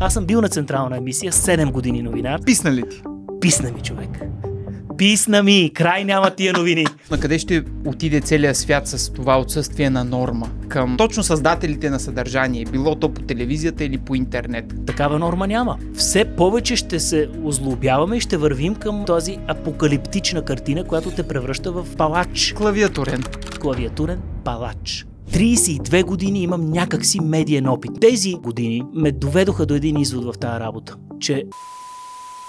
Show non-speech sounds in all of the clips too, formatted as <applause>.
Аз съм бил на централна емисия 7 години новинар. Писна ли ти? Писна ми, човек. Писна ми! Край няма тия новини! На <laughs> къде ще отиде целият свят с това отсъствие на норма към точно създателите на съдържание, било то по телевизията или по интернет? Такава норма няма. Все повече ще се озлобяваме и ще вървим към тази апокалиптична картина, която те превръща в палач. Клавиатурен. Клавиатурен палач. 32 години имам някакси медиен опит. Тези години ме доведоха до един извод в тази работа, че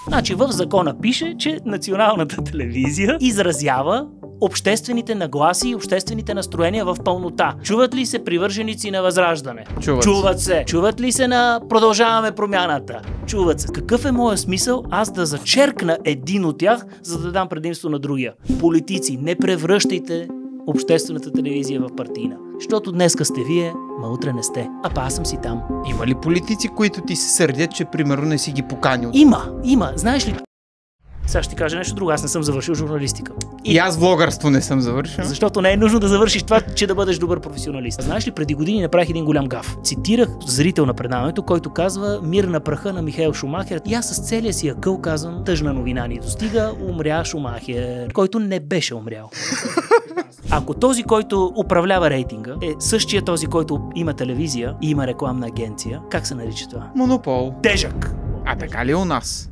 Значи в закона пише, че националната <laughs> телевизия изразява обществените нагласи и обществените настроения в пълнота. Чуват ли се привърженици на Възраждане? Чуват, Чуват се. Чуват ли се на Продължаваме промяната? Чуват се. Какъв е моят смисъл аз да зачеркна един от тях, за да дам предимство на другия? Политици, не превръщайте обществената телевизия в партийна защото днеска сте вие, ма утре не сте. А па аз съм си там. Има ли политици, които ти се сърдят, че примерно не си ги поканил? Има, има. Знаеш ли, сега ще ти кажа нещо друго. Аз не съм завършил журналистика. И, и аз влогърство не съм завършил. Защото не е нужно да завършиш това, че да бъдеш добър професионалист. Знаеш ли, преди години направих един голям гаф. Цитирах зрител на предаването, който казва Мир на праха на Михаил Шумахер. И аз с целия си акъл казвам, тъжна новина ни достига, умря Шумахер, който не беше умрял. <laughs> Ако този, който управлява рейтинга, е същия този, който има телевизия и има рекламна агенция, как се нарича това? Монопол. Тежък. А така ли е у нас?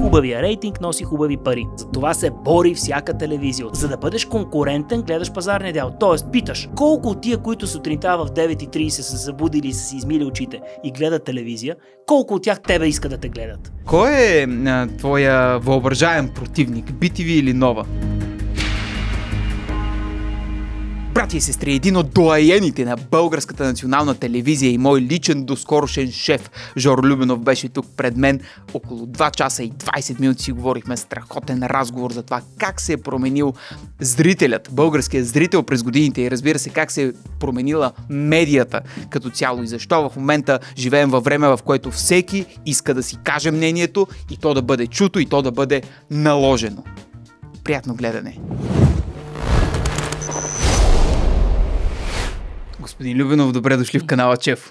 Хубавия рейтинг носи хубави пари. За това се бори всяка телевизия. За да бъдеш конкурентен, гледаш пазарния дял. Тоест, питаш колко от тия, които сутринта в 9.30 са се забудили и са си измили очите и гледат телевизия, колко от тях тебе иска да те гледат? Кой е а, твоя въображаем противник? BTV или Нова? братя и сестри, един от доаените на българската национална телевизия и мой личен доскорошен шеф Жор Любенов беше тук пред мен. Около 2 часа и 20 минути си говорихме страхотен разговор за това как се е променил зрителят, българският зрител през годините и разбира се как се е променила медията като цяло и защо в момента живеем във време, в което всеки иска да си каже мнението и то да бъде чуто и то да бъде наложено. Приятно гледане! Господин Любенов, добре дошли в канала Чефо.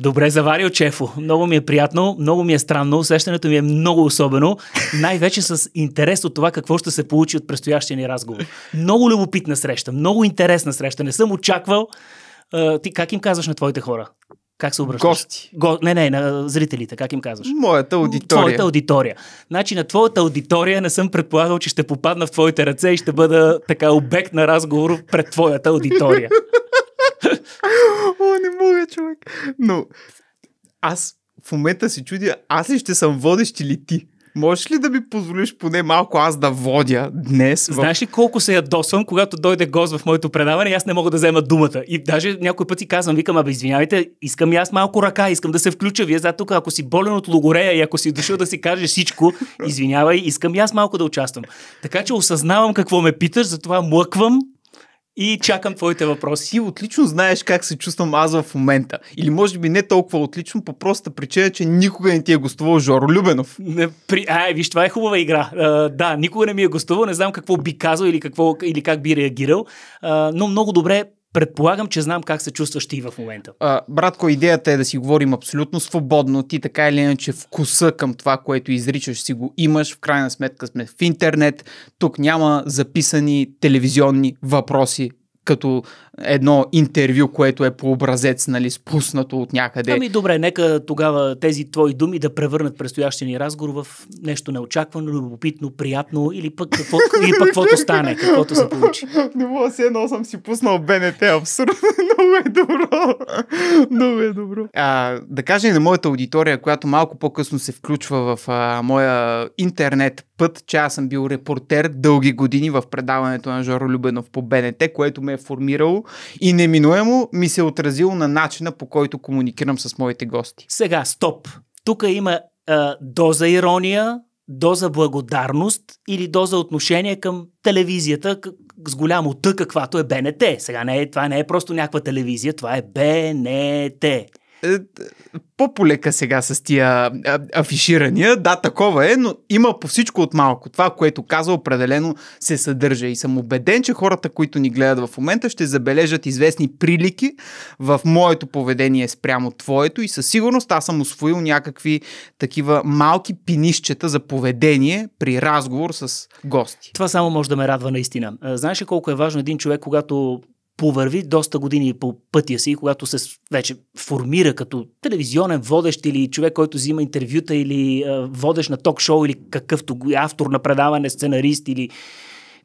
Добре заварил Чефо. Много ми е приятно, много ми е странно, усещането ми е много особено, най-вече с интерес от това какво ще се получи от предстоящия ни разговор. Много любопитна среща, много интересна среща. Не съм очаквал. Ти как им казваш на твоите хора? Как се обръщаш? Гости. Го... Не, не, на зрителите. Как им казваш? Моята аудитория. Твоята аудитория. Значи на твоята аудитория не съм предполагал, че ще попадна в твоите ръце и ще бъда така обект на разговор пред твоята аудитория. О, не мога, човек. Но аз в момента си чудя, аз ли ще съм водещ или ти? Можеш ли да ми позволиш поне малко аз да водя днес? В... Знаеш ли колко се ядосвам, когато дойде гост в моето предаване и аз не мога да взема думата? И даже някой пъти казвам, викам, абе, извинявайте, искам и аз малко ръка, искам да се включа. Вие за тук, ако си болен от логорея и ако си дошъл да си кажеш всичко, извинявай, искам и аз малко да участвам. Така че осъзнавам какво ме питаш, затова млъквам и чакам твоите въпроси. Ти отлично знаеш как се чувствам аз в момента. Или може би не толкова отлично, по простата причина, че никога не ти е гостувал Жоро Любенов. Не, при... А, виж, това е хубава игра. А, да, никога не ми е гостувал, не знам какво би казал или, какво, или как би реагирал, а, но много добре Предполагам, че знам как се чувстваш ти в момента. А, братко, идеята е да си говорим абсолютно свободно. Ти така или иначе вкуса към това, което изричаш, си го имаш. В крайна сметка сме в интернет. Тук няма записани телевизионни въпроси като едно интервю, което е по образец, нали, спуснато от някъде. Ами добре, нека тогава тези твои думи да превърнат предстоящия ни разговор в нещо неочаквано, любопитно, приятно или пък, какво, или пък каквото стане, каквото се получи. мога си едно съм си пуснал БНТ, абсурдно, <laughs> много е добро. Много е добро. А, да кажа и на моята аудитория, която малко по-късно се включва в а, моя интернет път, че аз съм бил репортер дълги години в предаването на Жоро Любенов по БНТ, което ме е формирало и неминуемо ми се е отразило на начина по който комуникирам с моите гости. Сега, стоп. Тук има а, доза ирония, доза благодарност или доза отношение към телевизията с голямо Т, каквато е БНТ. Сега не е, това не е просто някаква телевизия, това е БНТ. Е, по-полека сега с тия афиширания. Да, такова е, но има по всичко от малко. Това, което каза, определено се съдържа. И съм убеден, че хората, които ни гледат в момента, ще забележат известни прилики в моето поведение спрямо твоето. И със сигурност аз съм освоил някакви такива малки пинищета за поведение при разговор с гости. Това само може да ме радва наистина. Е, знаеш ли колко е важно един човек, когато повърви доста години по пътя си, когато се вече формира като телевизионен водещ или човек, който взима интервюта или а, водещ на ток-шоу или какъвто автор на предаване, сценарист или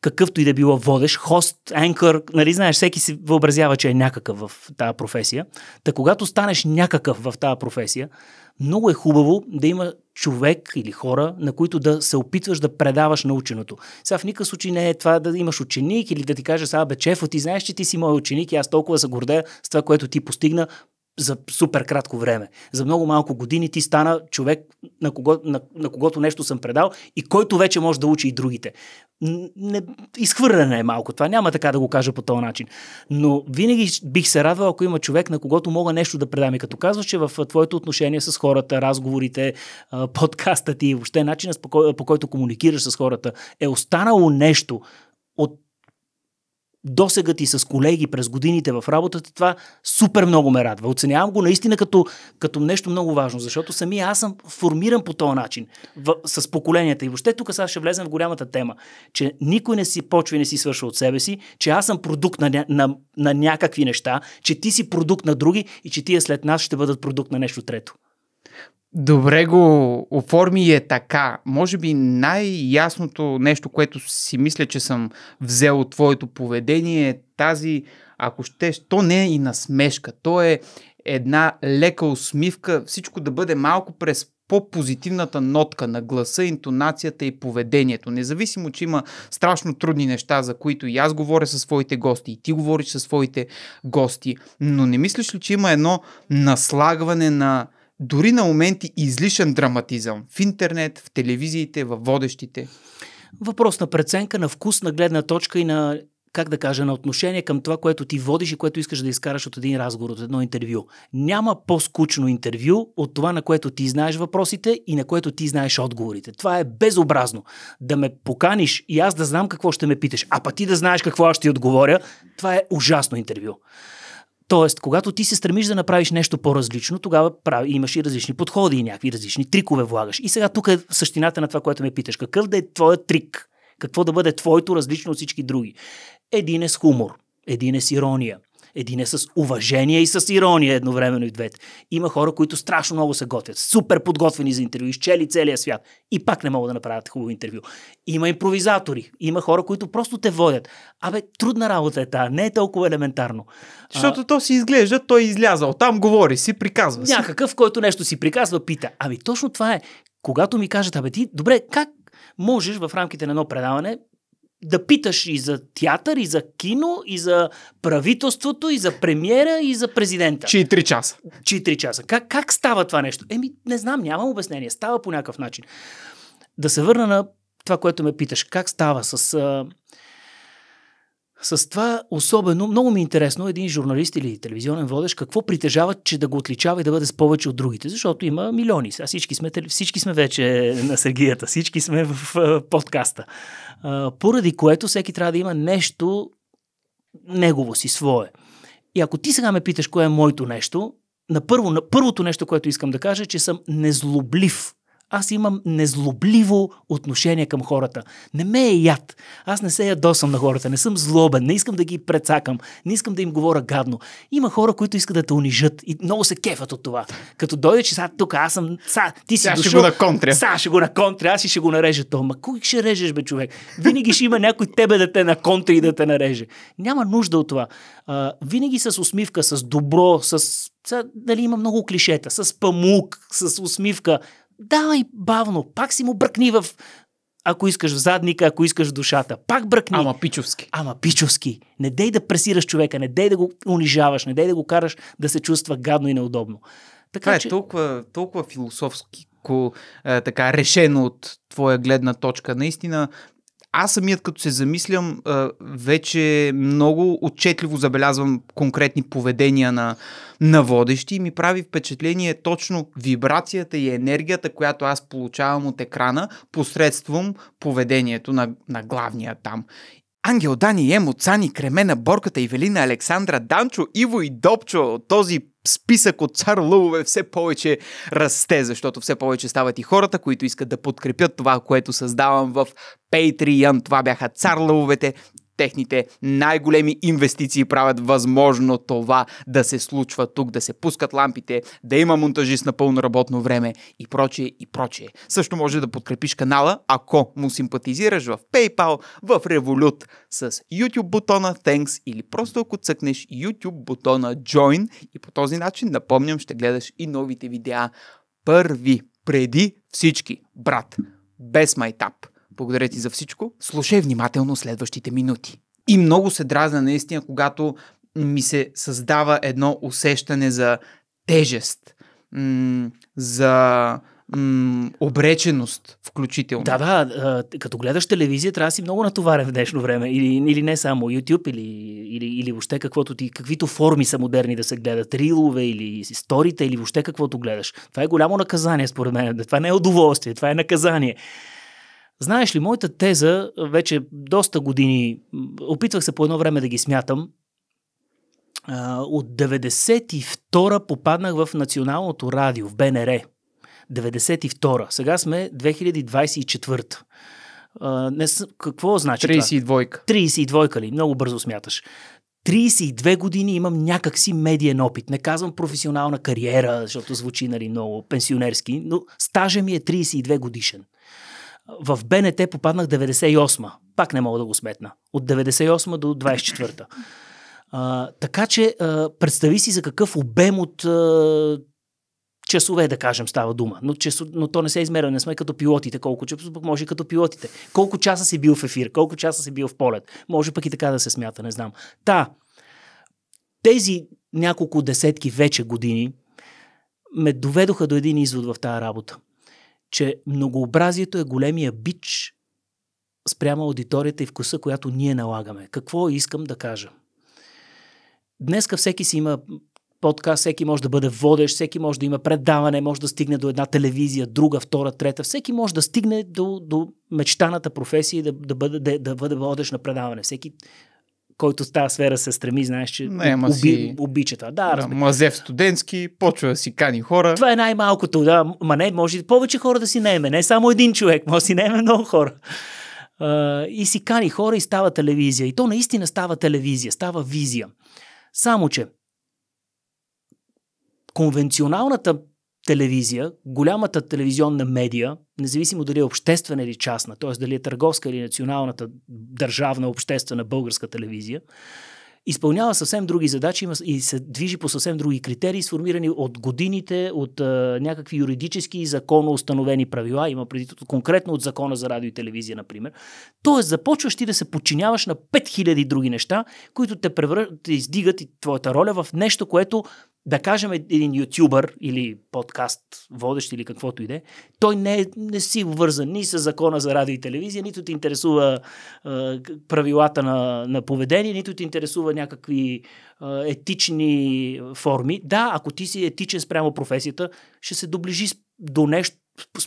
какъвто и да било водещ, хост, анкър, нали знаеш, всеки си въобразява, че е някакъв в тази професия. Та когато станеш някакъв в тази професия, много е хубаво да има човек или хора, на които да се опитваш да предаваш наученото. Сега в никакъв случай не е това да имаш ученик или да ти каже, сега бе, чефо, ти знаеш, че ти си мой ученик и аз толкова се гордея с това, което ти постигна за супер кратко време. За много малко години ти стана човек, на, кого, на, на когото нещо съм предал и който вече може да учи и другите не, изхвърляне е малко това. Няма така да го кажа по този начин. Но винаги бих се радвал, ако има човек, на когото мога нещо да предам. И като казваш, че в твоето отношение с хората, разговорите, подкаста ти и въобще кой, по който комуникираш с хората е останало нещо от досега ти с колеги през годините в работата, това супер много ме радва. Оценявам го наистина като, като нещо много важно, защото самия аз съм формиран по този начин в, с поколенията. И въобще тук сега ще влезем в голямата тема, че никой не си почва и не си свършва от себе си, че аз съм продукт на, на, на някакви неща, че ти си продукт на други и че тия след нас ще бъдат продукт на нещо трето добре го оформи и е така. Може би най-ясното нещо, което си мисля, че съм взел от твоето поведение е тази, ако ще. то не е и насмешка, то е една лека усмивка, всичко да бъде малко през по-позитивната нотка на гласа, интонацията и поведението. Независимо, че има страшно трудни неща, за които и аз говоря със своите гости, и ти говориш със своите гости, но не мислиш ли, че има едно наслагване на дори на моменти излишен драматизъм в интернет, в телевизиите, във водещите? Въпрос на преценка, на вкус, на гледна точка и на как да кажа, на отношение към това, което ти водиш и което искаш да изкараш от един разговор, от едно интервю. Няма по-скучно интервю от това, на което ти знаеш въпросите и на което ти знаеш отговорите. Това е безобразно. Да ме поканиш и аз да знам какво ще ме питаш, а па ти да знаеш какво аз ще ти отговоря, това е ужасно интервю. Тоест, когато ти се стремиш да направиш нещо по-различно, тогава прави, имаш и различни подходи и някакви различни трикове влагаш. И сега тук е същината на това, което ме питаш. Какъв да е твоят трик? Какво да бъде твоето различно от всички други? Един е с хумор, един е с ирония, един е с уважение и с ирония едновременно и двете. Има хора, които страшно много се готвят, супер подготвени за интервю, изчели целия свят и пак не могат да направят хубаво интервю. Има импровизатори, има хора, които просто те водят. Абе, трудна работа е тази, не е толкова елементарно. Защото а... то си изглежда, той е излязал, там говори си, приказва си. Някакъв, който нещо си приказва, пита. Ами точно това е. Когато ми кажат, абе ти, добре, как можеш в рамките на едно предаване да питаш и за театър, и за кино, и за правителството, и за премиера, и за президента. Чи три часа. Чи три часа. Как, как става това нещо? Еми, не знам, нямам обяснение. Става по някакъв начин. Да се върна на това, което ме питаш. Как става с... А... С това особено, много ми е интересно един журналист или телевизионен водещ какво притежава, че да го отличава и да бъде с повече от другите, защото има милиони. Сега всички сме, всички сме вече на Сергията, всички сме в подкаста поради което всеки трябва да има нещо негово си, свое. И ако ти сега ме питаш кое е моето нещо, на, първо, на първото нещо, което искам да кажа, е, че съм незлоблив аз имам незлобливо отношение към хората. Не ме е яд. Аз не се ядосам на хората. Не съм злобен. Не искам да ги прецакам. Не искам да им говоря гадно. Има хора, които искат да те унижат и много се кефат от това. Като дойде, че сега тук аз съм. Са, ти си. Сега ще го наконтря. Сега ще го на контри, Аз и ще го нарежа то. Ма кой ще режеш, бе, човек? Винаги ще има някой тебе да те на контри и да те нареже. Няма нужда от това. А, винаги с усмивка, с добро, с. Са, дали има много клишета, с памук, с усмивка давай бавно, пак си му бръкни в... Ако искаш в задника, ако искаш в душата, пак бръкни. Ама пичовски. Ама пичовски. Не дей да пресираш човека, не дей да го унижаваш, не дей да го караш да се чувства гадно и неудобно. Така, Това е че... е толкова, толкова философски, е, така решено от твоя гледна точка. Наистина аз самият като се замислям, вече много отчетливо забелязвам конкретни поведения на, на водещи и ми прави впечатление точно вибрацията и енергията, която аз получавам от екрана посредством поведението на, на главния там. Ангел, Дани, Емо, Цани, Кремена, Борката, Ивелина, Александра, Данчо, Иво и Допчо. Този списък от цар лъвове все повече расте, защото все повече стават и хората, които искат да подкрепят това, което създавам в Patreon. Това бяха цар лъвовете техните най-големи инвестиции правят възможно това да се случва тук, да се пускат лампите, да има монтажист на пълно работно време и прочее и прочее. Също може да подкрепиш канала, ако му симпатизираш в PayPal, в Revolut, с YouTube бутона Thanks или просто ако цъкнеш YouTube бутона Join и по този начин, напомням, ще гледаш и новите видеа първи, преди всички, брат, без майтап. Благодаря ти за всичко. Слушай внимателно следващите минути. И много се дразна наистина, когато ми се създава едно усещане за тежест, за обреченост, включително. Да, да, като гледаш телевизия, трябва да си много натоварен в днешно време. Или, или не само YouTube, или, или, или въобще каквото ти, каквито форми са модерни да се гледат, рилове или сторите, или въобще каквото гледаш. Това е голямо наказание, според мен. Това не е удоволствие, това е наказание. Знаеш ли, моята теза вече доста години, опитвах се по едно време да ги смятам, от 92-а попаднах в Националното радио, в БНР. 92-а. Сега сме 2024-та. Не, какво значи 32-ка. 32-ка ли? Много бързо смяташ. 32 години имам някакси медиен опит. Не казвам професионална кариера, защото звучи нали, много пенсионерски, но стажа ми е 32 годишен. В БНТ попаднах 98-ма. Пак не мога да го сметна. От 98-ма до 24-та. А, така че а, представи си за какъв обем от а, часове, да кажем, става дума. Но, часо, но то не се измеря, не сме като пилотите, колко часа, пък може и като пилотите. Колко часа си бил в ефир, колко часа си бил в полет. Може пък и така да се смята, не знам. Та, тези няколко десетки вече години ме доведоха до един извод в тази работа че многообразието е големия бич спрямо аудиторията и вкуса, която ние налагаме. Какво искам да кажа? Днеска всеки си има подкаст, всеки може да бъде водещ, всеки може да има предаване, може да стигне до една телевизия, друга, втора, трета. Всеки може да стигне до, до мечтаната професия и да, да, бъде, да, да бъде водещ на предаване. Всеки който в тази сфера се стреми, знаеш, че не, уби, си... обича това. Да, да, Мазев студентски, почва да си кани хора. Това е най-малкото, да. Ма не, може повече хора да си наеме. Не само един човек, може да си наеме много хора. и си кани хора и става телевизия. И то наистина става телевизия, става визия. Само, че конвенционалната телевизия, голямата телевизионна медия, независимо дали е обществена или частна, т.е. дали е търговска или националната държавна обществена българска телевизия, изпълнява съвсем други задачи и се движи по съвсем други критерии, сформирани от годините, от а, някакви юридически и установени правила, има преди конкретно от закона за радио и телевизия, например. Тоест, започваш ти да се подчиняваш на 5000 други неща, които те, превръ... те издигат и твоята роля в нещо, което да кажем един ютубър или подкаст водещ или каквото и да е, той не, е, не си вързан ни с закона за радио и телевизия, нито ти интересува е, правилата на, на поведение, нито ти интересува някакви е, етични форми. Да, ако ти си етичен спрямо професията, ще се доближи до нещо,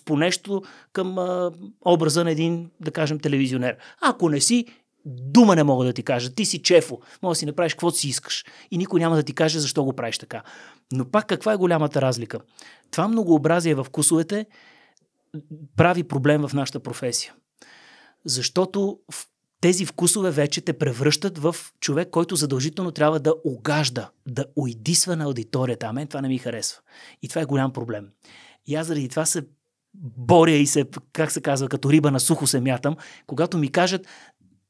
по нещо към а, образа на един, да кажем, телевизионер. Ако не си, дума не мога да ти кажа. Ти си чефо, може да си направиш каквото си искаш. И никой няма да ти каже защо го правиш така. Но пак каква е голямата разлика? Това многообразие в вкусовете прави проблем в нашата професия. Защото тези вкусове вече те превръщат в човек, който задължително трябва да огажда, да уйдисва на аудиторията. А мен това не ми харесва. И това е голям проблем. И аз заради това се боря и се, как се казва, като риба на сухо се мятам, когато ми кажат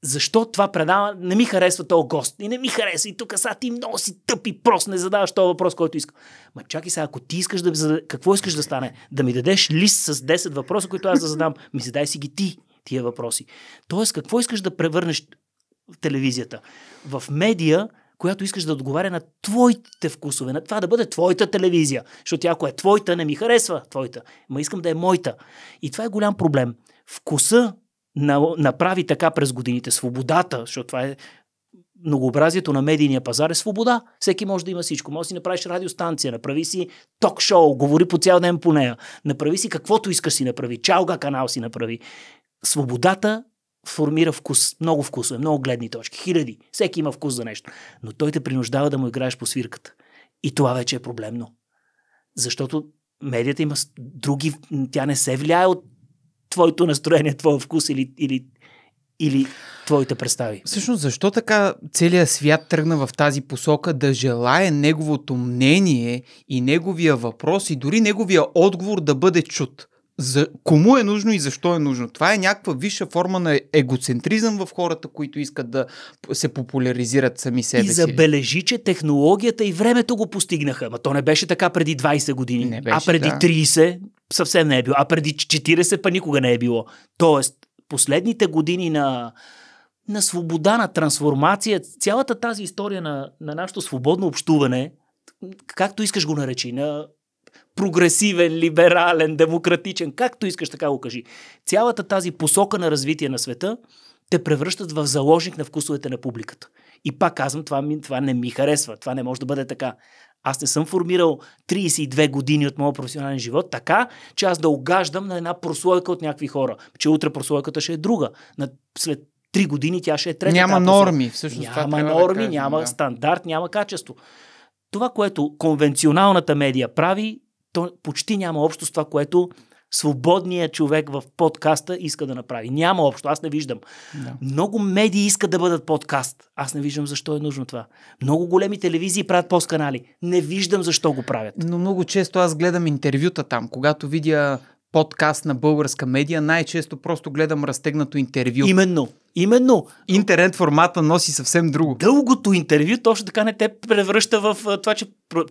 защо това предава не ми харесва този гост. И не ми харесва И тук са ти много си тъп и прост, не задаваш този въпрос, който искам. Ма чакай сега, ако ти искаш да зададеш, какво искаш да стане? Да ми дадеш лист с 10 въпроса, които аз да задам. Ми задай си ги ти тия въпроси. Тоест, какво искаш да превърнеш в телевизията? В медия, която искаш да отговаря на твоите вкусове, на това да бъде твоята телевизия. Защото тя, ако е твоята, не ми харесва твоята. Ма искам да е моята. И това е голям проблем. Вкуса направи така през годините. Свободата, защото това е многообразието на медийния пазар е свобода. Всеки може да има всичко. Може да си направиш радиостанция, направи си ток-шоу, говори по цял ден по нея, направи си каквото искаш си направи, чалга канал си направи. Свободата формира вкус, много вкусове, много гледни точки, хиляди. Всеки има вкус за нещо. Но той те принуждава да му играеш по свирката. И това вече е проблемно. Защото медията има други, тя не се влияе от твоето настроение, твоя вкус или, или, или твоите представи. Всъщност, защо така целият свят тръгна в тази посока да желая неговото мнение и неговия въпрос и дори неговия отговор да бъде чут? За кому е нужно и защо е нужно? Това е някаква висша форма на егоцентризъм в хората, които искат да се популяризират сами себе си. И забележи, че технологията и времето го постигнаха. Ма то не беше така преди 20 години, не беше, а преди да. 30, съвсем не е било. А преди 40 па никога не е било. Тоест, последните години на, на свобода, на трансформация, цялата тази история на, на нашето свободно общуване, както искаш го наречи, на прогресивен, либерален, демократичен, както искаш така го кажи. Цялата тази посока на развитие на света те превръщат в заложник на вкусовете на публиката. И пак казвам, това, ми, това не ми харесва, това не може да бъде така. Аз не съм формирал 32 години от моят професионален живот така, че аз да огаждам на една прослойка от някакви хора. Че утре прослойката ще е друга. след 3 години тя ще е трета. Няма норми, всъщност. Няма норми, да кажем, няма да. стандарт, няма качество. Това, което конвенционалната медия прави, то почти няма общо с това, което свободният човек в подкаста иска да направи. Няма общо, аз не виждам. Да. Много медии искат да бъдат подкаст. Аз не виждам защо е нужно това. Много големи телевизии правят постканали. Не виждам защо го правят. Но много често аз гледам интервюта там, когато видя подкаст на българска медия, най-често просто гледам разтегнато интервю. Именно. Именно. Интернет формата носи съвсем друго. Дългото интервю точно така не те превръща в това, че,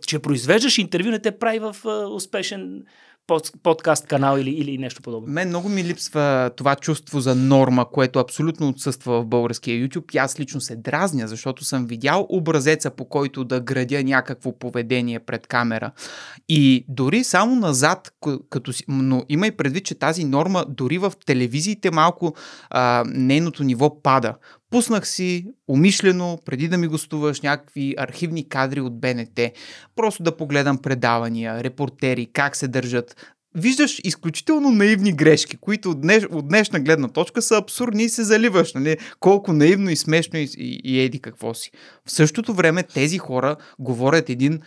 че произвеждаш интервю, не те прави в успешен подкаст канал или, или нещо подобно. Мен много ми липсва това чувство за норма, което абсолютно отсъства в българския YouTube. Аз лично се дразня, защото съм видял образеца, по който да градя някакво поведение пред камера. И дори само назад, като, но има и предвид, че тази норма дори в телевизиите малко а, нейното ниво пада. Пуснах си умишлено, преди да ми гостуваш, някакви архивни кадри от БНТ, просто да погледам предавания, репортери, как се държат. Виждаш изключително наивни грешки, които от, днеш, от днешна гледна точка са абсурдни и се заливаш, нали? Колко наивно и смешно и, и, и еди какво си. В същото време тези хора говорят един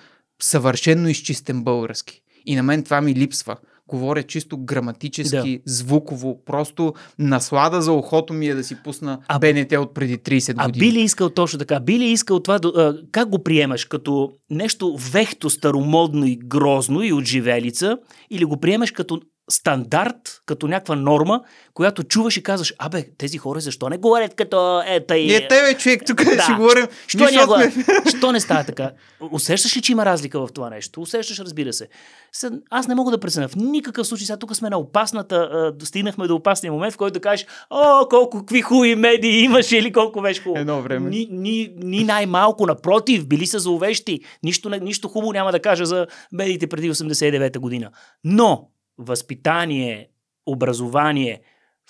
съвършенно изчистен български. И на мен това ми липсва говоря чисто граматически, да. звуково, просто наслада за ухото ми е да си пусна а, БНТ от преди 30 години. А би ли искал точно така? Би ли искал това, а, как го приемаш, като нещо вехто, старомодно и грозно и от живелица, или го приемаш като стандарт, като някаква норма, която чуваш и казваш, абе, тези хора защо не говорят като е тъй... Не, те бе, човек, тук да. си говорим. Що, не сме... Що не става така? Усещаш ли, че има разлика в това нещо? Усещаш, разбира се. Аз не мога да преценя. В никакъв случай сега тук сме на опасната, достигнахме до опасния момент, в който да кажеш, о, колко какви хубави медии имаш или колко беше хубаво. Едно време. Ни, ни, ни най-малко, напротив, били са зловещи. Нищо, нищо хубаво няма да кажа за медиите преди 89-та година. Но, възпитание, образование,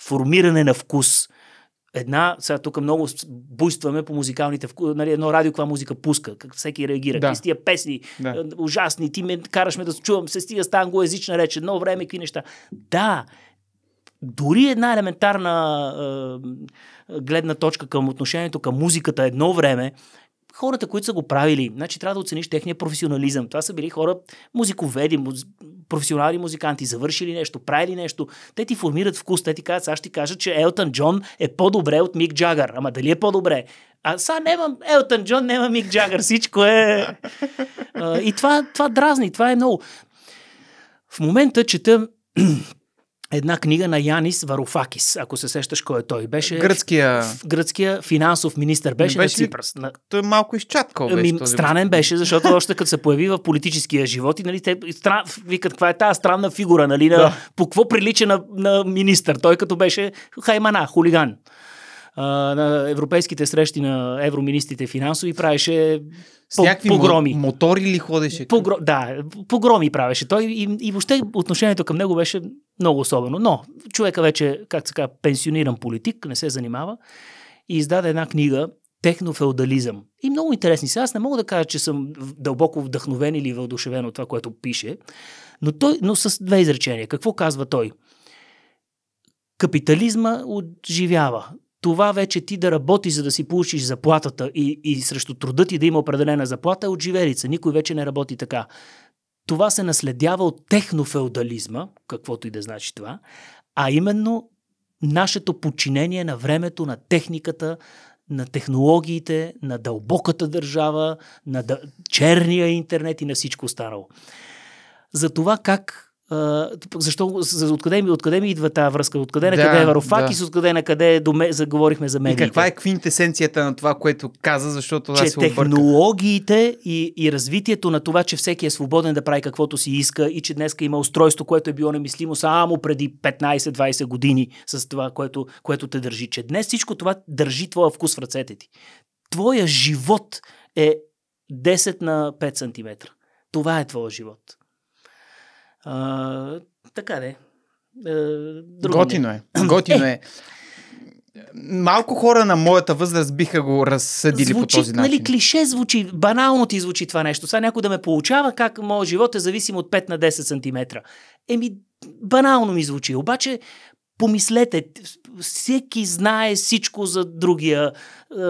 формиране на вкус. Една, сега тук много буйстваме по музикалните вкуси, нали, едно радио, каква музика пуска, как всеки реагира, да. с тия песни, да. Е, ужасни, ти ме караш ме да чувам, се стига с англоязична реч, едно време, какви неща. Да, дори една елементарна е, е гледна точка към отношението към музиката едно време хората, които са го правили, значи трябва да оцениш техния професионализъм. Това са били хора, музиковеди, муз... професионални музиканти, завършили нещо, правили нещо. Те ти формират вкус, те ти казват, аз ще ти кажа, че Елтън Джон е по-добре от Мик Джагър. Ама дали е по-добре? А сега нямам Елтън Джон, няма Мик Джагър, всичко е... и това, това дразни, това е много. В момента чета една книга на Янис Варуфакис, ако се сещаш кой е той. Беше гръцкия, гръцкия финансов министр. Беше, беше на Ципрас. На... Той е малко изчаткал беше. Ами, този странен беше, защото <laughs> още като се появи в политическия живот и нали, те стра... викат каква е тази странна фигура, нали, на... да. по какво прилича на, на министър. Той като беше хаймана, хулиган а, на европейските срещи на евроминистрите финансови правеше по, с погроми. мотори ли ходеше? Погро... Да, погроми правеше. Той и, и въобще отношението към него беше много особено. Но човека вече, как се казва, пенсиониран политик, не се занимава и издаде една книга Технофеодализъм. И много интересни са. Аз не мога да кажа, че съм дълбоко вдъхновен или вълдушевен от това, което пише, но, той, но с две изречения. Какво казва той? Капитализма отживява това вече ти да работи, за да си получиш заплатата и, и срещу труда ти да има определена заплата е от живерица. Никой вече не работи така. Това се наследява от технофеодализма, каквото и да значи това, а именно нашето подчинение на времето, на техниката, на технологиите, на дълбоката държава, на дъ... черния интернет и на всичко останало. За това как защо, за, откъде, ми, откъде ми идва тази връзка? Откъде на да, къде е Варофакис, да. откъде на къде е доме, заговорихме за медиите. И каква е квинтесенцията на това, което каза, защото че технологиите и, и развитието на това, че всеки е свободен да прави каквото си иска и че днес има устройство, което е било немислимо само преди 15-20 години с това, което, което те държи. Че днес всичко това държи твоя вкус в ръцете ти. Твоя живот е 10 на 5 см. Това е твоя живот. А, така де. Е, друго Готино е. Готино е. е. <laughs> Малко хора на моята възраст биха го разсъдили звучи, по този нали, начин. Нали, клише звучи, банално ти звучи това нещо. Сега някой да ме получава как моят живот е зависим от 5 на 10 см. Еми, банално ми звучи. Обаче, помислете, всеки знае всичко за другия. Е,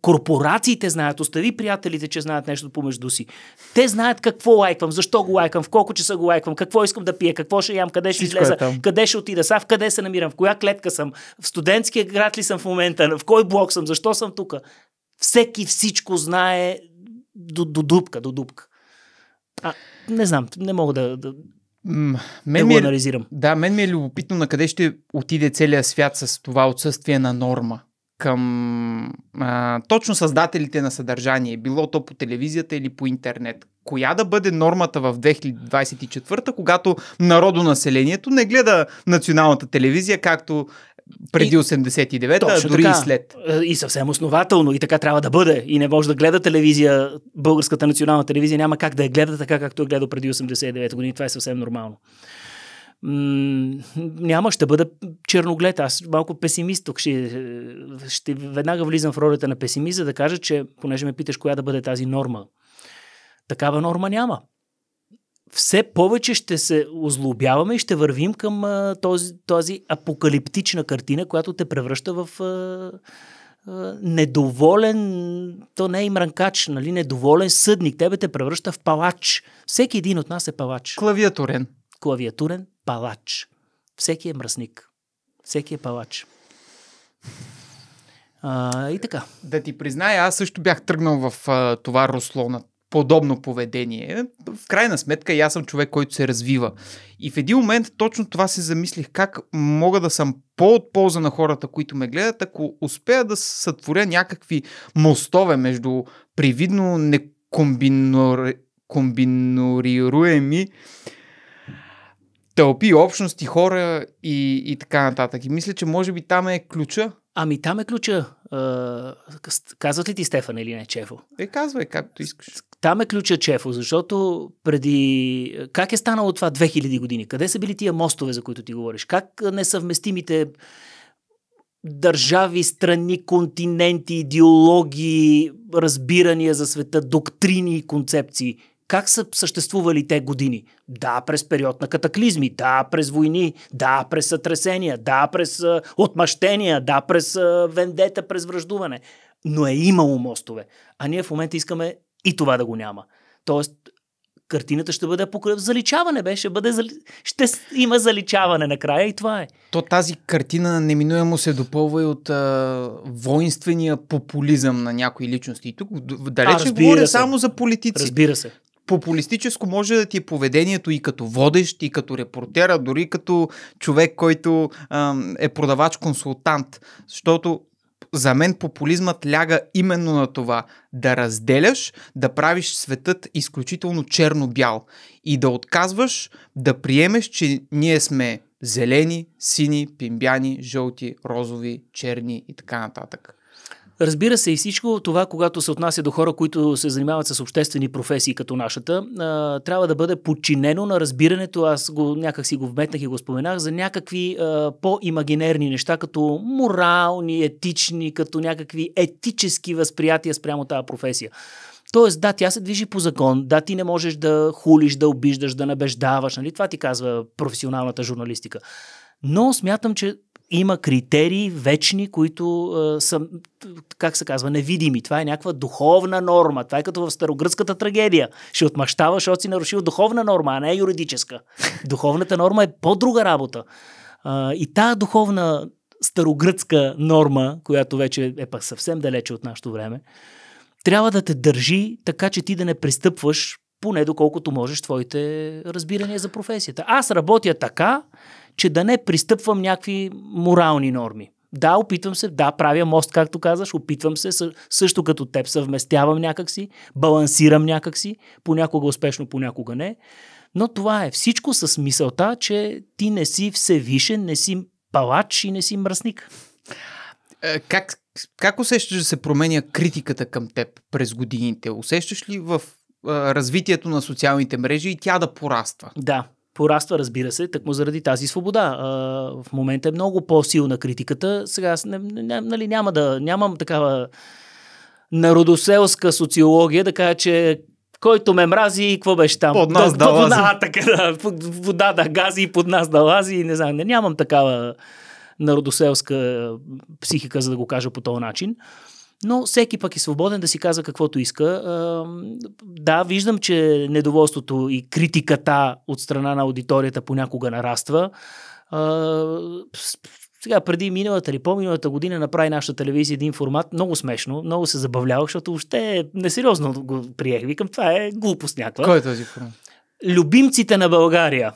Корпорациите знаят, остави приятелите, че знаят нещо помежду си. Те знаят какво лайквам, защо го лайквам, в колко часа го лайквам, какво искам да пия, какво ще ям, къде ще е излеза, е къде ще отида, сега в къде се намирам, в коя клетка съм, в студентския град ли съм в момента, в кой блок съм, защо съм тук. Всеки всичко знае до, до дупка, до дупка. А, не знам, не мога да, да, М- мен да ми е, го анализирам. Да, мен ми е любопитно на къде ще отиде целият свят с това отсъствие на норма към а, точно създателите на съдържание, било то по телевизията или по интернет. Коя да бъде нормата в 2024, когато народонаселението не гледа националната телевизия, както преди 89-та, дори така. и след. Е, и съвсем основателно, и така трябва да бъде. И не може да гледа телевизия, българската национална телевизия няма как да я гледа така, както е гледа преди 89-та години. Това е съвсем нормално м- няма, ще бъда черноглед. Аз малко песимист тук. Ще, ще веднага влизам в ролята на песимист, за да кажа, че понеже ме питаш коя да бъде тази норма. Такава норма няма. Все повече ще се озлобяваме и ще вървим към а, този, този апокалиптична картина, която те превръща в а, а, недоволен, то не е и мранкач, нали, недоволен съдник. Тебе те превръща в палач. Всеки един от нас е палач. Клавиатурен. Клавиатурен, палач. Всеки е мръсник. Всеки е палач. А, и така. Да ти призная, аз също бях тръгнал в а, това русло на подобно поведение. В крайна сметка и аз съм човек, който се развива. И в един момент точно това се замислих, как мога да съм по-от полза на хората, които ме гледат, ако успея да сътворя някакви мостове между привидно некомбинорируеми тълпи, общности, хора и, и така нататък. И мисля, че може би там е ключа. Ами там е ключа. Казват ли ти Стефан или не, Чефо? Е, казвай, както искаш. Там е ключа, Чефо, защото преди... Как е станало това 2000 години? Къде са били тия мостове, за които ти говориш? Как несъвместимите държави, страни, континенти, идеологии, разбирания за света, доктрини и концепции – как са съществували те години? Да, през период на катаклизми, да, през войни, да, през сътресения, да, през а, отмъщения, да, през а, вендета, през връждуване. Но е имало мостове. А ние в момента искаме и това да го няма. Тоест, картината ще бъде покрив. Заличаване беше, бъде, зали... ще има заличаване накрая и това е. То тази картина неминуемо се допълва и от а, воинствения популизъм на някои личности. И тук далече а, говоря се. само за политици. Разбира се популистическо може да ти е поведението и като водещ, и като репортера, дори като човек, който ам, е продавач-консултант. Защото за мен популизмът ляга именно на това да разделяш, да правиш светът изключително черно-бял и да отказваш да приемеш, че ние сме зелени, сини, пимбяни, жълти, розови, черни и така нататък. Разбира се, и всичко това, когато се отнася до хора, които се занимават с обществени професии като нашата, трябва да бъде подчинено на разбирането, аз го, някак си го вметнах и го споменах, за някакви по-имагинерни неща, като морални, етични, като някакви етически възприятия спрямо тази професия. Тоест, да, тя се движи по закон, да, ти не можеш да хулиш, да обиждаш, да набеждаваш, нали? Това ти казва професионалната журналистика. Но смятам, че има критерии вечни, които а, са, как се казва, невидими. Това е някаква духовна норма. Това е като в старогръцката трагедия. Ще отмъщаваш, защото си нарушил духовна норма, а не юридическа. Духовната норма е по-друга работа. А, и тази духовна старогръцка норма, която вече е пък съвсем далече от нашето време, трябва да те държи така, че ти да не пристъпваш поне доколкото можеш твоите разбирания за професията. Аз работя така, че да не пристъпвам някакви морални норми. Да, опитвам се, да, правя мост, както казваш, опитвам се, също като теб, съвместявам някакси, балансирам някакси, понякога успешно, понякога не. Но това е всичко с мисълта, че ти не си всевишен, не си палач и не си мръсник. Е, как, как усещаш да се променя критиката към теб през годините? Усещаш ли в е, развитието на социалните мрежи и тя да пораства? Да, пораства, разбира се, такмо заради тази свобода. А, в момента е много по-силна критиката. Сега аз не, не, нали, няма да, нямам такава народоселска социология да кажа, че който ме мрази, какво беше там? Под нас да, да лази. Вода, <laughs> така, да, вода да гази, под нас да лази, не знам, не, нямам такава народоселска психика, за да го кажа по този начин. Но всеки пък е свободен да си казва каквото иска. Да, виждам, че недоволството и критиката от страна на аудиторията понякога нараства. Сега, преди миналата или по-миналата година направи нашата телевизия един формат, много смешно, много се забавлявах, защото още несериозно го приех. Викам, това е глупост някаква. Кой е този формат? Любимците на България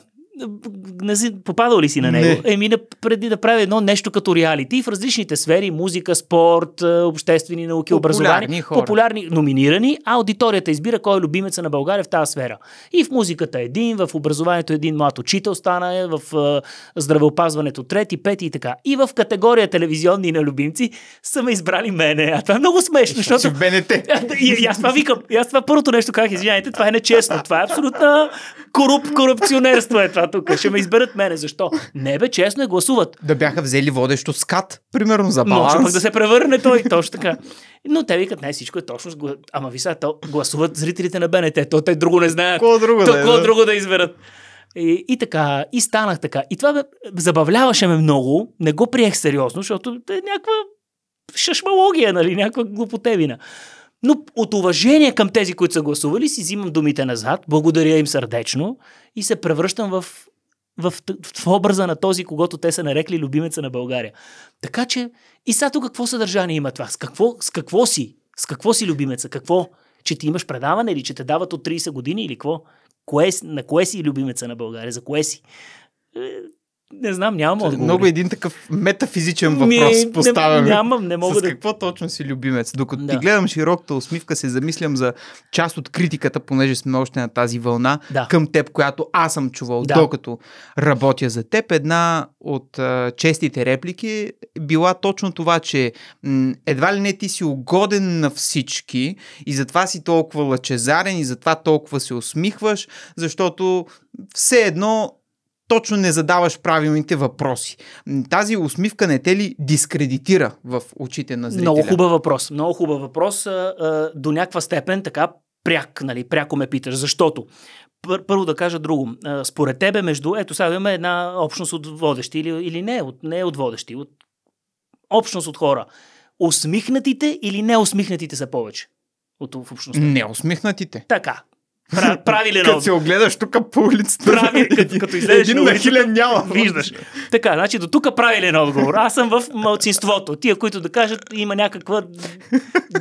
не си, попадал ли си на него? Не. Еми, преди да прави едно нещо като реалити в различните сфери, музика, спорт, е, обществени науки, популярни образование, хора. популярни, номинирани, а аудиторията избира кой е любимеца на България в тази сфера. И в музиката един, в образованието един млад учител стана, е, в е, здравеопазването трети, пети и така. И в категория телевизионни на любимци са ме избрали мене. А това е много смешно, защото... БНТ. <laughs> И, и аз това викам. И аз това първото нещо казах, извинявайте, това е нечестно. Това е абсолютно. Коруп, корупционерство е това тук. Ще ме изберат мене. Защо? Не бе, честно е гласуват. Да бяха взели водещо скат, примерно за баланс. Може пък да се превърне той, точно така. Но те викат, не, всичко е точно. Ама ви сега, то гласуват зрителите на БНТ. То те друго не знаят. Кого друго, то, да, е, да. друго да изберат. И, и така, и станах така. И това бе, забавляваше ме много. Не го приех сериозно, защото е някаква шашмалогия, нали, някаква глупотевина. Но от уважение към тези, които са гласували, си взимам думите назад, благодаря им сърдечно и се превръщам в, в, в, в образа на този, когато те са нарекли любимеца на България. Така че и сега тук какво съдържание има това? С какво, с какво си? С какво си любимеца? Какво? Че ти имаш предаване или че те дават от 30 години или какво? Кое, на кое си любимеца на България? За кое си? Е, не знам, нямам е отговор. Много един такъв метафизичен въпрос Ми, поставям. Не, нямам, не мога С да... какво точно си любимец? Докато да. ти гледам широката усмивка, се замислям за част от критиката, понеже сме още на тази вълна, да. към теб, която аз съм чувал, да. докато работя за теб. Една от а, честите реплики е била точно това, че м- едва ли не ти си угоден на всички и затова си толкова лъчезарен и затова толкова се усмихваш, защото все едно точно не задаваш правилните въпроси. Тази усмивка не те ли дискредитира в очите на зрителя? Много хубав въпрос. Много хубав въпрос. До някаква степен така пряк, нали, пряко ме питаш, защото първо да кажа друго. Според тебе, между, ето сега имаме една общност от водещи или, или не, от, не от водещи, от общност от хора. Усмихнатите или неусмихнатите са повече? От в общността. Неусмихнатите. Така. Пра, <laughs> правили работа. Като се огледаш тук по улицата. Прави, <laughs> като, като излезеш Един на хилен няма. Виждаш. Така, значи до тук правилен отговор. Аз съм в малцинството. Тия, които да кажат, има някаква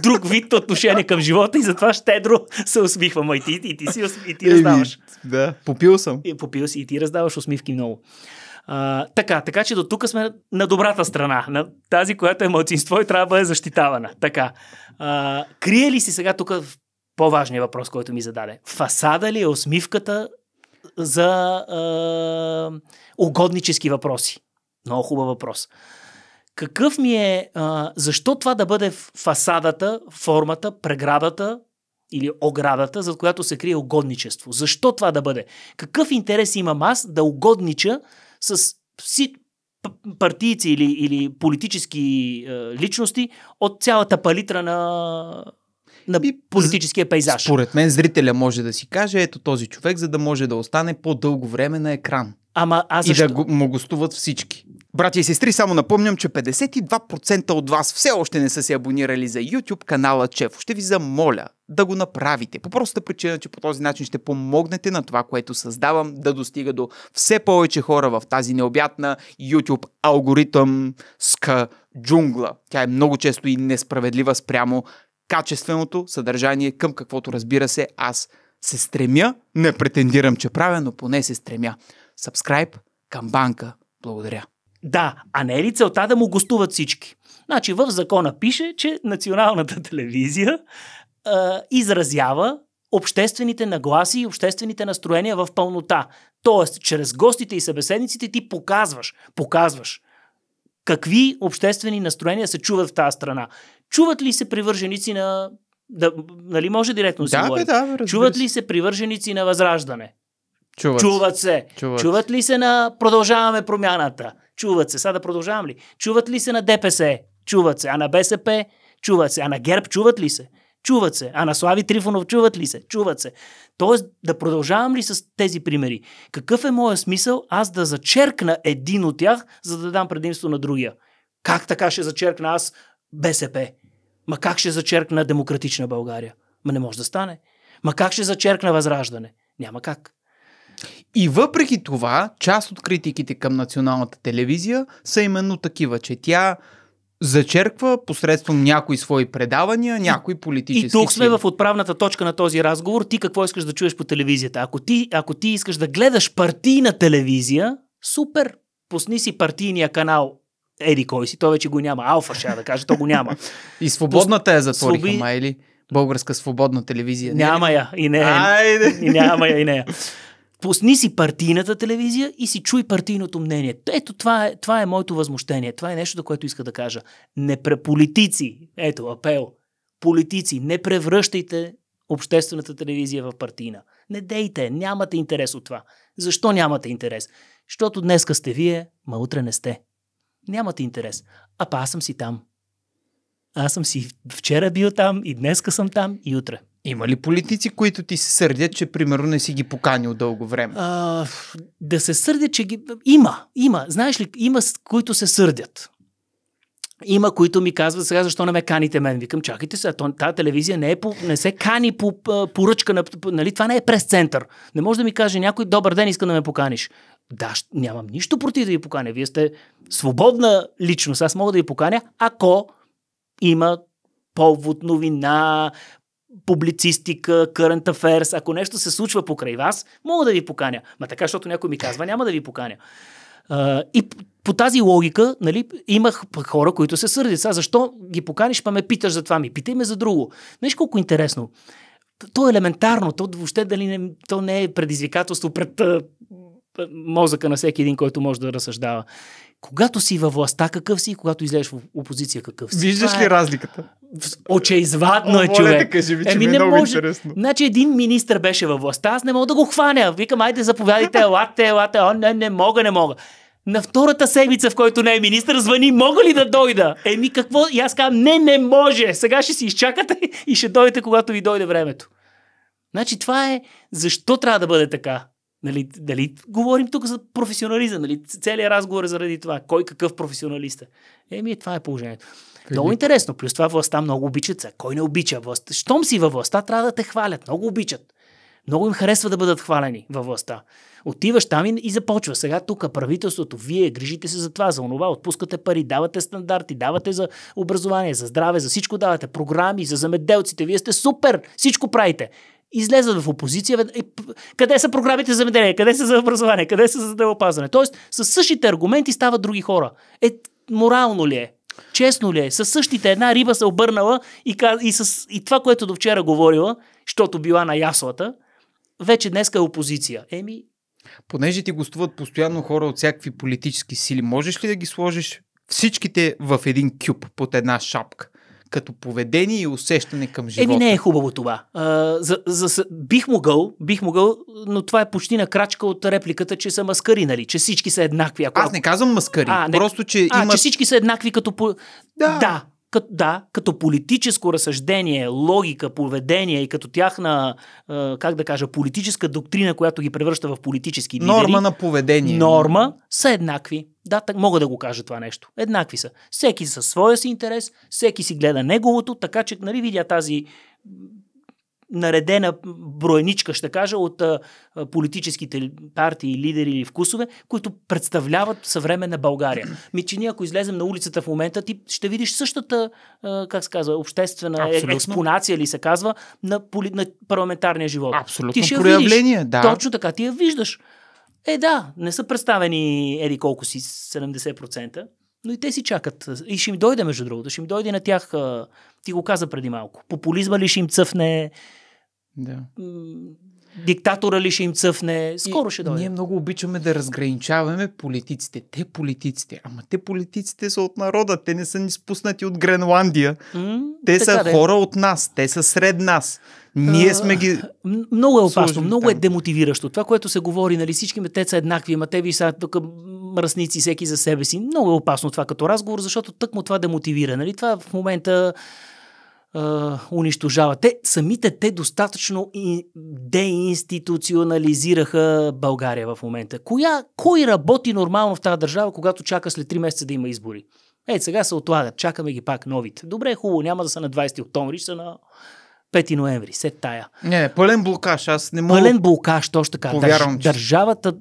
друг вид отношение към живота и затова щедро се усмихвам. И ти, и ти, си, и ти раздаваш. Да, попил съм. И, попил си и ти раздаваш усмивки много. А, така, така че до тук сме на добрата страна, на тази, която е младсинство и трябва да бъде защитавана. Така. А, крие ли си сега тук в по-важния въпрос, който ми зададе. Фасада ли е усмивката за е, угоднически въпроси? Много хубав въпрос. Какъв ми е, е защо това да бъде фасадата, формата, преградата или оградата, за която се крие угодничество? Защо това да бъде? Какъв интерес имам аз да угоднича с си, партийци или, или политически е, личности от цялата палитра на на и, политическия пейзаж. Според мен зрителя може да си каже, ето този човек, за да може да остане по-дълго време на екран. Ама а защо? И да го, му гостуват всички. Братя и сестри, само напомням, че 52% от вас все още не са се абонирали за YouTube канала Чефо. Ще ви замоля да го направите. По простата причина, че по този начин ще помогнете на това, което създавам, да достига до все повече хора в тази необятна YouTube алгоритъмска джунгла. Тя е много често и несправедлива спрямо качественото съдържание, към каквото разбира се аз се стремя. Не претендирам, че правя, но поне се стремя. Subscribe към банка. Благодаря. Да, а не е ли целта да му гостуват всички? Значи в закона пише, че националната телевизия е, изразява обществените нагласи и обществените настроения в пълнота. Тоест, чрез гостите и събеседниците ти показваш, показваш какви обществени настроения се чуват в тази страна. Чуват ли се привърженици на... Да, нали може директно да си да, да, Чуват ли се привърженици на възраждане? Чуват, чуват се. Чуват. чуват ли се на продължаваме промяната? Чуват се. Сега да продължавам ли? Чуват ли се на ДПС? Чуват се. А на БСП? Чуват се. А на ГЕРБ чуват ли се? Чуват се. А на Слави Трифонов чуват ли се? Чуват се. Тоест, да продължавам ли с тези примери? Какъв е моят смисъл аз да зачеркна един от тях, за да дам предимство на другия? Как така ще зачеркна аз БСП? Ма как ще зачеркна демократична България? Ма не може да стане. Ма как ще зачеркна възраждане? Няма как. И въпреки това, част от критиките към националната телевизия са именно такива, че тя зачерква посредством някои свои предавания, някои политически. И тук сме сили. в отправната точка на този разговор. Ти какво искаш да чуеш по телевизията? Ако ти, ако ти искаш да гледаш партийна телевизия, супер! Пусни си партийния канал Еди кой си, той вече го няма. Алфа ще да кажа, то го няма. <laughs> И свободната е затвориха, Слоби... май ли? Българска свободна телевизия. Няма я и не. Е. Айде. И няма я и не. Е. Пусни си партийната телевизия и си чуй партийното мнение. Ето това е, това е моето възмущение. Това е нещо, което иска да кажа. Не политици, ето апел, политици, не превръщайте обществената телевизия в партийна. Не дейте, нямате интерес от това. Защо нямате интерес? Защото днеска сте вие, ма утре не сте. Нямате интерес. А па аз съм си там. Аз съм си вчера бил там и днеска съм там и утре. Има ли политици, които ти се сърдят, че примерно не си ги поканил дълго време? А, да се сърдят, че ги... Има, има. Знаеш ли, има, които се сърдят. Има, които ми казват сега защо не ме каните мен. Викам, чакайте се, тази телевизия не, е по, не се кани по поръчка. На, нали? Това не е прес-център. Не може да ми каже някой, добър ден, иска да ме поканиш. Да, нямам нищо против да ви поканя. Вие сте свободна личност. Аз мога да ви поканя, ако има повод, новина, публицистика, current affairs, ако нещо се случва покрай вас, мога да ви поканя. Ма така, защото някой ми казва, няма да ви поканя. Uh, и по тази логика, нали, имах хора, които се сърдят. Сега защо ги поканиш, па ме питаш за това ми? Питай ме за друго. Знаеш колко интересно? То е елементарно, то въобще дали не, то не е предизвикателство пред мозъка на всеки един, който може да разсъждава. Когато си във властта, какъв си, и когато излезеш в опозиция, какъв си. Виждаш ли е... разликата? Очеизвадно е, е човек. Да кажи ми, че Еми, ми е много може... интересно. Значи един министр беше във властта, аз не мога да го хваня. Викам, айде заповядайте, елате, елате. О, не, не мога, не мога. На втората седмица, в който не е министър, звъни, мога ли да дойда? Еми какво? И аз казвам, не, не може. Сега ще си изчакате <laughs> и ще дойдете, когато ви дойде времето. Значи това е защо трябва да бъде така. Нали, дали говорим тук за професионализъм? Нали, целият разговор е заради това. Кой какъв професионалист е? Еми, това е положението. Фили. Много интересно. Плюс това властта много обичат. Са. Кой не обича властта? Щом си във властта, трябва да те хвалят. Много обичат. Много им харесва да бъдат хвалени във властта. Отиваш там и, и започва. Сега тук правителството, вие грижите се за това, за онова, отпускате пари, давате стандарти, давате за образование, за здраве, за всичко давате, програми, за замеделците, вие сте супер, всичко правите излезат в опозиция. Къде са програмите за земеделие? Къде са за образование? Къде са за здравеопазване? Тоест, с същите аргументи стават други хора. Е, морално ли е? Честно ли е? Със същите една риба се обърнала и, каз... и, с... и това, което до вчера говорила, защото била на яслата, вече днеска е опозиция. Еми. Понеже ти гостуват постоянно хора от всякакви политически сили, можеш ли да ги сложиш всичките в един кюб под една шапка? като поведение и усещане към живота. Еми не е хубаво това. А, за, за, бих могъл, бих могъл, но това е почти на крачка от репликата, че са маскари, нали? Че всички са еднакви. Ако... Аз не казвам маскари. А, не... Просто, че а, има... че всички са еднакви като... По... Да. да като, да, като политическо разсъждение, логика, поведение и като тяхна, как да кажа, политическа доктрина, която ги превръща в политически лидери. Норма на поведение. Норма са еднакви. Да, так, мога да го кажа това нещо. Еднакви са. Всеки със своя си интерес, всеки си гледа неговото, така че, нали, видя тази наредена броеничка, ще кажа, от а, политическите партии, лидери или вкусове, които представляват съвременна България. Ми, че ние ако излезем на улицата в момента, ти ще видиш същата, а, как се казва, обществена е, Абсолютно. експонация ли се казва, на, поли, на парламентарния живот. Абсолютно ти ще проявление, видиш. да. Точно така, ти я виждаш. Е, да, не са представени еди колко си 70%. Но и те си чакат. И ще им дойде, между другото. Ще им дойде на тях. ти го каза преди малко. Популизма ли ще им цъфне? Да. Диктатора ли ще им цъфне? Скоро и ще дойде. Ние много обичаме да разграничаваме политиците. Те политиците. Ама те политиците са от народа. Те не са ни спуснати от Гренландия. М, те са да. Е. хора от нас. Те са сред нас. Ние сме ги. Много е опасно, много е там. е демотивиращо. Това, което се говори, нали, всички ме те са еднакви, ама те ви са тук мръсници всеки за себе си. Много е опасно това като разговор, защото тък му това демотивира. Нали? Това в момента е, унищожава. Те, самите те достатъчно деинституционализираха България в момента. Коя, кой работи нормално в тази държава, когато чака след 3 месеца да има избори? Е, сега се отлагат, чакаме ги пак новите. Добре, хубаво, няма да са на 20 октомври, ще са на 5 ноември, се тая. Не, пълен блокаж, аз не мога. Пълен блокаж, точно така. Повярвам, Държ, че... Държавата,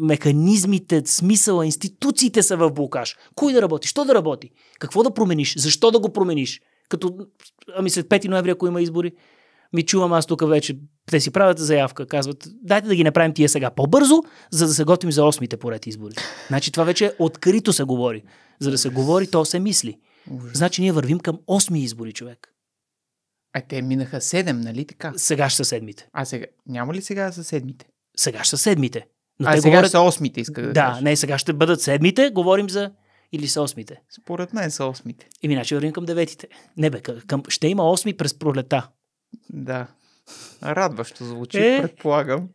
механизмите, смисъла, институциите са в блокаж. Кой да работи? Що да работи? Какво да промениш? Защо да го промениш? Като, ами след 5 ноември, ако има избори, ми чувам аз тук вече, те си правят заявка, казват, дайте да ги направим тия сега по-бързо, за да се готвим за 8-те поред избори. Значи това вече открито се говори. За да се говори, то се мисли. Значи ние вървим към 8 избори, човек. А те минаха седем, нали така? Сега ще са седмите. А сега, няма ли сега са седмите? Сега ще са седмите. Но а те сега говорят... са осмите, иска да Да, кажа. не, сега ще бъдат седмите, говорим за или са осмите. Според мен са осмите. Еми, иначе вървим към деветите. Не бе, към... ще има осми през пролета. Да. Радващо звучи, е... предполагам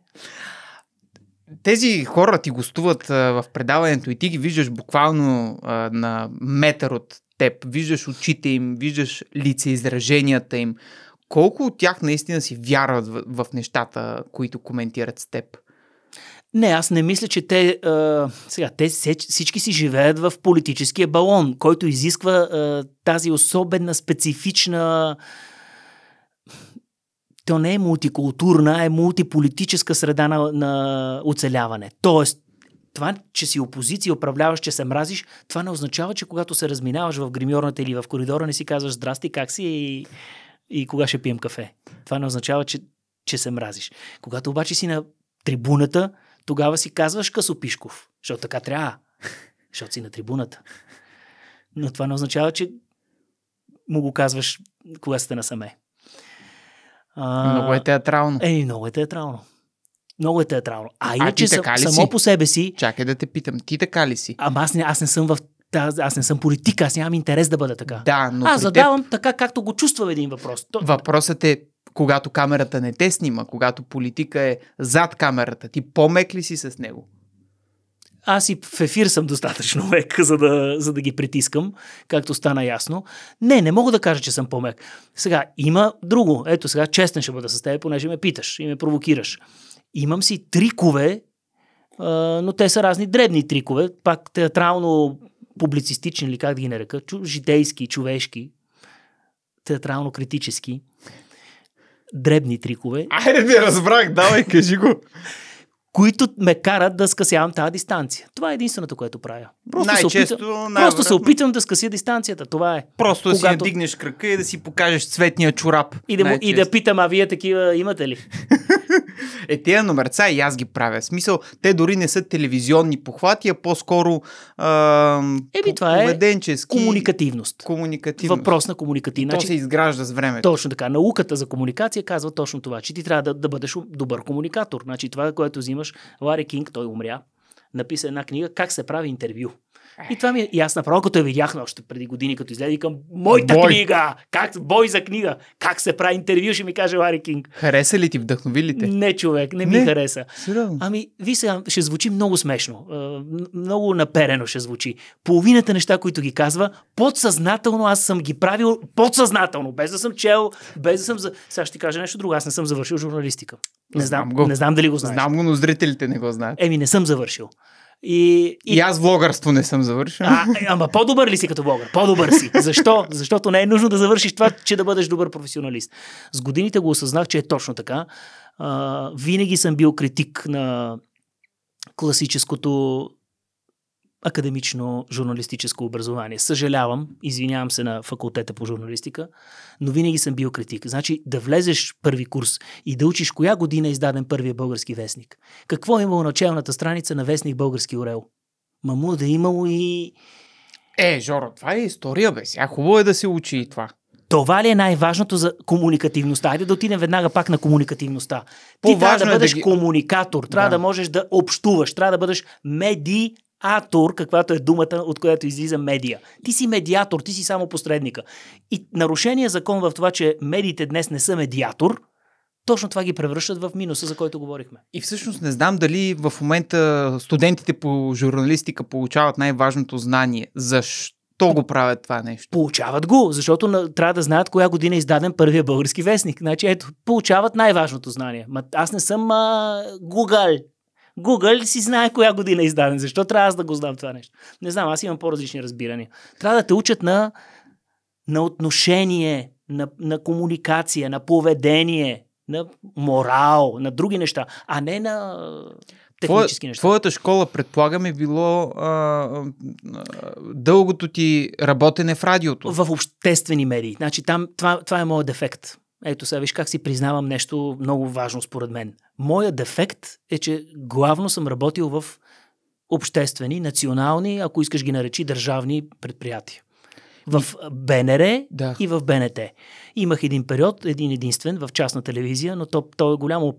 тези хора ти гостуват а, в предаването и ти ги виждаш буквално а, на метър от теб. Виждаш очите им, виждаш лицеизраженията им. Колко от тях наистина си вярват в, в нещата, които коментират с теб? Не, аз не мисля, че те. А, сега, те всички си живеят в политическия балон, който изисква а, тази особена, специфична то не е мултикултурна, е мултиполитическа среда на, на оцеляване. Тоест, това, че си опозиция, управляваш, че се мразиш, това не означава, че когато се разминаваш в гримьорната или в коридора, не си казваш здрасти, как си и, и кога ще пием кафе. Това не означава, че, че се мразиш. Когато обаче си на трибуната, тогава си казваш Касопишков, защото така трябва, защото си на трибуната. Но това не означава, че му го казваш, кога сте насаме. А, много е театрално. Е, много е театрално. Много е театрално. А, иначе а само си? по себе си. Чакай да те питам, ти така ли си? Ама аз не, аз не съм в аз, аз не съм политик, аз нямам интерес да бъда така. Да, но. Аз задавам теб... така, както го чувствам един въпрос. То... Въпросът е, когато камерата не те снима, когато политика е зад камерата, ти по-мек ли си с него? Аз и в ефир съм достатъчно <laughs> мек, за да, за да ги притискам, както стана ясно. Не, не мога да кажа, че съм по-мек. Сега, има друго. Ето сега, честен ще бъда с теб, понеже ме питаш и ме провокираш. Имам си трикове, но те са разни дребни трикове, пак театрално публицистични или как да ги нарека, житейски, човешки, театрално-критически, дребни трикове. Айде, не разбрах, давай, кажи го. <laughs> които ме карат да скъсявам тази дистанция. Това е единственото, което правя. Просто, често се, опитам, просто се опитам да скъся дистанцията. Това е. Просто когато... да си надигнеш крака и да си покажеш цветния чорап. И да, и да питам, а вие такива имате ли? <laughs> Е, тези номерца и аз ги правя. В смисъл, те дори не са телевизионни похвати, а по-скоро а, е, би, това е комуникативност. комуникативност. Въпрос на комуникативност. То се значи, изгражда с времето. Точно така. Науката за комуникация казва точно това, че ти трябва да, да бъдеш добър комуникатор. Значи това, което взимаш, Лари Кинг, той умря, написа една книга Как се прави интервю. И това ми И е аз направо, като я видях още преди години, като излезе към моята бой. книга, как, бой за книга, как се прави интервю, ще ми каже Лари Кинг. Хареса ли ти, вдъхнови ли те? Не, човек, не, не. ми хареса. Сериозно? Ами, ви сега, ще звучи много смешно, е, много наперено ще звучи. Половината неща, които ги казва, подсъзнателно аз съм ги правил подсъзнателно, без да съм чел, без да съм... За... Сега ще ти кажа нещо друго, аз не съм завършил журналистика. Не знам, знам го. не знам дали го знаеш. Знам го, но зрителите не го знаят. Еми, не съм завършил. И, и... и аз влогърство не съм завършил. А, ама по-добър ли си като блогър? По-добър си. Защо? Защото не е нужно да завършиш това, че да бъдеш добър професионалист. С годините го осъзнах, че е точно така. А, винаги съм бил критик на класическото академично журналистическо образование. Съжалявам, извинявам се на факултета по журналистика, но винаги съм бил критик. Значи да влезеш първи курс и да учиш коя година е издаден първия български вестник. Какво е имало началната страница на вестник Български Орел? Маму да е имало и... Е, Жоро, това е история, бе. Сега хубаво е да се учи и това. Това ли е най-важното за комуникативността? Айде да отидем веднага пак на комуникативността. Ти По-важно трябва да бъдеш е да... комуникатор, трябва да. да можеш да общуваш, трябва да бъдеш меди атор, каквато е думата, от която излиза медия. Ти си медиатор, ти си само посредника. И нарушение закон в това, че медиите днес не са медиатор, точно това ги превръщат в минуса, за който говорихме. И всъщност не знам дали в момента студентите по журналистика получават най-важното знание. Защо? то го правят това нещо. Получават го, защото на, трябва да знаят коя година е издаден първия български вестник. Значи, ето, получават най-важното знание. Ма, аз не съм а, Гугал, Google си знае коя година е издаден. Защо трябва аз да го знам това нещо? Не знам, аз имам по-различни разбирания. Трябва да те учат на, на отношение, на, на комуникация, на поведение, на морал, на други неща, а не на технически Твоя, неща. Твоята школа, предполагам, е било а, а, дългото ти работене в радиото. В обществени медии. Значи там това, това е моят дефект. Ето сега виж как си признавам нещо много важно според мен. Моя дефект е, че главно съм работил в обществени, национални, ако искаш ги наречи държавни предприятия в БНР да. и в БНТ. Имах един период, един единствен в частна телевизия, но то, то е голямо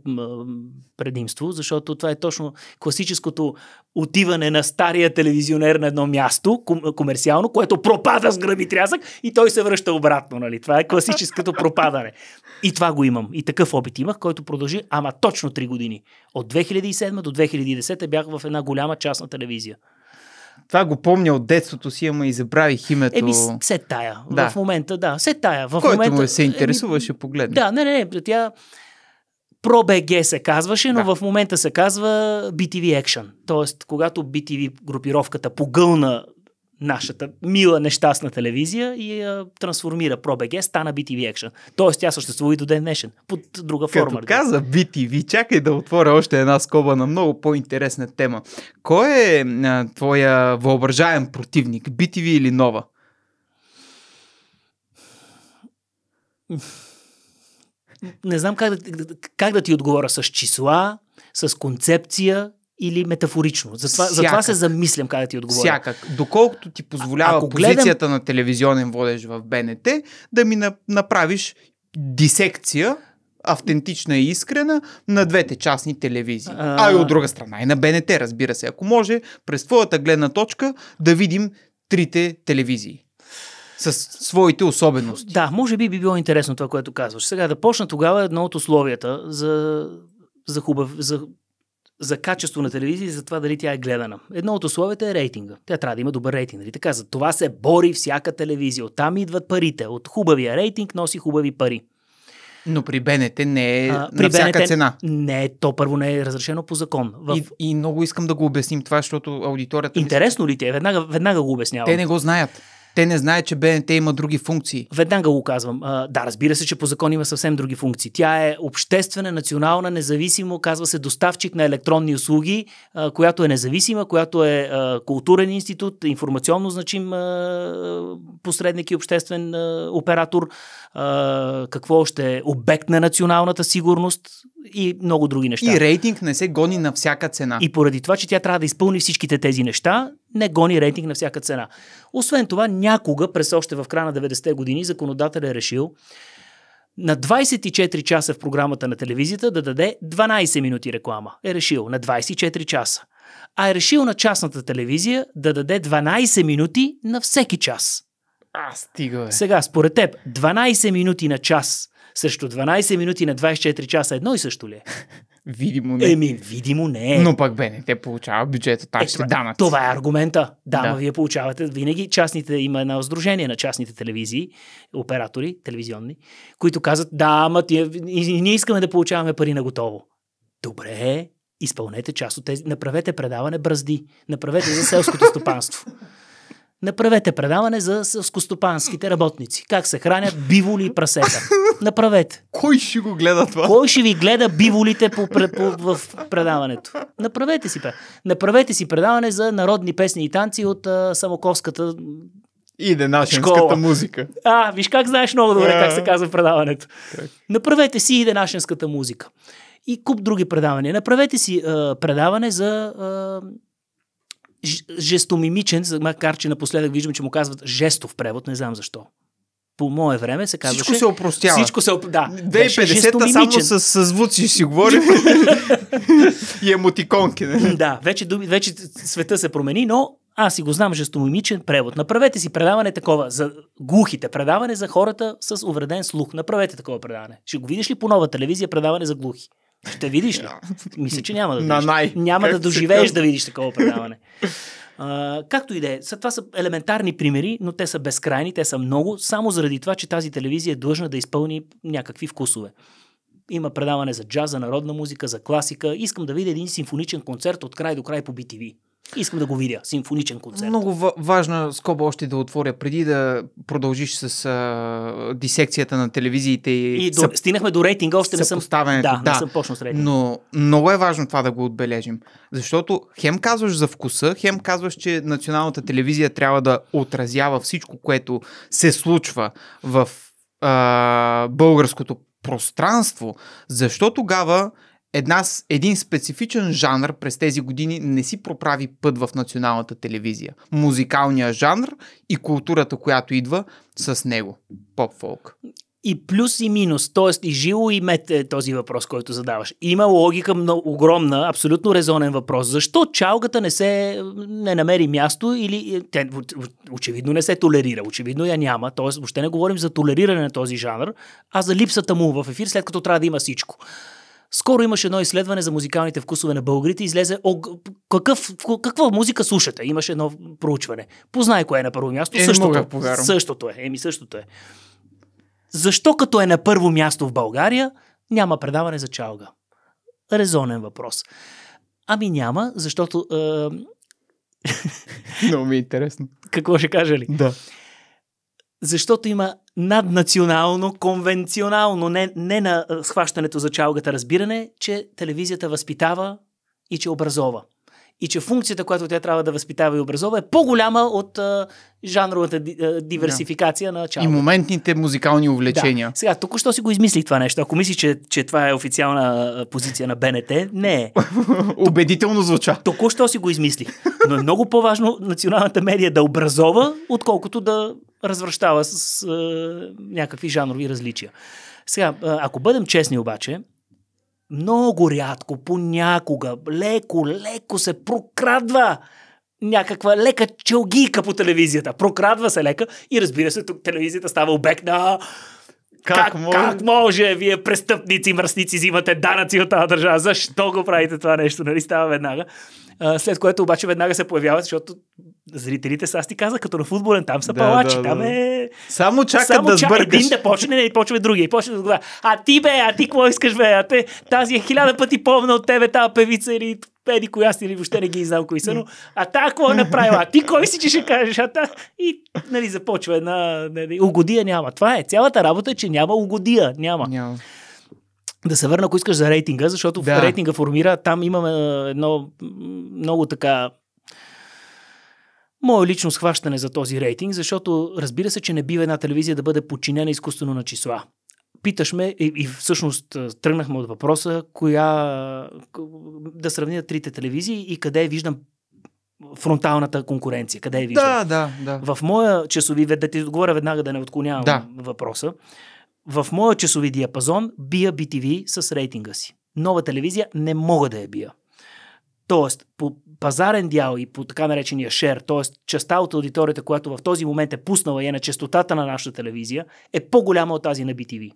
предимство, защото това е точно класическото отиване на стария телевизионер на едно място, ком, комерциално, което пропада с и трясък и той се връща обратно. Нали? Това е класическото пропадане. И това го имам. И такъв опит имах, който продължи, ама точно 3 години. От 2007 до 2010 бях в една голяма частна телевизия. Това го помня от детството си, ама и забравих името. Еми, се тая. Да. В момента, да. Се тая. В Който момента... му се интересуваше, погледна. Да, не, не, не. Тя ProBG се казваше, но да. в момента се казва BTV Action. Тоест, когато BTV групировката погълна нашата мила нещастна телевизия и я трансформира ProBG, стана BTV Action. Тоест тя съществува и до ден днешен, под друга форма. Като каза BTV, чакай да отворя още една скоба на много по-интересна тема. Кой е а, твоя въображаем противник, BTV или Нова? Не знам как да, как да ти отговоря с числа, с концепция, или метафорично. Затова, затова се замислям как да ти отговоря. Всякак. Доколкото ти позволява а, позицията гледам... на телевизионен водеж в БНТ, да ми на, направиш дисекция автентична и искрена на двете частни телевизии. А... а и от друга страна и на БНТ, разбира се. Ако може, през твоята гледна точка да видим трите телевизии с своите особености. Да, може би би било интересно това, което казваш. Сега да почна тогава едно от условията за, за, хубав, за за качество на телевизия и за това дали тя е гледана. Едно от условията е рейтинга. Тя трябва да има добър рейтинг. Нали? Така, за това се бори всяка телевизия. Оттам идват парите. От хубавия рейтинг носи хубави пари. Но при БНТ не е а, при на всяка БНТ, цена. Не, е. то първо не е разрешено по закон. В... И, и много искам да го обясним това, защото аудиторията... Интересно ли ли те? Веднага, веднага го обяснявам. Те не го знаят. Те не знаят, че БНТ има други функции. Веднага го казвам. А, да, разбира се, че по закон има съвсем други функции. Тя е обществена, национална, независимо, казва се доставчик на електронни услуги, а, която е независима, която е а, културен институт, информационно значим а, посредник и обществен а, оператор, а, какво още е обект на националната сигурност и много други неща. И рейтинг не се гони на всяка цена. И поради това, че тя трябва да изпълни всичките тези неща, не гони рейтинг на всяка цена. Освен това, някога, през още в края на 90-те години, законодател е решил на 24 часа в програмата на телевизията да даде 12 минути реклама. Е решил на 24 часа. А е решил на частната телевизия да даде 12 минути на всеки час. А, стига, бе. Сега, според теб, 12 минути на час срещу 12 минути на 24 часа едно и също ли е? <laughs> Видимо не. Еми, видимо не е. Но пък бе, те получава бюджета, е, там ще данъци. Това е аргумента. Да, да, но вие получавате винаги частните, има едно сдружение на частните телевизии, оператори, телевизионни, които казват, да, ама ние искаме да получаваме пари на готово. Добре, изпълнете част от тези, направете предаване бразди, направете за селското <laughs> стопанство. Направете предаване за скостопанските работници. Как се хранят биволи и прасета. Направете. Кой ще го гледа това? Кой ще ви гледа биволите по, по, по, в предаването? Направете си, направете си предаване за народни песни и танци от а, Самоковската и денашенската музика. А, виж как знаеш много добре yeah. как се казва предаването. Okay. Направете си и денашенската музика. И куп други предавания. Направете си а, предаване за а, жестомимичен, макар че напоследък виждам, че му казват жестов превод, не знам защо. По мое време се казваше... Всичко се опростява. Всичко се... Да. 2050-та само с, с звуци си говорим. <laughs> и емотиконки. Не? Да, вече, вече света се промени, но аз си го знам, жестомимичен превод. Направете си предаване такова за глухите, предаване за хората с увреден слух. Направете такова предаване. Ще го видиш ли по нова телевизия предаване за глухи? Ще видиш ли? Мисля, че няма да На най- няма да доживееш да видиш такова предаване. Uh, както и да е. Това са елементарни примери, но те са безкрайни, те са много, само заради това, че тази телевизия е длъжна да изпълни някакви вкусове. Има предаване за джаз, за народна музика, за класика. Искам да видя един симфоничен концерт от край до край по BTV. Искам да го видя. Симфоничен концерт. Много в- важна скоба още да отворя преди да продължиш с а, дисекцията на телевизиите. И, и до, съп... стигнахме до рейтинга, още не съм, да, да, не съм почнал с рейтинга. Но много е важно това да го отбележим. Защото хем казваш за вкуса, хем казваш, че националната телевизия трябва да отразява всичко, което се случва в а, българското пространство. Защо тогава една, един специфичен жанр през тези години не си проправи път в националната телевизия. Музикалния жанр и културата, която идва с него. Поп-фолк. И плюс и минус, т.е. и жило и мет е този въпрос, който задаваш. Има логика много огромна, абсолютно резонен въпрос. Защо чалгата не се не намери място или е, те, очевидно не се толерира, очевидно я няма, т.е. въобще не говорим за толериране на този жанр, а за липсата му в ефир, след като трябва да има всичко. Скоро имаше едно изследване за музикалните вкусове на българите. Излезе о, какъв, каква музика слушате. Имаше едно проучване. Познай кое е на първо място. Е, същото, мога, същото е. Еми, същото е. Защо като е на първо място в България, няма предаване за чалга? Резонен въпрос. Ами няма, защото... Е... Много ми е интересно. <laughs> Какво ще кажа ли? Да защото има наднационално, конвенционално, не, не на схващането за чалгата разбиране, че телевизията възпитава и че образова. И че функцията, която тя трябва да възпитава и образова, е по-голяма от а, жанровата диверсификация да. на чалгата. И моментните музикални увлечения. Да. Сега, току-що си го измислих това нещо. Ако мислиш, че, че това е официална позиция на БНТ, не е. <laughs> Убедително звуча. Току-що си го измислих. Но е много по-важно националната медия да образова, отколкото да развръщава с а, някакви жанрови различия. Сега, ако бъдем честни обаче, много рядко, понякога, леко, леко се прокрадва някаква лека челгийка по телевизията. Прокрадва се лека и разбира се, тук телевизията става обект на как, как, може? как може? Вие престъпници, мръсници, взимате данъци от тази държава. Защо го правите това нещо? Нали става веднага. А, след което обаче веднага се появяват, защото зрителите, са, аз ти казах, като на футболен, там са да, палачи, да, да. там е... Само чакат Само да чак... сбъркаш. Един да почне, не, и почва другия, и почва да отговаря. А ти бе, а ти какво искаш бе, а те, тази е хиляда пъти повна от тебе, тази певица или педи коя си, или въобще не ги знам кои са, но а та какво е направила, а ти кой си, че ще кажеш, а та... И нали, започва една... Угодия няма. Това е. Цялата работа е, че няма угодия. Няма. няма да се върна, ако искаш за рейтинга, защото да. рейтинга формира, там имаме едно много така мое лично схващане за този рейтинг, защото разбира се, че не бива една телевизия да бъде подчинена изкуствено на числа. Питаш ме и, и всъщност тръгнахме от въпроса, коя да сравня трите телевизии и къде виждам фронталната конкуренция, къде я виждам. Да, да, да. В моя часови да ти отговоря веднага да не отклонявам да. въпроса, в моя часови диапазон бия BTV с рейтинга си. Нова телевизия не мога да я бия. Тоест, по пазарен дял и по така наречения шер, т.е. частта от аудиторията, която в този момент е пуснала и е на частотата на нашата телевизия, е по-голяма от тази на BTV.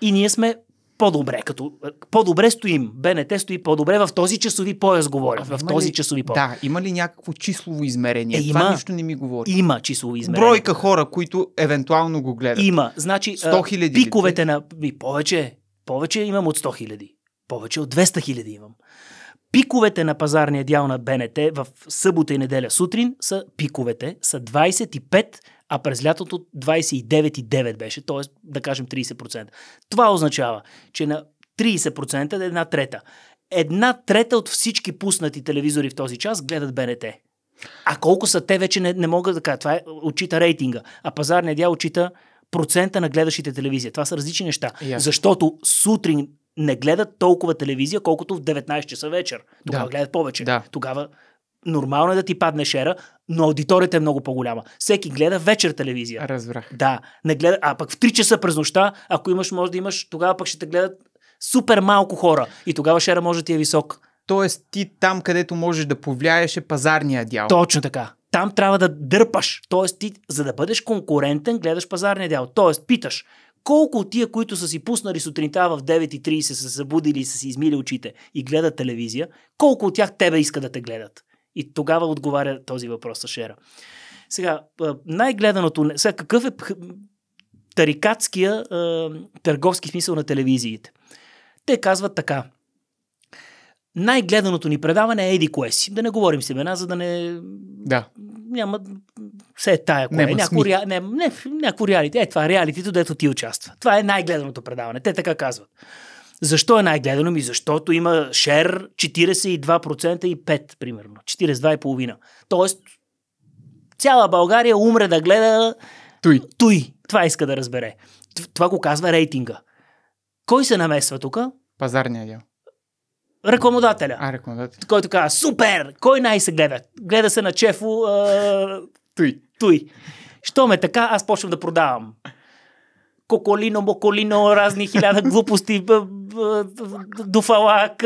И ние сме по-добре, като по-добре стоим. БНТ стои по-добре в този часови пояс, говоря. А, в този ли, часови пояс. Да, има ли някакво числово измерение? Е, Това нищо не ми говори. Има числово измерение. Бройка хора, които евентуално го гледат. Има. Значи, 100 000 пиковете ли? на... И повече. Повече имам от 100 хиляди. Повече от 200 хиляди имам. Пиковете на пазарния дял на БНТ в събота и неделя сутрин са пиковете, са 25 а през лятото 29,9 беше, т.е. да кажем 30%. Това означава, че на 30% е една трета. Една трета от всички пуснати телевизори в този час гледат БНТ. А колко са те вече не, не мога да кажа. Това е, отчита рейтинга, а пазарният дял отчита процента на гледащите телевизия. Това са различни неща. Yeah. Защото сутрин не гледат толкова телевизия, колкото в 19 часа вечер. Тогава да. гледат повече. Да. Тогава Нормално е да ти падне шера, но аудиторията е много по-голяма. Всеки гледа вечер телевизия. Разбрах. Да, не гледа, а пък в 3 часа през нощта, ако имаш, може да имаш, тогава пък ще те гледат супер малко хора. И тогава шера може да ти е висок. Тоест ти там, където можеш да повлияеш е пазарния дял. Точно така. Там трябва да дърпаш. Тоест ти, за да бъдеш конкурентен, гледаш пазарния дял. Тоест питаш, колко от тия, които са си пуснали сутринта в 9.30, са се събудили и са си измили очите и гледат телевизия, колко от тях тебе иска да те гледат? И тогава отговаря този въпрос с Шера. Сега, най-гледаното... Сега, какъв е тарикатския търговски смисъл на телевизиите? Те казват така – най-гледаното ни предаване е Еди кое си. Да не говорим с имена, за да не... Да. Няма... Все е тая кое. Някакво, ре... не, не, реалити. Е, това е реалитито, дето ти участва. Това е най-гледаното предаване. Те така казват. Защо е най-гледано? Ми защото има шер 42% и 5, примерно. 42,5. Тоест, цяла България умре да гледа той. Туй. Това иска да разбере. Това го казва рейтинга. Кой се намесва тук? Пазарния дел. Рекламодателя. А, рекламодателя. Който казва, супер! Кой най-се гледа? Гледа се на чефо... Е... Туй. Туй. Що ме така, аз почвам да продавам коколино, моколино, разни хиляда глупости, дуфалак,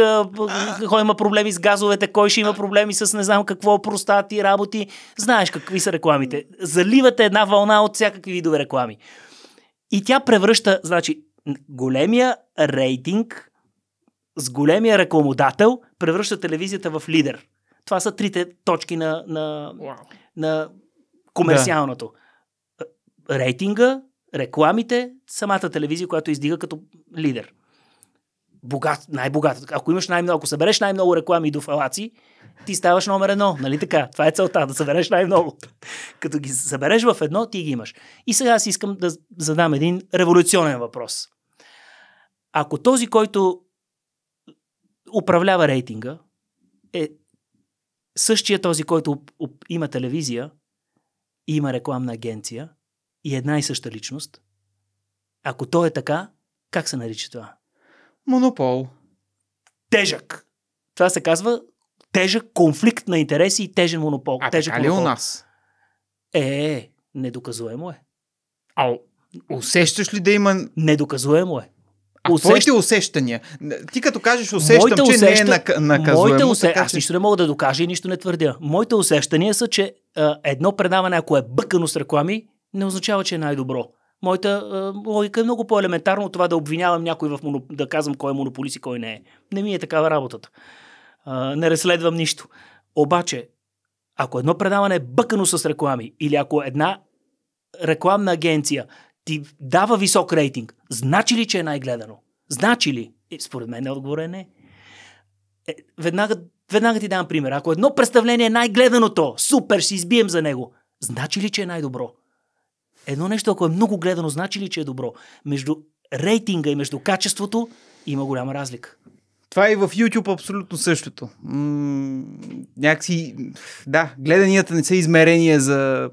кой има проблеми с газовете, кой ще има проблеми с не знам какво, простати, работи. Знаеш какви са рекламите. Заливате една вълна от всякакви видове реклами. И тя превръща, значи, големия рейтинг с големия рекламодател превръща телевизията в лидер. Това са трите точки на, на, на комерциалното. Да. Рейтинга, рекламите, самата телевизия, която издига като лидер. Богат, най богата Ако имаш най-много, ако събереш най-много реклами и дофалаци, ти ставаш номер едно, нали така? Това е целта, да събереш най-много. Като ги събереш в едно, ти ги имаш. И сега аз искам да задам един революционен въпрос. Ако този, който управлява рейтинга, е същия този, който има телевизия и има рекламна агенция – и една и съща личност? Ако то е така, как се нарича това? Монопол. Тежък. Това се казва тежък конфликт на интереси и тежен монопол. А тежък така ли е монопол. у нас? Е, е, е, недоказуемо е. А усещаш ли да има... Недоказуемо е. А Усещ... твоите усещания? Ти като кажеш усещам, моите че усеща... не е нак- наказуемо. Моите усе... така, Аз че... нищо не мога да докажа и нищо не твърдя. Моите усещания са, че а, едно предаване, ако е бъкано с реклами, не означава, че е най-добро. Моята е, логика е много по-елементарна от това да обвинявам някой в моноп... да казвам кой е монополист и кой не е. Не ми е такава работата. Е, не разследвам нищо. Обаче, ако едно предаване е бъкано с реклами или ако една рекламна агенция ти дава висок рейтинг, значи ли, че е най-гледано? Значи ли? И е, според мен отговорът е не. Е, веднага, веднага ти давам пример. Ако едно представление е най-гледаното, супер, ще избием за него. Значи ли, че е най-добро? Едно нещо, ако е много гледано, значи ли, че е добро? Между рейтинга и между качеството има голяма разлика. Това е и в YouTube абсолютно същото. М- някакси, да, гледанията не са измерения за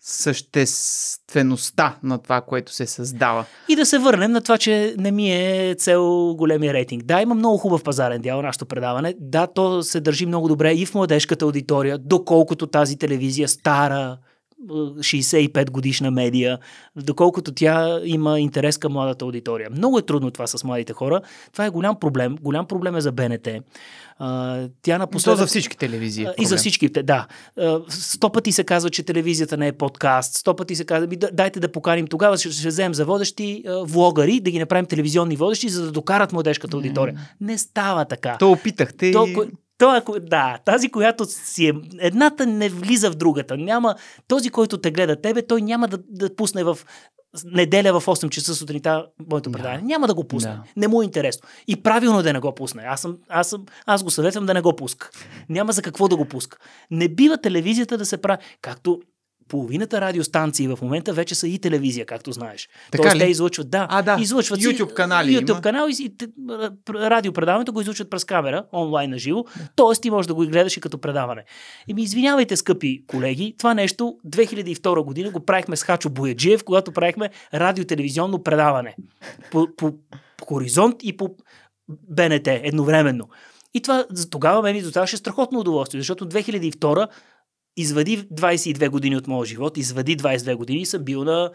съществеността на това, което се създава. И да се върнем на това, че не ми е цел големия рейтинг. Да, има много хубав пазарен дял нашето предаване. Да, то се държи много добре и в младежката аудитория, доколкото тази телевизия стара, 65 годишна медия, доколкото тя има интерес към младата аудитория. Много е трудно това с младите хора. Това е голям проблем. Голям проблем е за БНТ. Тя напоследък... То за всички телевизии. Е и за всички, да. Сто пъти се казва, че телевизията не е подкаст. Сто пъти се казва, дайте да поканим тогава, ще, ще вземем за водещи влогари, да ги направим телевизионни водещи, за да докарат младежката аудитория. Не, Не става така. То опитахте. То, и... Той, е да, тази, която си е... Едната не влиза в другата. Няма... Този, който те гледа тебе, той няма да, да пусне в неделя в 8 часа сутринта моето предаване. Да. Няма да го пусне. Да. Не му е интересно. И правилно да не го пусне. Аз, съм, аз, съм, аз го съветвам да не го пуска. Няма за какво да го пуска. Не бива телевизията да се прави, както половината радиостанции в момента вече са и телевизия, както знаеш. Така Тоест, ли? те излъчват, да, а, да. излъчват YouTube канали. YouTube има. канал и, и радиопредаването го излъчват през камера, онлайн на живо. Да. Тоест, ти можеш да го гледаш и като предаване. И ми извинявайте, скъпи колеги, това нещо 2002 година го правихме с Хачо Бояджиев, когато правихме радиотелевизионно предаване. По, по, по хоризонт и по БНТ едновременно. И това за тогава мен ми доставаше страхотно удоволствие, защото 2002 извади 22 години от моя живот, извади 22 години и съм бил на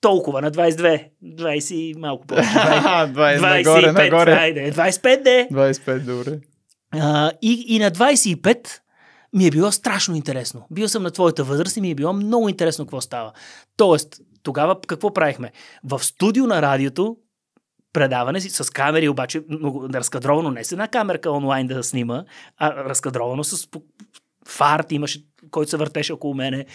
толкова, на 22, 20 малко по 20, 20 нагоре, 25, нагоре. Айде, 25 де. 25, добре. А, и, и на 25 ми е било страшно интересно. Бил съм на твоята възраст и ми е било много интересно какво става. Тоест, тогава какво правихме? В студио на радиото предаване си, с камери, обаче разкадровано, не с една камерка онлайн да снима, а разкадровано с фарт, имаше който се въртеше около мене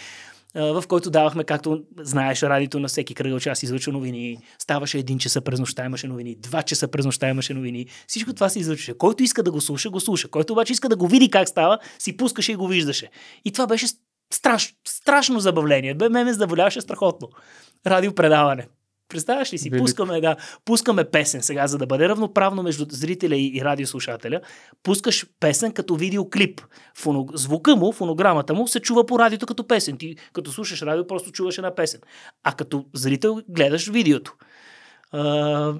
в който давахме, както знаеш, радиото на всеки кръгъл час излъчва новини. Ставаше един часа през нощта имаше новини, два часа през нощта имаше новини. Всичко това се излъчваше. Който иска да го слуша, го слуша. Който обаче иска да го види как става, си пускаше и го виждаше. И това беше страш, страшно забавление. Бе, ме ме забавляваше страхотно. Радиопредаване. Представяш ли си? Велик. Пускаме, да, пускаме песен сега, за да бъде равноправно между зрителя и, радиослушателя. Пускаш песен като видеоклип. Фоно... Звука му, фонограмата му се чува по радиото като песен. Ти като слушаш радио, просто чуваш една песен. А като зрител гледаш видеото. А,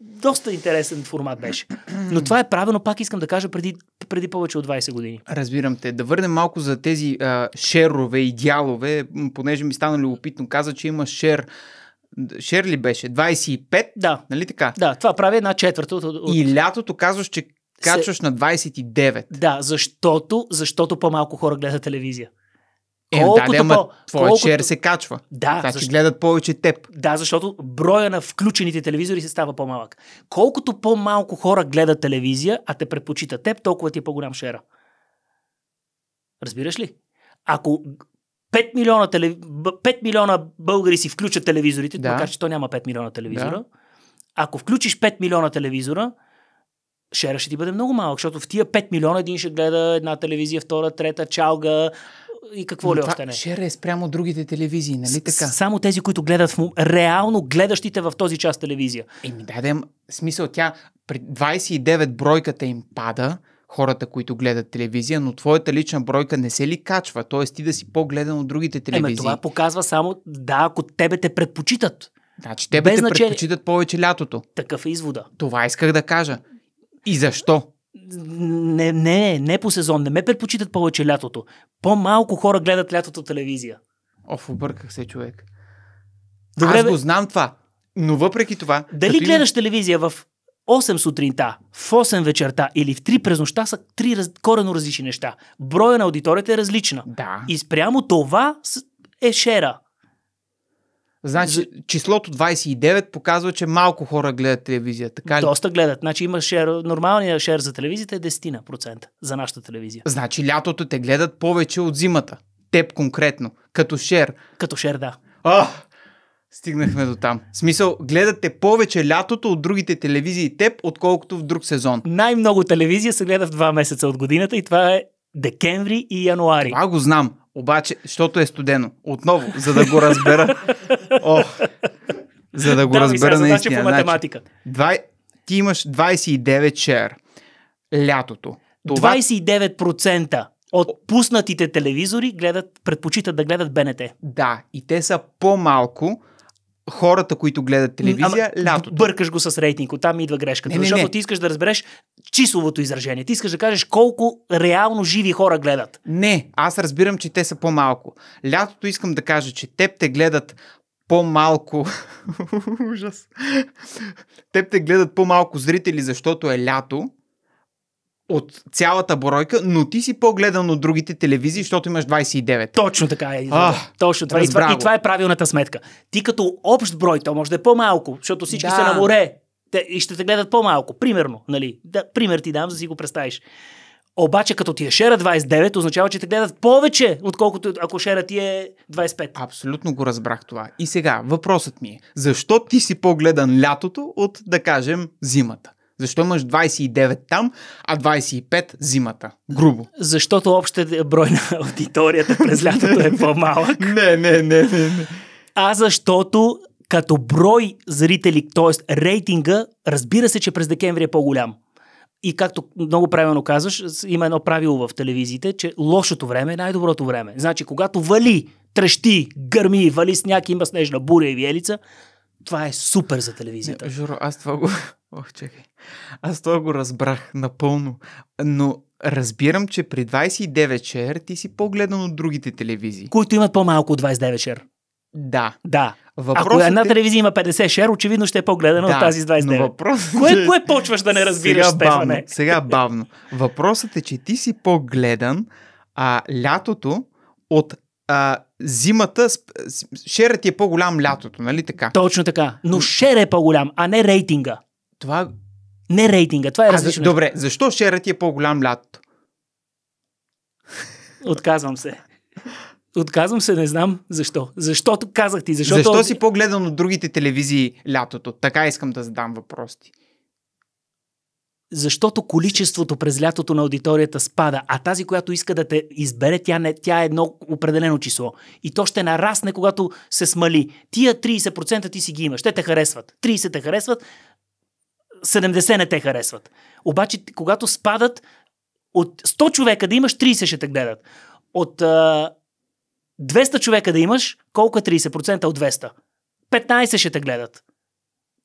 доста интересен формат беше. Но това е правилно, пак искам да кажа, преди, преди повече от 20 години. Разбирам те. Да върнем малко за тези а, шерове и дялове, понеже ми стана любопитно. Каза, че има шер Шерли беше 25, да. нали така? Да, това прави една четвърта от, от... И лятото казваш, че качваш се... на 29. Да, защото, защото по-малко хора гледат телевизия. Е, колкото да, ама по... твоя колкото... шер се качва. Да, значи защо... гледат повече теб. Да, защото броя на включените телевизори се става по-малък. Колкото по-малко хора гледат телевизия, а те предпочитат теб, толкова ти е по-голям шера. Разбираш ли? Ако 5 милиона, телев... 5 милиона българи си включат телевизорите, да. макар че то няма 5 милиона телевизора. Да. Ако включиш 5 милиона телевизора, шера ще ти бъде много малък, защото в тия 5 милиона един ще гледа една телевизия, втора, трета, чалга и какво Но ли още не. Шера е спрямо другите телевизии, нали така? Само тези, които гледат, в... реално гледащите в този час телевизия. Еми, дадем смисъл, тя при 29 бройката им пада, хората, които гледат телевизия, но твоята лична бройка не се ли качва? т.е. ти да си по-гледан от другите телевизии. Еме, това показва само, да, ако тебе те предпочитат. Значи тебе Без те значение... предпочитат повече лятото. Такъв е извода. Това исках да кажа. И защо? Не, не, не по сезон. Не ме предпочитат повече лятото. По-малко хора гледат лятото телевизия. Оф, обърках се, човек. Добре, Аз го знам това. Но въпреки това... Дали гледаш им... телевизия в 8 сутринта, в 8 вечерта или в 3 през нощта са три раз... корено различни неща. Броя на аудиторията е различна. Да. И спрямо това е шера. Значи, числото 29 показва, че малко хора гледат телевизия, така ли? Доста гледат. Значи има шер, нормалния шер за телевизията е 10% за нашата телевизия. Значи лятото те гледат повече от зимата. Теб конкретно. Като шер. Като шер, да. Ах! Стигнахме до там. В смисъл, гледате повече лятото от другите телевизии теб, отколкото в друг сезон. Най-много телевизия се гледа в два месеца от годината и това е декември и януари. Това го знам, обаче, защото е студено. Отново, за да го разбера. <laughs> Ох, за да го да, разбера сега, наистина. Задача по значи, математика. Значи, 20, ти имаш 29 шер. Лятото. Това... 29% от пуснатите телевизори гледат, предпочитат да гледат БНТ. Да, и те са по-малко хората, които гледат телевизия, Ама, лятото. Бъркаш го с рейтинг, оттам идва грешката. Не, не, защото не. ти искаш да разбереш числовото изражение. Ти искаш да кажеш колко реално живи хора гледат. Не, аз разбирам, че те са по-малко. Лятото искам да кажа, че теб те гледат по-малко. <laughs> Ужас. Теб те гледат по-малко зрители, защото е лято, от цялата бройка, но ти си по-гледан от другите телевизии, защото имаш 29. Точно така е. А, Точно това. И, това, и това е правилната сметка. Ти като общ брой, то може да е по-малко, защото всички да. са на море те, и ще те гледат по-малко. Примерно, нали? Да, пример ти дам, за да си го представиш. Обаче, като ти е шера 29, означава, че те гледат повече, отколкото ако шера ти е 25. Абсолютно го разбрах това. И сега, въпросът ми е, защо ти си по-гледан лятото от, да кажем, зимата? Защо имаш 29 там, а 25 зимата? Грубо. Защото общият брой на аудиторията през лятото е по-малък. <laughs> не, не, не, не, не. А защото като брой зрители, т.е. рейтинга, разбира се, че през декември е по-голям. И както много правилно казваш, има едно правило в телевизиите, че лошото време е най-доброто време. Значи, когато вали, трещи, гърми, вали сняг, има снежна буря и виелица, това е супер за телевизията. Не, Жоро, аз това го... <laughs> Ох, чакай. Аз това го разбрах напълно. Но разбирам, че при 29 шер ти си по-гледан от другите телевизии. Които имат по-малко от 29 шер. Да. Да. Въпросът Ако една е- телевизия има 50 шер, очевидно ще е по-гледана да, от тази с 29. Но въпрос... Е, кое, кое почваш да не разбираш, сега Стефане? Бавно, сега бавно. Въпросът е, че ти си по-гледан, а лятото от а, зимата, шерът ти е по-голям лятото, нали така? Точно така. Но шер е по-голям, а не рейтинга. Това не рейтинга, това е различно. добре, защо шерът ти е по-голям лятото? Отказвам се. Отказвам се, не знам защо. Защото казах ти, защото... Защо си по-гледан от другите телевизии лятото? Така искам да задам въпрос ти. Защото количеството през лятото на аудиторията спада, а тази, която иска да те избере, тя, не, тя е едно определено число. И то ще нарасне, когато се смали. Тия 30% ти си ги имаш. Те те харесват. 30 те харесват, 70 не те харесват. Обаче, когато спадат, от 100 човека да имаш, 30 ще те гледат. От а, 200 човека да имаш, колко е 30% от 200? 15 ще те гледат.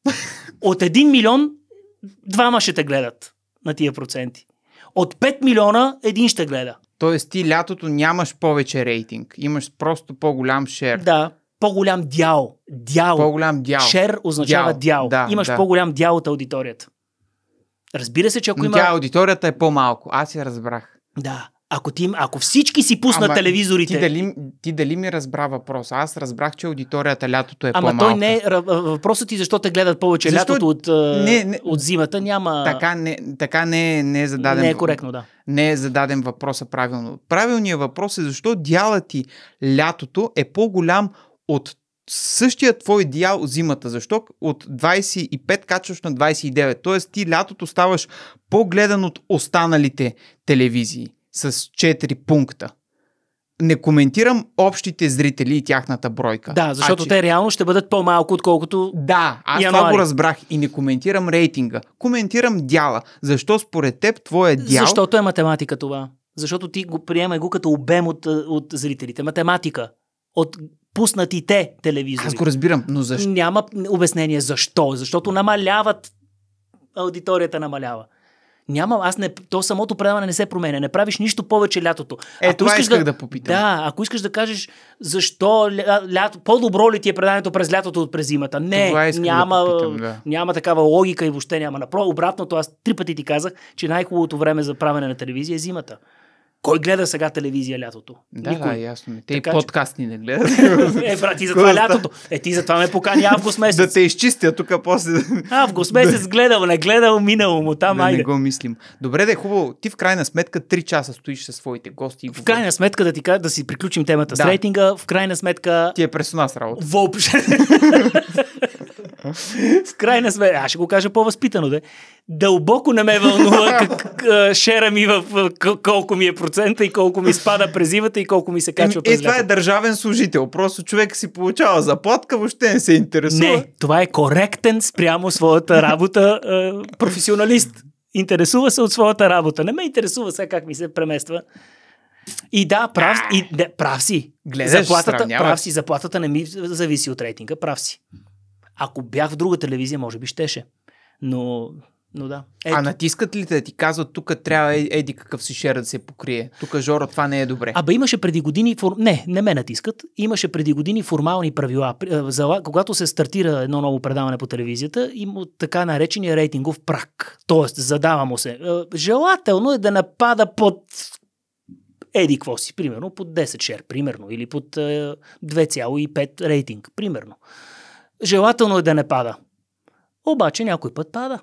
<laughs> От 1 милион, двама ще те гледат на тия проценти. От 5 милиона, един ще гледа. Тоест ти лятото нямаш повече рейтинг, имаш просто по-голям шер. Да, по-голям дял. Дял. По-голям дял. Шер означава дял. дял. Да, Имаш да. по-голям дял от аудиторията. Разбира се, че ако Но има... Тя аудиторията е по-малко. Аз я разбрах. Да. Ако, ти, ако всички си пуснат Ама, телевизорите... Ти дали, ти дали ми разбра въпрос, Аз разбрах, че аудиторията лятото е Ама по-малка. той не е... Въпросът ти защо те гледат повече защо... лятото от, не, не, от зимата няма... Така не, така не, е- не е зададен... Не е коректно, да. Не е зададен въпроса правилно. Правилният въпрос е защо дялът ти лятото е по-голям от същия твой идеал зимата. Защо от 25 качваш на 29? Тоест ти лятото ставаш по-гледан от останалите телевизии с 4 пункта. Не коментирам общите зрители и тяхната бройка. Да, защото а, че... те реално ще бъдат по-малко, отколкото. Да, аз януари. това го разбрах и не коментирам рейтинга. Коментирам дяла. Защо според теб твоя дял. Защото е математика това. Защото ти го приемай го като обем от, от зрителите. Математика. От пуснатите телевизори. Аз го разбирам, но защо? Няма обяснение защо. Защото намаляват. Аудиторията намалява. Няма, аз не, то самото предаване не се променя. Не правиш нищо повече лятото. Е, ако това искаш исках да, да попитам. Да, ако искаш да кажеш защо ля, лято, по-добро ли ти е предаването през лятото от през зимата. Не, няма, да попитам, да. няма такава логика и въобще няма. Направо, обратното, аз три пъти ти казах, че най-хубавото време за правене на телевизия е зимата. Кой гледа сега телевизия лятото? Да, Никой. да, ясно. Те така, и подкасти че... не гледат. <laughs> е, брат, ти затова лятото. Е, ти затова ме покани август месец. да те изчистя тук после. август месец гледал, не гледал, минало му там, да, айде. не го мислим. Добре, да е хубаво. Ти в крайна сметка 3 часа стоиш със своите гости. В крайна сметка да ти кажа, да си приключим темата да. с рейтинга. В крайна сметка... Ти е през нас работа. Въобще. <laughs> <laughs> В крайна сметка, аз ще го кажа по-възпитано, да. Дълбоко не ме вълнува <laughs> как, шера ми в колко ми е процента и колко ми спада през зимата и колко ми се качва през И е, това е държавен служител. Просто човек си получава заплатка, въобще не се интересува. Не, това е коректен спрямо своята работа професионалист. Интересува се от своята работа. Не ме интересува сега как ми се премества. И да, прав, и, да, прав си. Гледаш, заплатата, прав си. Заплатата не ми зависи от рейтинга. Прав си. Ако бях в друга телевизия, може би щеше. Но, но да. Ето. А натискат ли те да ти казват, тук трябва еди какъв си шер да се покрие? Тук, Жоро, това не е добре. Абе имаше преди години... Фор... Не, не ме натискат. Имаше преди години формални правила. когато се стартира едно ново предаване по телевизията, има така наречения рейтингов прак. Тоест, задава му се. Желателно е да напада под еди какво си, примерно под 10 шер, примерно, или под 2,5 рейтинг, примерно. Желателно е да не пада. Обаче някой път пада.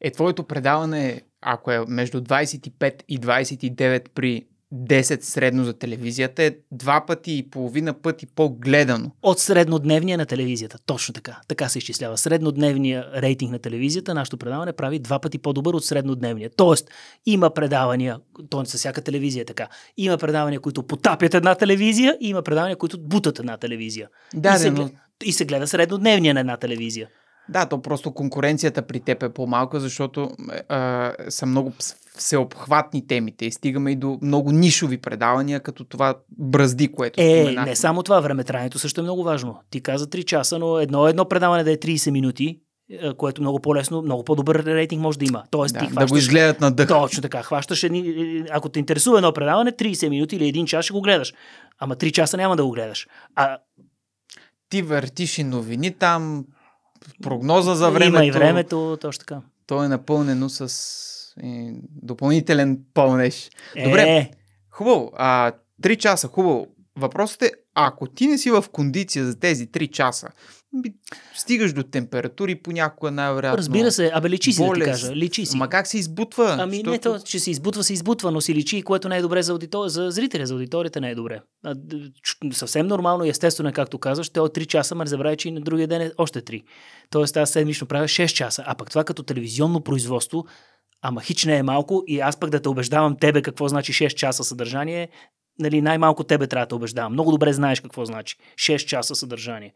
Е, твоето предаване, ако е между 25 и 29 при 10 средно за телевизията, е два пъти и половина пъти по-гледано. От среднодневния на телевизията. Точно така. Така се изчислява. Среднодневния рейтинг на телевизията, нашето предаване прави два пъти по-добър от среднодневния. Тоест, има предавания, то със всяка телевизия е така. Има предавания, които потапят една телевизия и има предавания, които бутат една телевизия. Да, и се... но и се гледа среднодневния на една телевизия. Да, то просто конкуренцията при теб е по-малка, защото а, са много всеобхватни темите и стигаме и до много нишови предавания, като това бразди, което Е, споменах. не само това, времетраенето също е много важно. Ти каза 3 часа, но едно, едно предаване да е 30 минути, което е много по-лесно, много по-добър рейтинг може да има. Тоест, да, ти хващаш, да го изгледат на дъх. Точно така. Хващаш едни, е, е, ако те интересува едно предаване, 30 минути или един час ще го гледаш. Ама 3 часа няма да го гледаш. А ти въртиш и новини там, прогноза за времето. Има и времето, точно така. То е напълнено с допълнителен пълнеж. Е. Добре, хубаво. три часа, хубаво. Въпросът е, ако ти не си в кондиция за тези 3 часа, стигаш до температури понякога най-вероятно. Разбира се, абе лечи си, болест, да ти кажа. Личи си. Ама как се избутва? Ами защото... не, то, че се избутва, се избутва, но си лечи, което не е добре за, аудитори... за зрителя, за аудиторията не е добре. А, съвсем нормално и естествено, е, както казваш, те от 3 часа ме забравя, че и на другия ден е още 3. Тоест аз седмично правя 6 часа, а пък това като телевизионно производство Ама хич не е малко и аз пък да те убеждавам тебе какво значи 6 часа съдържание, нали, най-малко тебе трябва да убеждавам. Много добре знаеш какво значи. 6 часа съдържание.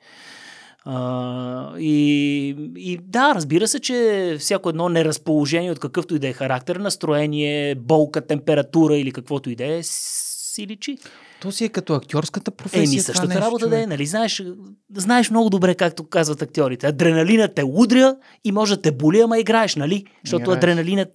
А, и, и да, разбира се, че всяко едно неразположение от какъвто и да е характер, настроение, болка, температура или каквото и да е, си личи. То си е като актьорската професия. Еми, същата работа човек. да е, нали? Знаеш, знаеш много добре, както казват актьорите. Адреналина те удря и може да те боли, ама играеш, нали? Защото адреналина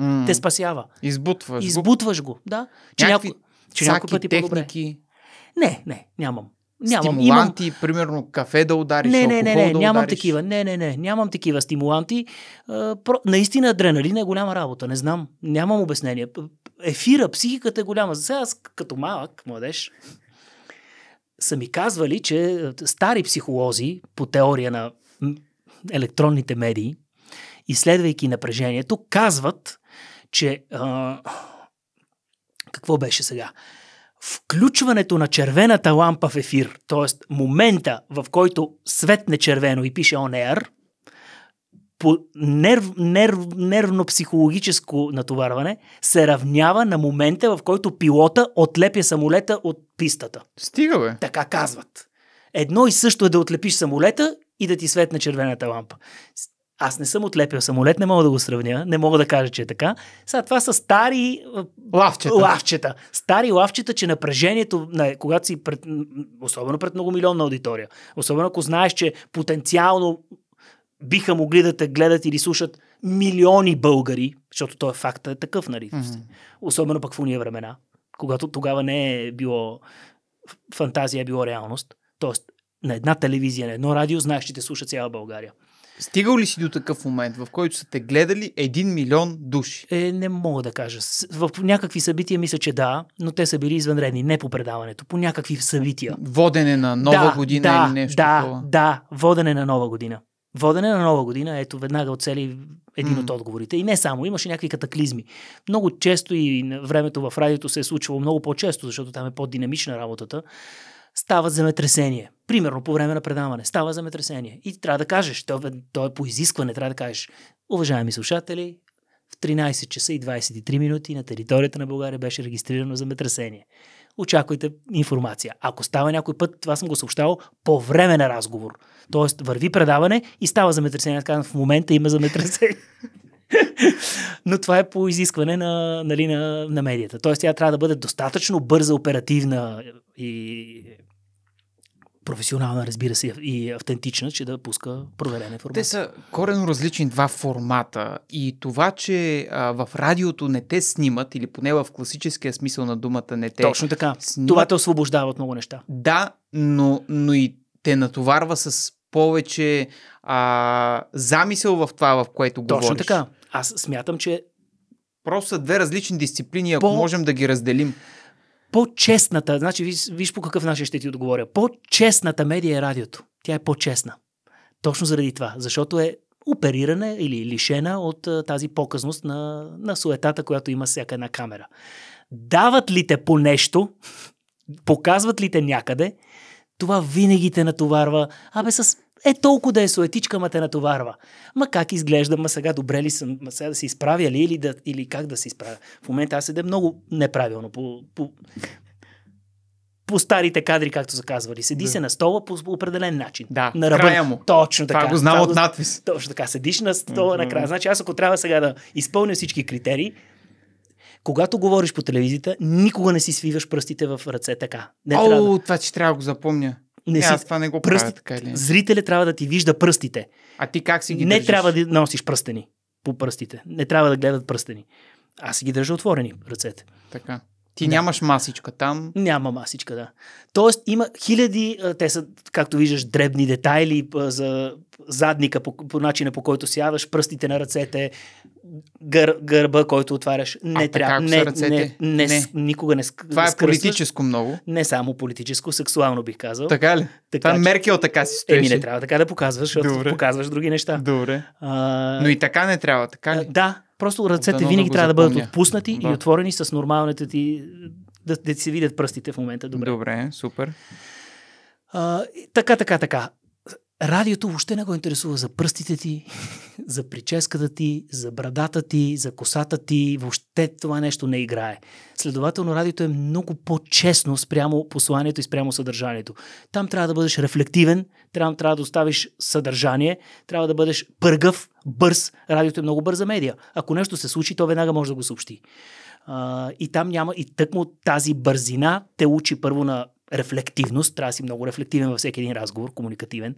mm. те спасява. Избутваш. Избутваш го, да. Че Някакви... Че Всаки пъти техники. По-добре. Не, не, нямам. Нямам. Стимуланти, имам... примерно кафе да удариш, не, не, не, не, да нямам удариш. такива. Не, не, не, нямам такива стимуланти. про... Наистина адреналин е голяма работа. Не знам. Нямам обяснение. Ефира, психиката е голяма. За сега аз като малък младеж са ми казвали, че е, стари психолози по теория на електронните медии, изследвайки напрежението, казват, че а, какво беше сега? Включването на червената лампа в ефир, т.е. момента, в който светне червено и пише on air, по нерв, нерв, нервно-психологическо натоварване се равнява на момента, в който пилота отлепя самолета от пистата. Стига, бе. Така казват. Едно и също е да отлепиш самолета и да ти светне червената лампа. Аз не съм отлепил самолет, не мога да го сравня, не мога да кажа, че е така. Сега това са стари лавчета. лавчета. Стари лавчета, че напрежението, не, когато си пред, особено пред многомилионна аудитория, особено ако знаеш, че потенциално биха могли да те гледат или слушат милиони българи, защото той е факт е такъв, нали? Mm-hmm. Особено пък в уния времена, когато тогава не е било фантазия, е било реалност. Тоест, на една телевизия, на едно радио знаеш, че те слушат цяла България. Стигал ли си до такъв момент, в който са те гледали един милион души? Е, не мога да кажа. В някакви събития мисля, че да, но те са били извънредни, не по предаването, по някакви събития. Водене на нова да, година да, или нещо да, такова? Да, водене на нова година. Водене на нова година, ето веднага оцели един mm. от отговорите. И не само, имаше някакви катаклизми. Много често и времето в радиото се е случвало много по-често, защото там е по-динамична работата става земетресение. Примерно по време на предаване става земетресение. И трябва да кажеш, то, то е по изискване, трябва да кажеш, уважаеми слушатели, в 13 часа и 23 минути на територията на България беше регистрирано земетресение. Очаквайте информация. Ако става някой път, това съм го съобщавал по време на разговор. Тоест, върви предаване и става земетресение. Казвам, в момента има земетресение. <laughs> <laughs> Но това е по изискване на, нали, на, на медията. Тоест тя трябва да бъде достатъчно бърза, оперативна и професионална, разбира се, и автентична, че да пуска проверена информация. Те са корено различни два формата и това, че а, в радиото не те снимат, или поне в класическия смисъл на думата не те Точно така. Снимат, това те освобождава от много неща. Да, но, но и те натоварва с повече а, замисъл в това, в което Точно говориш. Точно така. Аз смятам, че... Просто две различни дисциплини, ако по... можем да ги разделим. По-честната, значи виж, виж по какъв начин ще ти отговоря. По-честната медия е радиото. Тя е по-честна. Точно заради това. Защото е оперирана или лишена от тази показност на, на суетата, която има всяка една камера. Дават ли те по нещо, <laughs> показват ли те някъде, това винаги те натоварва, абе с е толкова да е суетичка, ма те натоварва. Ма как изглежда, ма сега добре ли съм, ма сега да се изправя ли или, да, или как да се изправя. В момента аз седя много неправилно по, по, по старите кадри, както са казвали. Седи да. се на стола по, по определен начин. Да, на ръба. му. Точно така. Това го знам от надпис. <laughs> Точно така. Седиш на стола mm-hmm. накрая. Значи аз ако трябва сега да изпълня всички критерии, когато говориш по телевизията, никога не си свиваш пръстите в ръце така. Не О, трябва да... това, че трябва да го запомня. Не, си... аз това не го пръст... правя, така или... Зрителя трябва да ти вижда пръстите. А ти как си ги Не държиш? трябва да носиш пръстени по пръстите. Не трябва да гледат пръстени. Аз си ги държа отворени ръцете. Така. Ти да. нямаш масичка там. Няма масичка, да. Тоест има хиляди, те са, както виждаш, дребни детайли за задника, по, по начина по който сядаш, пръстите на ръцете, гър, гърба, който отваряш. Не а, трябва. Така, не, ръцете? не, не, не, никога не Това е политическо много. Не само политическо, сексуално бих казал. Така ли? Така, Това че... Меркел така си стоеше. Еми не трябва така да показваш, защото Добре. показваш други неща. Добре. А... Но и така не трябва, така ли? А, да, Просто ръцете да, винаги да трябва запомня. да бъдат отпуснати да. и отворени с нормалните ти... Да, да ти се видят пръстите в момента. Добре, Добре супер. А, така, така, така. Радиото въобще не го интересува за пръстите ти, <laughs> за прическата ти, за брадата ти, за косата ти. Въобще това нещо не играе. Следователно, радиото е много по-честно спрямо посланието и спрямо съдържанието. Там трябва да бъдеш рефлективен, трябва, трябва да оставиш съдържание, трябва да бъдеш пъргав, бърз. Радиото е много бърза медия. Ако нещо се случи, то веднага може да го съобщи. А, и там няма и тъкмо тази бързина те учи първо на рефлективност, трябва да си много рефлективен във всеки един разговор, комуникативен.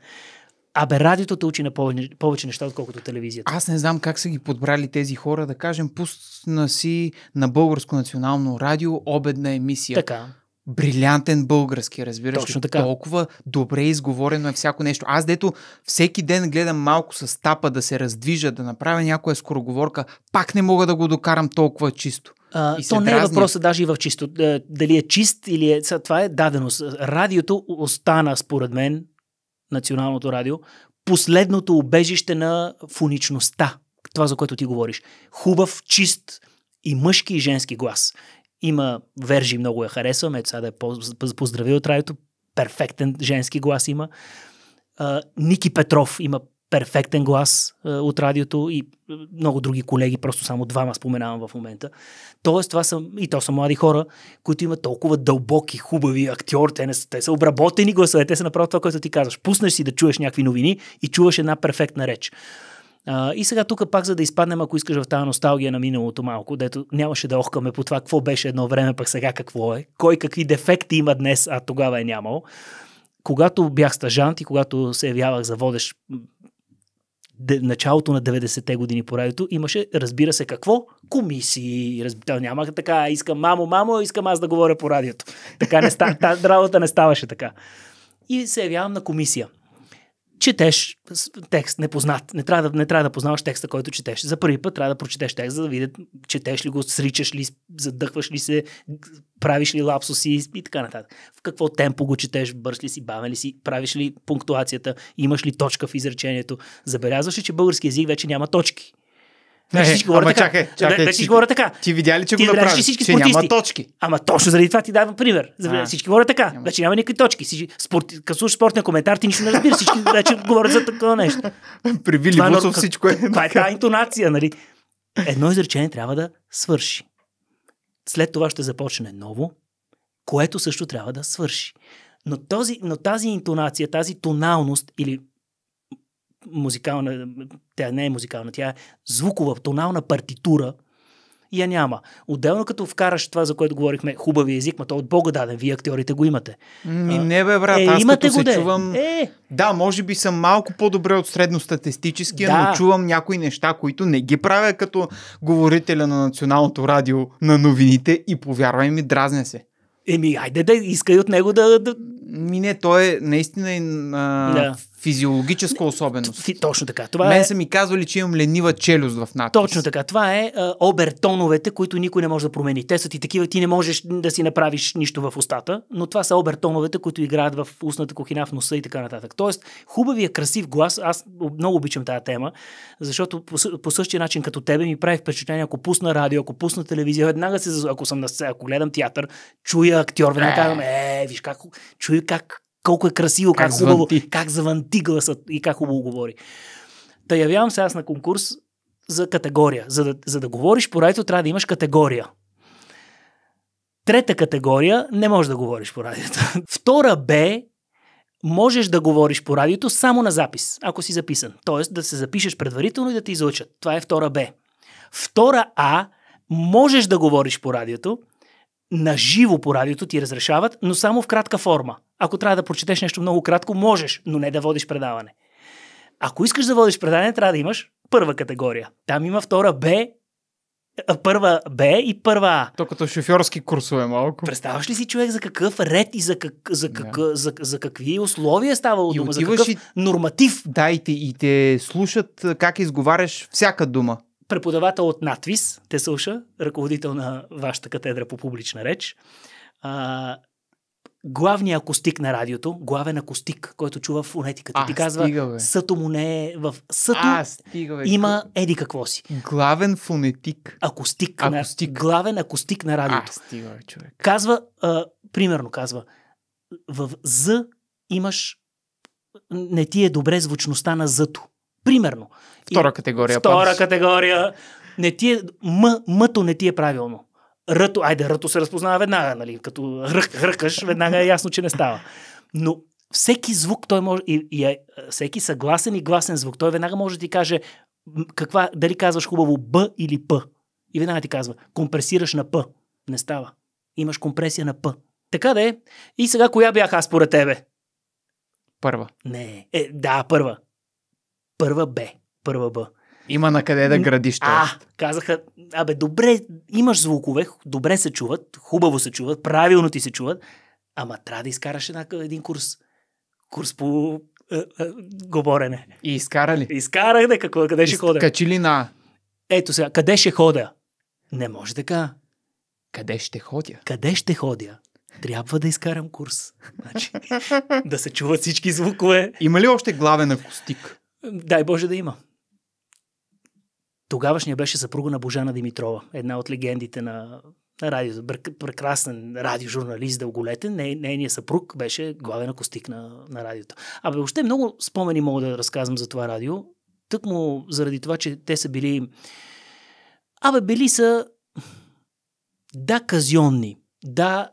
Абе, радиото те учи на повече, повече неща, отколкото телевизията. Аз не знам как са ги подбрали тези хора, да кажем, пусна си на българско национално радио обедна емисия. Така брилянтен български, разбираш Точно Така. Толкова добре изговорено е всяко нещо. Аз дето всеки ден гледам малко с тапа да се раздвижа, да направя някоя скороговорка, пак не мога да го докарам толкова чисто. А, то не е въпроса даже и в чисто, е, дали е чист или е... Това е даденост. Радиото остана, според мен, националното радио, последното убежище на фоничността. Това, за което ти говориш. Хубав, чист и мъжки и женски глас. Има Вержи, много я харесвам. Ето сега да е поздравил от радиото. Перфектен женски глас има. А, Ники Петров има перфектен глас е, от радиото и е, много други колеги, просто само двама споменавам в момента. Тоест, това са, и то са млади хора, които имат толкова дълбоки, хубави актьор, те, не са, те са обработени гласове, те са направо това, което ти казваш. Пуснеш си да чуеш някакви новини и чуваш една перфектна реч. А, и сега тук пак, за да изпаднем, ако искаш в тази носталгия на миналото малко, дето нямаше да охкаме по това какво беше едно време, пък сега какво е, кой какви дефекти има днес, а тогава е нямал. Когато бях стажант и когато се явявах за водещ началото на 90-те години по радиото имаше, разбира се, какво? Комисии. Разб... Нямаха така, искам мамо, мамо, искам аз да говоря по радиото. Така не ста... Та работа не ставаше така. И се явявам на комисия четеш текст непознат. Не трябва, да, не трябва да познаваш текста, който четеш. За първи път трябва да прочетеш текст, за да видят четеш ли го, сричаш ли, задъхваш ли се, правиш ли лапсуси и така нататък. В какво темпо го четеш, бърз ли си, бавен ли си, правиш ли пунктуацията, имаш ли точка в изречението. Забелязваш ли, че български язик вече няма точки. Не, всички значи говорят така. Чакай, значи чакай, говорят така. Ти видя ли, че ти го направи? Всички че спортисти. няма точки. Ама точно заради това ти давам пример. А, всички говорят така. Няма. Значи няма никакви точки. Всички, спорт, слушаш спортен коментар, ти нищо не разбираш. Всички вече говорят за такова нещо. <laughs> При Вили това, е Бусов, всичко е. <laughs> Това е тази интонация, нали? Едно изречение трябва да свърши. След това ще започне ново, което също трябва да свърши. Но, този, но тази интонация, тази тоналност или музикална, тя не е музикална, тя е звукова, тонална партитура, я няма. Отделно като вкараш това, за което говорихме, хубави език, ма то от Бога даден, вие актьорите го имате. Ми, не бе, брат, е, аз имате като го се де. чувам... Е. Да, може би съм малко по-добре от средностатистическия, да. но чувам някои неща, които не ги правя като говорителя на националното радио на новините и повярвай ми, дразня се. Еми, айде да искай от него да... да... Ми не, той е наистина а, да физиологическа особеност. т- точно така. Това Мен е... са ми казвали, че имам ленива челюст в натиск. Точно така. Това е а, е, обертоновете, които никой не може да промени. Те са ти такива, ти не можеш да си направиш нищо в устата, но това са обертоновете, които играят в устната кухина, в носа и така нататък. Тоест, хубавия, красив глас, аз много обичам тази тема, защото по, по същия начин като тебе ми прави впечатление, ако пусна радио, ако пусна телевизия, веднага се, ако съм на сцена, ако гледам театър, чуя актьор, веднага е. казвам, е, виж как, чуя как колко е красиво, как, как хубаво, звънти. как завънти гласът и как хубаво говори. Та явявам се аз на конкурс за категория. За да, за да говориш по радио, трябва да имаш категория. Трета категория не можеш да говориш по радиото. <laughs> Втора Б можеш да говориш по радиото само на запис, ако си записан. Тоест да се запишеш предварително и да те излъчат. Това е втора Б. Втора А можеш да говориш по радиото, на живо по радиото ти разрешават, но само в кратка форма. Ако трябва да прочетеш нещо много кратко, можеш, но не да водиш предаване. Ако искаш да водиш предаване, трябва да имаш първа категория. Там има втора Б, първа Б и първа А. То като шофьорски курсове малко. Представаш ли си човек за какъв ред и за, как, за, как, yeah. за, за какви условия става дума, за какъв и... норматив? Да, и те, и те слушат как изговаряш всяка дума преподавател от надвис, те слуша, ръководител на вашата катедра по публична реч, а, главният акустик на радиото, главен акустик, който чува в фонетиката. ти казва, стига, съто му не е в... Съто а, стига, бе. има еди какво си. Главен фонетик. Акустик. акустик. На... Главен акустик на радиото. А, стига, бе, човек. Казва, а, примерно казва, в З имаш не ти е добре звучността на зъто. Примерно. Втора категория. Втора пас. категория. Не ти е, м, мъто не ти е правилно. Ръто, айде, ръто се разпознава веднага, нали? Като рък, ръкаш, веднага е ясно, че не става. Но всеки звук, той може, и, и, всеки съгласен и гласен звук, той веднага може да ти каже каква, дали казваш хубаво Б или П. И веднага ти казва, компресираш на П. Не става. Имаш компресия на П. Така да е. И сега коя бях аз според тебе? Първа. Не. Е, да, първа първа Б. Първа Б. Има на къде да градиш това. А, казаха, абе, добре, имаш звукове, добре се чуват, хубаво се чуват, правилно ти се чуват, ама трябва да изкараш една, един курс. Курс по е, е, говорене. И изкара ли? Изкарах да какво, къде ще Из... ходя. Качи ли на? Ето сега, къде ще ходя? Не може така. Къде ще ходя? Къде ще ходя? Трябва да изкарам курс. Значи, <laughs> да се чуват всички звукове. Има ли още главен акустик? Дай Боже да има. Тогавашния беше съпруга на Божана Димитрова, една от легендите на, на радио, Прекрасен радиожурналист, дълголетен. Не, нейният съпруг беше главен акустик на, на радиото. Абе, още много спомени мога да разказвам за това радио. Тъкмо заради това, че те са били... Абе, били са... Да, казионни. Да,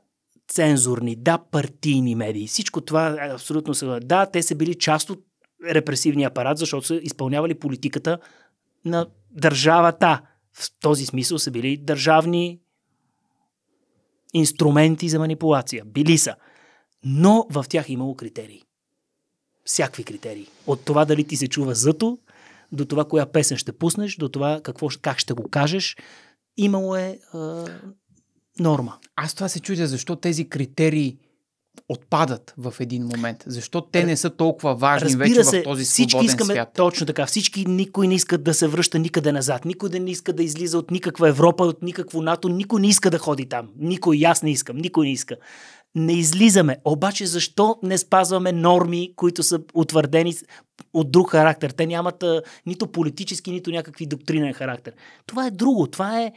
цензурни, да, партийни медии. Всичко това абсолютно се... Да, те са били част от репресивния апарат, защото са изпълнявали политиката на държавата. В този смисъл са били държавни инструменти за манипулация. Били са. Но в тях е имало критерии. Всякакви критерии. От това дали ти се чува зато, до това коя песен ще пуснеш, до това какво, как ще го кажеш. Имало е, е норма. Аз това се чудя, защо тези критерии отпадат в един момент? Защо те не са толкова важни Разбира вече се, в този всички искаме, свят? Точно така. Всички, никой не иска да се връща никъде назад. Никой да не иска да излиза от никаква Европа, от никакво НАТО. Никой не иска да ходи там. Никой, аз не искам. Никой не иска. Не излизаме. Обаче защо не спазваме норми, които са утвърдени от друг характер? Те нямат а, нито политически, нито някакви доктринен характер. Това е друго. Това е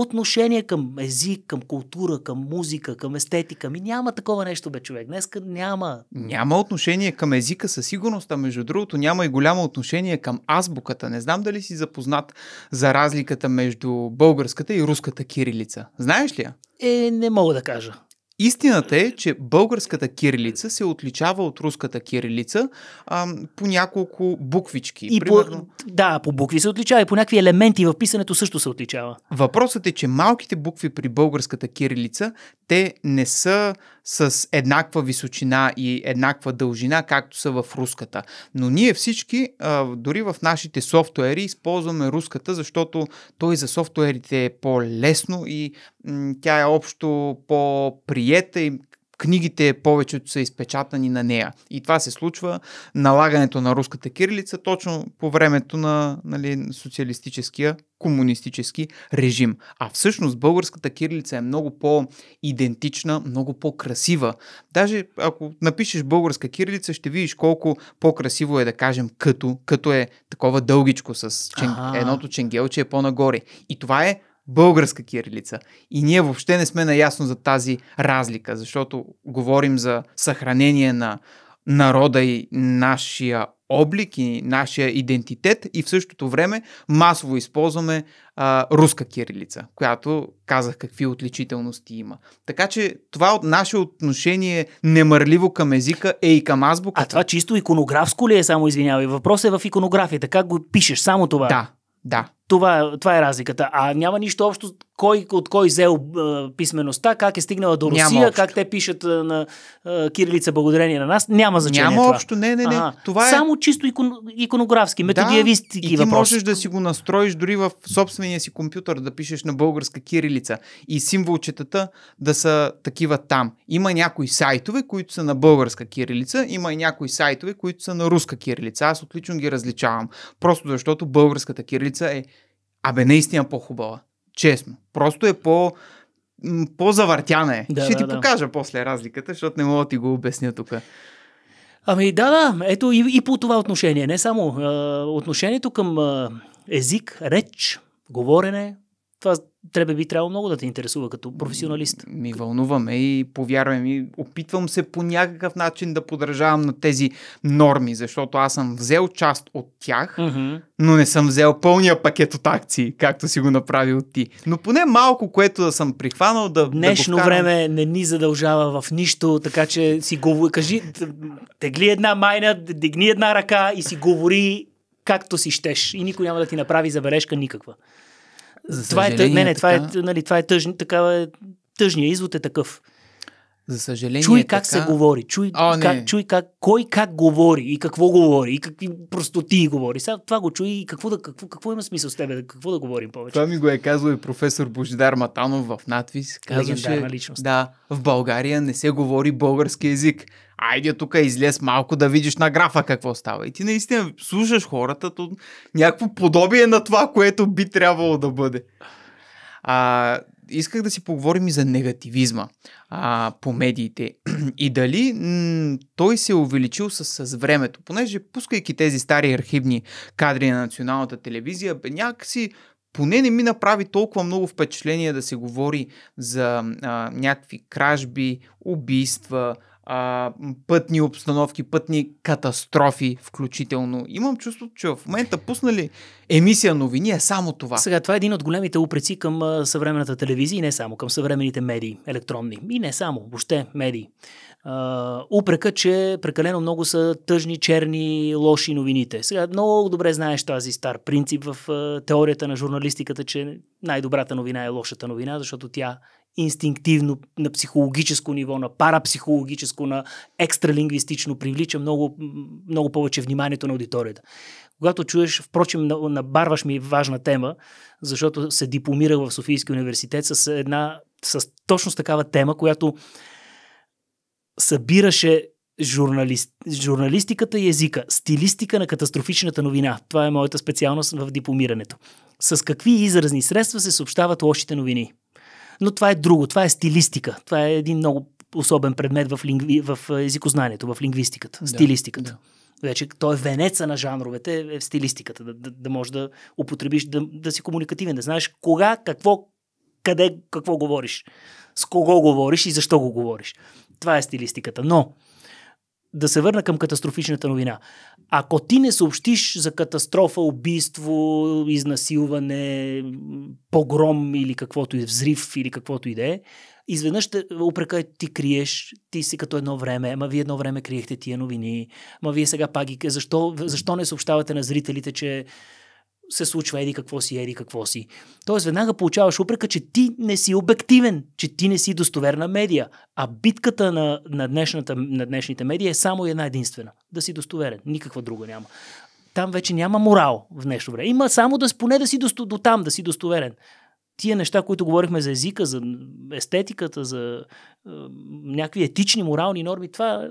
отношение към език, към култура, към музика, към естетика. Ми няма такова нещо, бе, човек. Днес няма. Няма отношение към езика със сигурност, а между другото няма и голямо отношение към азбуката. Не знам дали си запознат за разликата между българската и руската кирилица. Знаеш ли я? Е, не мога да кажа. Истината е, че българската кирилица се отличава от руската кирилица а, по няколко буквички. И Примерно... по, да, по букви се отличава и по някакви елементи в писането също се отличава. Въпросът е, че малките букви при българската кирилица, те не са с еднаква височина и еднаква дължина, както са в руската. Но ние всички, дори в нашите софтуери, използваме руската, защото той за софтуерите е по-лесно и тя е общо по-приета и книгите повечето са изпечатани на нея. И това се случва налагането на руската кирилица точно по времето на нали, социалистическия комунистически режим. А всъщност българската кирилица е много по-идентична, много по-красива. Даже ако напишеш българска кирилица, ще видиш колко по-красиво е да кажем като, като е такова дългичко с чен... едното ченгелче е по-нагоре. И това е българска кирилица. И ние въобще не сме наясно за тази разлика, защото говорим за съхранение на народа и нашия облик и нашия идентитет и в същото време масово използваме а, руска кирилица, която казах какви отличителности има. Така че това от наше отношение немърливо към езика е и към азбуката. А това чисто иконографско ли е само, извинявай? Въпросът е в иконографията. Как го пишеш? Само това? Да, да. Това е, това е разликата. А няма нищо общо кой от кой взел е, писмеността, как е стигнала до Русия, Няма как общо. те пишат е, на е, кирилица благодарение на нас. Няма значение. Няма това. общо, не, не, не. А, Това е... Само чисто икон... иконографски, методиевистики да, и ти въпрос. можеш да си го настроиш дори в собствения си компютър да пишеш на българска кирилица и символчетата да са такива там. Има някои сайтове, които са на българска кирилица, има и някои сайтове, които са на руска кирилица. Аз отлично ги различавам. Просто защото българската кирилица е Абе, наистина по-хубава. Честно. Просто е по по-завъртяна е. Да, Ще да, ти да. покажа после разликата, защото не мога да ти го обясня тук. Ами да, да, ето и, и по това отношение. Не само а, отношението към а, език, реч, говорене, това трябва би трябвало много да те интересува като професионалист. Ми вълнуваме и повярвам и опитвам се по някакъв начин да подражавам на тези норми, защото аз съм взел част от тях, uh-huh. но не съм взел пълния пакет от акции, както си го направил ти. Но поне малко, което да съм прихванал да. Днешно да време не ни задължава в нищо, така че си говори. Кажи, тегли една майна, дигни една ръка и си говори както си щеш. И никой няма да ти направи забележка никаква. За това е, не, не, това е, нали, това е тъж, такава тъжния извод е такъв. За съжаление. Чуй как така... се говори, чуй, О, как, чуй как, кой как говори и какво говори и какви простоти говори. Сега това го чуй и какво, да, какво, какво има смисъл с тебе, какво да говорим повече. Това ми го е казал и професор Божидар Матанов в надвис. Казваше, личност. Да, в България не се говори български язик айде тук излез малко да видиш на графа какво става. И ти наистина слушаш хората, то някакво подобие на това, което би трябвало да бъде. А, исках да си поговорим и за негативизма а, по медиите <clears throat> и дали м- той се е увеличил с, с времето, понеже пускайки тези стари архивни кадри на националната телевизия, бе някакси поне не ми направи толкова много впечатление да се говори за а, някакви кражби, убийства, а, пътни обстановки, пътни катастрофи, включително. Имам чувство, че в момента пуснали емисия новини е само това. Сега, това е един от големите упреци към а, съвременната телевизия и не само, към съвременните медии, електронни. И не само, въобще медии. А, упрека, че прекалено много са тъжни, черни, лоши новините. Сега, много добре знаеш тази стар принцип в а, теорията на журналистиката, че най-добрата новина е лошата новина, защото тя инстинктивно на психологическо ниво, на парапсихологическо, на екстралингвистично привлича много, много повече вниманието на аудиторията. Когато чуеш, впрочем, набарваш ми важна тема, защото се дипломирах в Софийския университет с една, с точно с такава тема, която събираше журналист, журналистиката и езика, стилистика на катастрофичната новина. Това е моята специалност в дипломирането. С какви изразни средства се съобщават лошите новини? Но това е друго, това е стилистика. Това е един много особен предмет в, лингви... в е, езикознанието, в лингвистиката, да, стилистиката. Да. Вече той е венеца на жанровете, е в стилистиката, да, да, да можеш да употребиш, да, да си комуникативен, да знаеш кога, какво, къде, какво говориш, с кого говориш и защо го говориш. Това е стилистиката. Но да се върна към катастрофичната новина. Ако ти не съобщиш за катастрофа, убийство, изнасилване, погром или каквото и е, взрив или каквото и да е, изведнъж ще упрека ти криеш, ти си като едно време, ма вие едно време криехте тия новини, ма вие сега паги, защо, защо не съобщавате на зрителите, че се случва еди какво си, еди какво си. Тоест веднага получаваш упрека, че ти не си обективен, че ти не си достоверна медия. А битката на, на, днешната, на днешните медии е само една единствена. Да си достоверен. Никаква друга няма. Там вече няма морал в днешно време. Има само да поне да си до, до там, да си достоверен тия неща, които говорихме за езика, за естетиката, за е, някакви етични, морални норми, това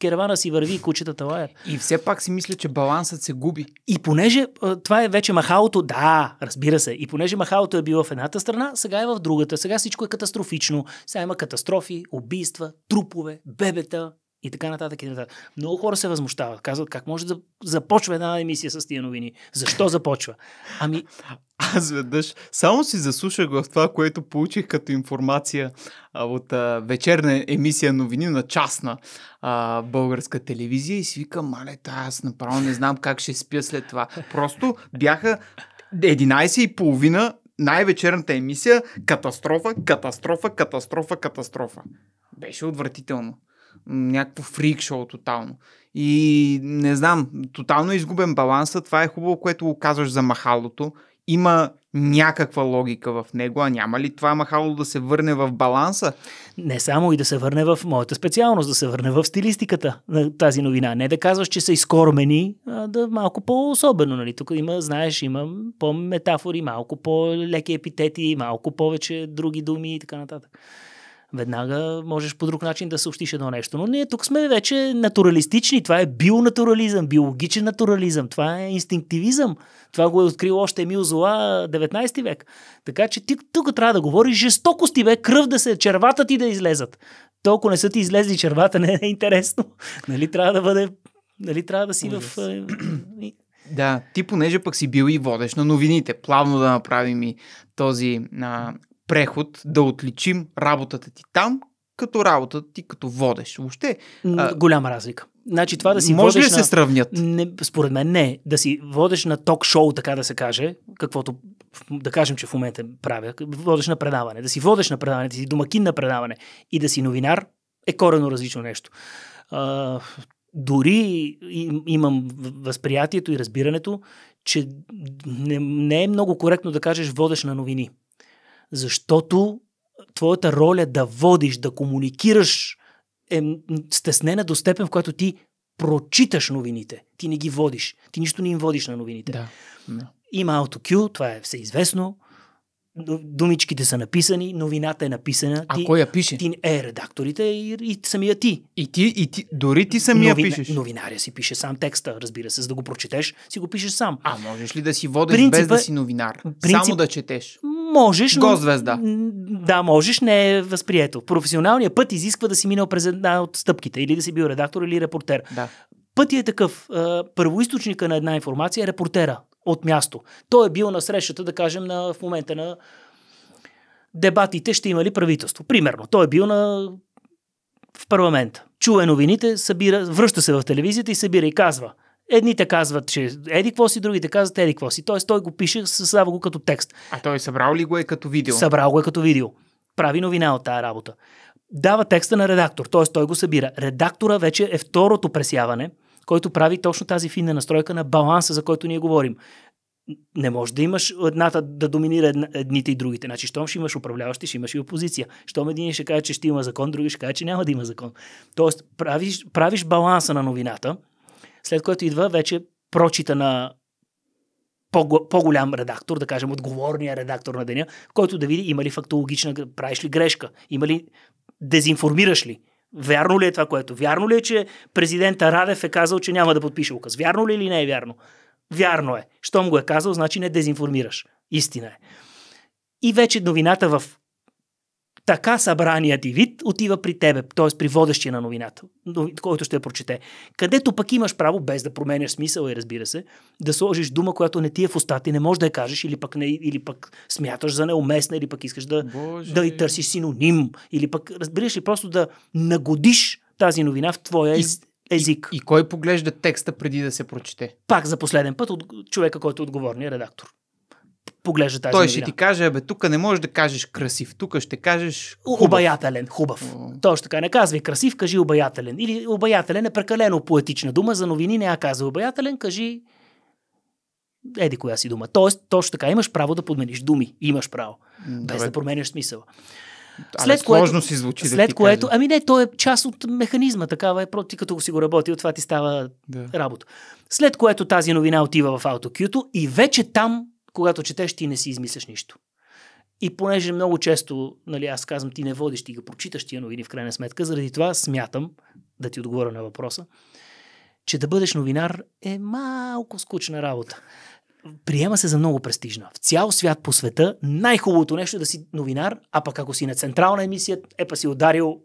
керавана си върви и кучетата лаят. И все пак си мисля, че балансът се губи. И понеже това е вече махалото, да, разбира се, и понеже махалото е било в едната страна, сега е в другата. Сега всичко е катастрофично. Сега има катастрофи, убийства, трупове, бебета, и така нататък. И така нататък. Много хора се възмущават. Казват, как може да започва една емисия с тия новини? Защо започва? Ами... Аз веднъж само си заслушах в това, което получих като информация а, от а, вечерна емисия новини на частна а, българска телевизия и си викам, мале, аз направо не знам как ще спя след това. Просто бяха 11 и половина най-вечерната емисия катастрофа, катастрофа, катастрофа, катастрофа. Беше отвратително някакво фрик шоу тотално. И не знам, тотално изгубен баланса, това е хубаво, което го казваш за махалото. Има някаква логика в него, а няма ли това махало да се върне в баланса? Не само и да се върне в моята специалност, да се върне в стилистиката на тази новина. Не да казваш, че са изкормени, а да малко по-особено. Нали? Тук има, знаеш, има по-метафори, малко по-леки епитети, малко повече други думи и така нататък веднага можеш по друг начин да съобщиш едно нещо. Но ние тук сме вече натуралистични. Това е бионатурализъм, биологичен натурализъм, това е инстинктивизъм. Това го е открил още Емил Зола 19 век. Така че ти тук трябва да говориш жестокости, бе, кръв да се, червата ти да излезат. Толкова не са ти излезли червата, не е интересно. <laughs> Нали трябва да бъде, нали трябва да си Ужас. в... Да, ти понеже пък си бил и водещ на новините, плавно да направим и този а, преход да отличим работата ти там, като работата ти като водеш. Въобще. А... Голяма разлика. Значи това да си Може ли да се сравнят? Не, според мен не. Да си водеш на ток-шоу, така да се каже, каквото да кажем, че в момента правя, водеш на предаване. Да си водеш на предаване, да си домакин на предаване и да си новинар е корено различно нещо. А, дори имам възприятието и разбирането, че не, не е много коректно да кажеш водеш на новини защото твоята роля да водиш, да комуникираш е стеснена до степен, в която ти прочиташ новините. Ти не ги водиш. Ти нищо не им водиш на новините. Да. Има AutoQ, това е всеизвестно думичките са написани, новината е написана. А ти, кой я пише? Ти, е, редакторите и, и самия ти. И ти, и ти дори ти самия Новина, пишеш. Новинаря си пише сам текста, разбира се, за да го прочетеш, си го пишеш сам. А можеш ли да си водиш принципа, без да си новинар? Принцип, Само да четеш. Можеш. Но, Гозвезда. Да, можеш, не е възприето. Професионалният път изисква да си минал през една от стъпките, или да си бил редактор или репортер. Да. Пътя е такъв. Първоисточника на една информация е репортера от място. Той е бил на срещата, да кажем, на, в момента на дебатите ще има ли правителство. Примерно, той е бил на, в парламента. Чува новините, събира, връща се в телевизията и събира и казва – Едните казват, че еди какво си, другите казват еди какво си. Тоест той го пише, създава го като текст. А той е събрал ли го е като видео? Събрал го е като видео. Прави новина от тази работа. Дава текста на редактор, т.е. той го събира. Редактора вече е второто пресяване – който прави точно тази финна настройка на баланса, за който ние говорим не може да имаш едната да доминира една, едните и другите. Значи, щом ще имаш управляващи, ще имаш и опозиция. Щом един ще каже, че ще има закон, други ще каже, че няма да има закон. Тоест, правиш, правиш баланса на новината, след което идва вече прочита на по-голям редактор, да кажем отговорния редактор на деня, който да види има ли фактологична, правиш ли грешка, има ли дезинформираш ли. Вярно ли е това което? Вярно ли е, че президента Радев е казал, че няма да подпише указ? Вярно ли е или не е вярно? Вярно е. Щом го е казал, значи не дезинформираш. Истина е. И вече новината в така събраният и вид отива при тебе, т.е. при водещия на новината, който ще я прочете. Където пък имаш право, без да променяш смисъл и разбира се, да сложиш дума, която не ти е в устата и не можеш да я кажеш, или пък, не, или пък смяташ за неуместна, или пък искаш да, Боже... да и търсиш синоним, или пък, разбираш ли, просто да нагодиш тази новина в твоя и, език. И, и кой поглежда текста преди да се прочете? Пак за последен път от човека, който е отговорният редактор поглежда тази Той новина. ще ти каже, бе тук не можеш да кажеш красив, тук ще кажеш хубав. Обаятелен, хубав. Mm. Точно така, не казвай красив, кажи обаятелен. Или обаятелен е прекалено поетична дума, за новини не я казва обаятелен, кажи еди коя си дума. Тоест, точно така, имаш право да подмениш думи. Имаш право. Mm, без да, да променяш смисъла. След което, сложно си звучи. След да което, кажа. ами не, то е част от механизма, такава е, ти като си го работи, от това ти става да. работа. След което тази новина отива в аутокюто и вече там когато четеш, ти не си измисляш нищо. И понеже много често, нали, аз казвам, ти не водиш, ти ги прочиташ тия новини в крайна сметка, заради това смятам, да ти отговоря на въпроса, че да бъдеш новинар е малко скучна работа. Приема се за много престижна. В цял свят по света най-хубавото нещо е да си новинар, а пък ако си на централна емисия, е па си ударил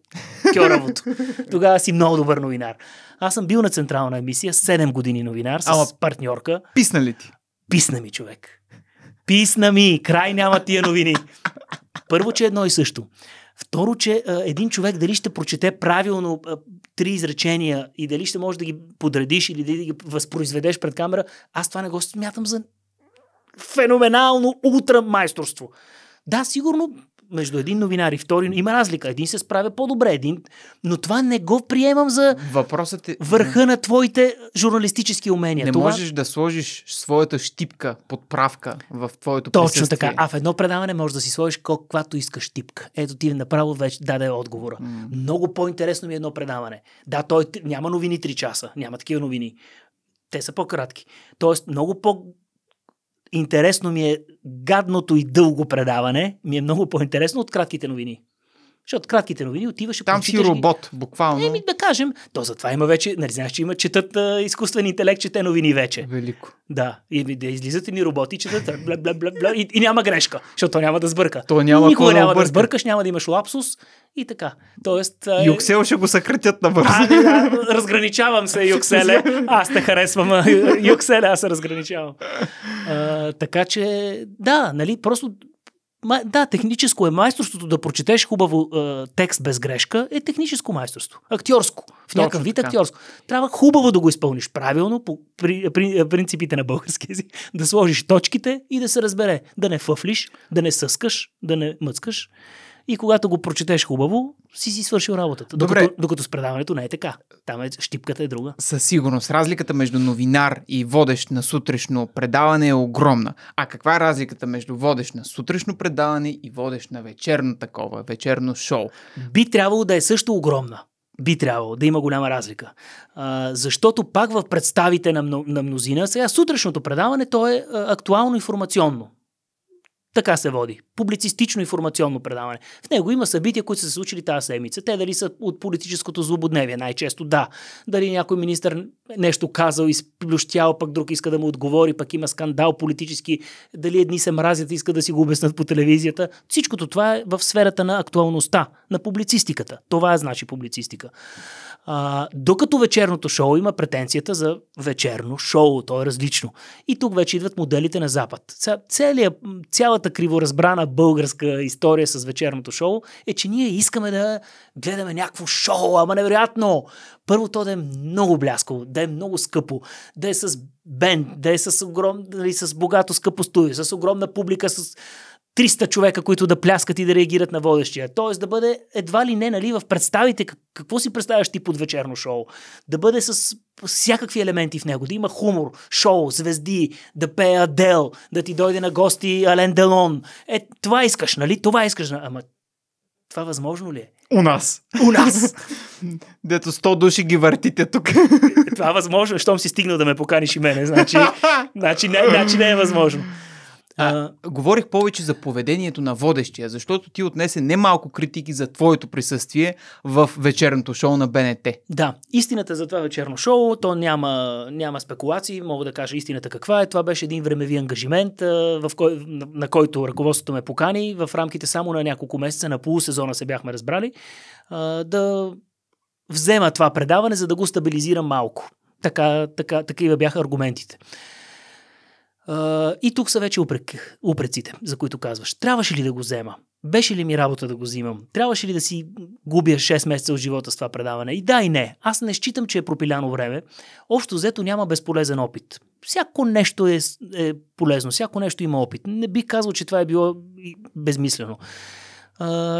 кьоравото. <laughs> Тогава си много добър новинар. Аз съм бил на централна емисия, 7 години новинар, с Ама, партньорка. Писна ли ти? Писна ми човек. Писна ми, край няма тия новини. Първо, че е едно и също. Второ, че а, един човек дали ще прочете правилно а, три изречения и дали ще можеш да ги подредиш или да ги възпроизведеш пред камера, аз това не го смятам за феноменално утрамайсторство. Да, сигурно между един новинар и втори има разлика. Един се справя по-добре, един, но това не го приемам за Въпросът е... върха на твоите журналистически умения. Не това... можеш да сложиш своята щипка, подправка в твоето Точно присъствие. така. А в едно предаване можеш да си сложиш каквато искаш щипка. Ето ти направо вече даде отговора. М-м. Много по-интересно ми е едно предаване. Да, той няма новини 3 часа, няма такива новини те са по-кратки. Тоест, много по- Интересно ми е гадното и дълго предаване. Ми е много по-интересно от кратките новини. Защото кратките новини отиваше Там си робот, буквално. Еми, да кажем. То затова има вече, нали знаеш, че има, четат а, изкуствен интелект, чете новини вече. Велико. Да, и да излизат ни роботи, четат, бля, бля, бля, бля, и, и, няма грешка, защото няма да сбърка. То няма Никога няма да сбъркаш, няма да имаш лапсус и така. Тоест, а... Юксел ще го съкратят на бързо. да, разграничавам се, <laughs> Юкселе. Аз те харесвам. Юкселе, аз се разграничавам. А, така че, да, нали, просто да, техническо е майсторството да прочетеш хубаво е, текст без грешка е техническо майсторство. Актьорско. В някакъв вид актьорско. Трябва хубаво да го изпълниш правилно по при, при, е, принципите на български език. Да сложиш точките и да се разбере. Да не фъфлиш, да не съскаш, да не мъцкаш и когато го прочетеш хубаво, си си свършил работата. Добре. Докато, докато с предаването не е така. Там е, щипката е друга. Със сигурност. Разликата между новинар и водещ на сутрешно предаване е огромна. А каква е разликата между водещ на сутрешно предаване и водещ на вечерно такова, вечерно шоу? Би трябвало да е също огромна. Би трябвало да има голяма разлика. А, защото пак в представите на, на мнозина, сега сутрешното предаване, то е а, актуално информационно. Така се води. Публицистично-информационно предаване. В него има събития, които са се случили тази седмица. Те дали са от политическото злободневие, най-често да. Дали някой министр нещо казал, изплющял, пък друг иска да му отговори, пък има скандал политически, дали едни се мразят и искат да си го обяснат по телевизията. Всичкото това е в сферата на актуалността, на публицистиката. Това е значи публицистика. А, докато вечерното шоу има претенцията за вечерно шоу, то е различно. И тук вече идват моделите на Запад. Целият, цялата цялата криворазбрана българска история с вечерното шоу е, че ние искаме да гледаме някакво шоу, ама невероятно. Първо то да е много бляско, да е много скъпо, да е с бенд, да е с, огром, да нали, е с богато скъпо студио, с огромна публика, с 300 човека, които да пляскат и да реагират на водещия. Тоест да бъде едва ли не нали, в представите, какво си представяш ти под вечерно шоу. Да бъде с всякакви елементи в него, да има хумор, шоу, звезди, да пее Адел, да ти дойде на гости Ален Делон. Е, това искаш, нали? Това искаш. Ама това възможно ли е? У нас. У нас. <laughs> Дето 100 души ги въртите тук. <laughs> това е възможно, щом си стигнал да ме поканиш и мене. Значи, <laughs> значи, не, значи не е възможно. А, а, говорих повече за поведението на водещия, защото ти отнесе немалко критики за твоето присъствие в вечерното шоу на БНТ. Да, истината за това вечерно шоу, то няма, няма спекулации, мога да кажа истината каква е. Това беше един времеви ангажимент, в кой, на, на който ръководството ме покани. В рамките само на няколко месеца, на полусезона се бяхме разбрали, да взема това предаване, за да го стабилизира малко. Така, така, такива бяха аргументите и тук са вече упрек, упреците, за които казваш. Трябваше ли да го взема? Беше ли ми работа да го взимам? Трябваше ли да си губя 6 месеца от живота с това предаване? И да, и не. Аз не считам, че е пропиляно време. Общо взето няма безполезен опит. Всяко нещо е, е полезно, всяко нещо има опит. Не бих казал, че това е било безмислено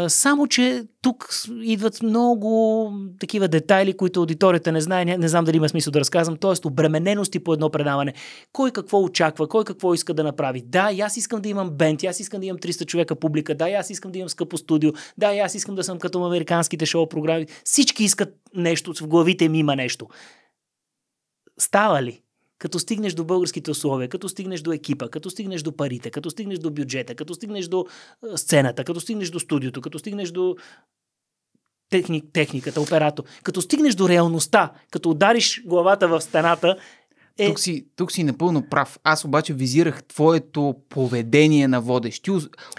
само, че тук идват много такива детайли, които аудиторията не знае. Не, не знам дали има смисъл да разказвам. Тоест, обременености по едно предаване. Кой какво очаква, кой какво иска да направи. Да, и аз искам да имам бент, аз искам да имам 300 човека публика, да, и аз искам да имам скъпо студио, да, и аз искам да съм като американските шоу програми. Всички искат нещо, в главите им има нещо. Става ли? Като стигнеш до българските условия, като стигнеш до екипа, като стигнеш до парите, като стигнеш до бюджета, като стигнеш до сцената, като стигнеш до студиото, като стигнеш до техни... техниката, операто, като стигнеш до реалността, като удариш главата в стената е... Тук, си, тук си напълно прав. Аз обаче визирах твоето поведение на водещ.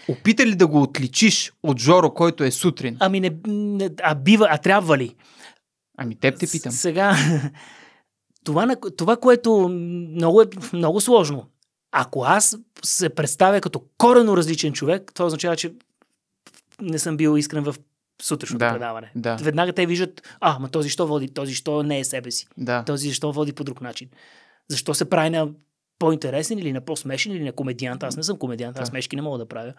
опита ли да го отличиш от Жоро, който е сутрин? Ами не, не а бива, а трябва ли? Ами теб те питам. Сега, <laughs> Това, това което много е много сложно. Ако аз се представя като корено различен човек, това означава, че не съм бил искрен в сутрешното да, предаване. Да. Веднага те виждат, а, ма този що води, този що не е себе си, да. този защо води по друг начин. Защо се прави на по-интересен или на по-смешен или на комедиант. Аз не съм комедиант, да. аз смешки не мога да правя.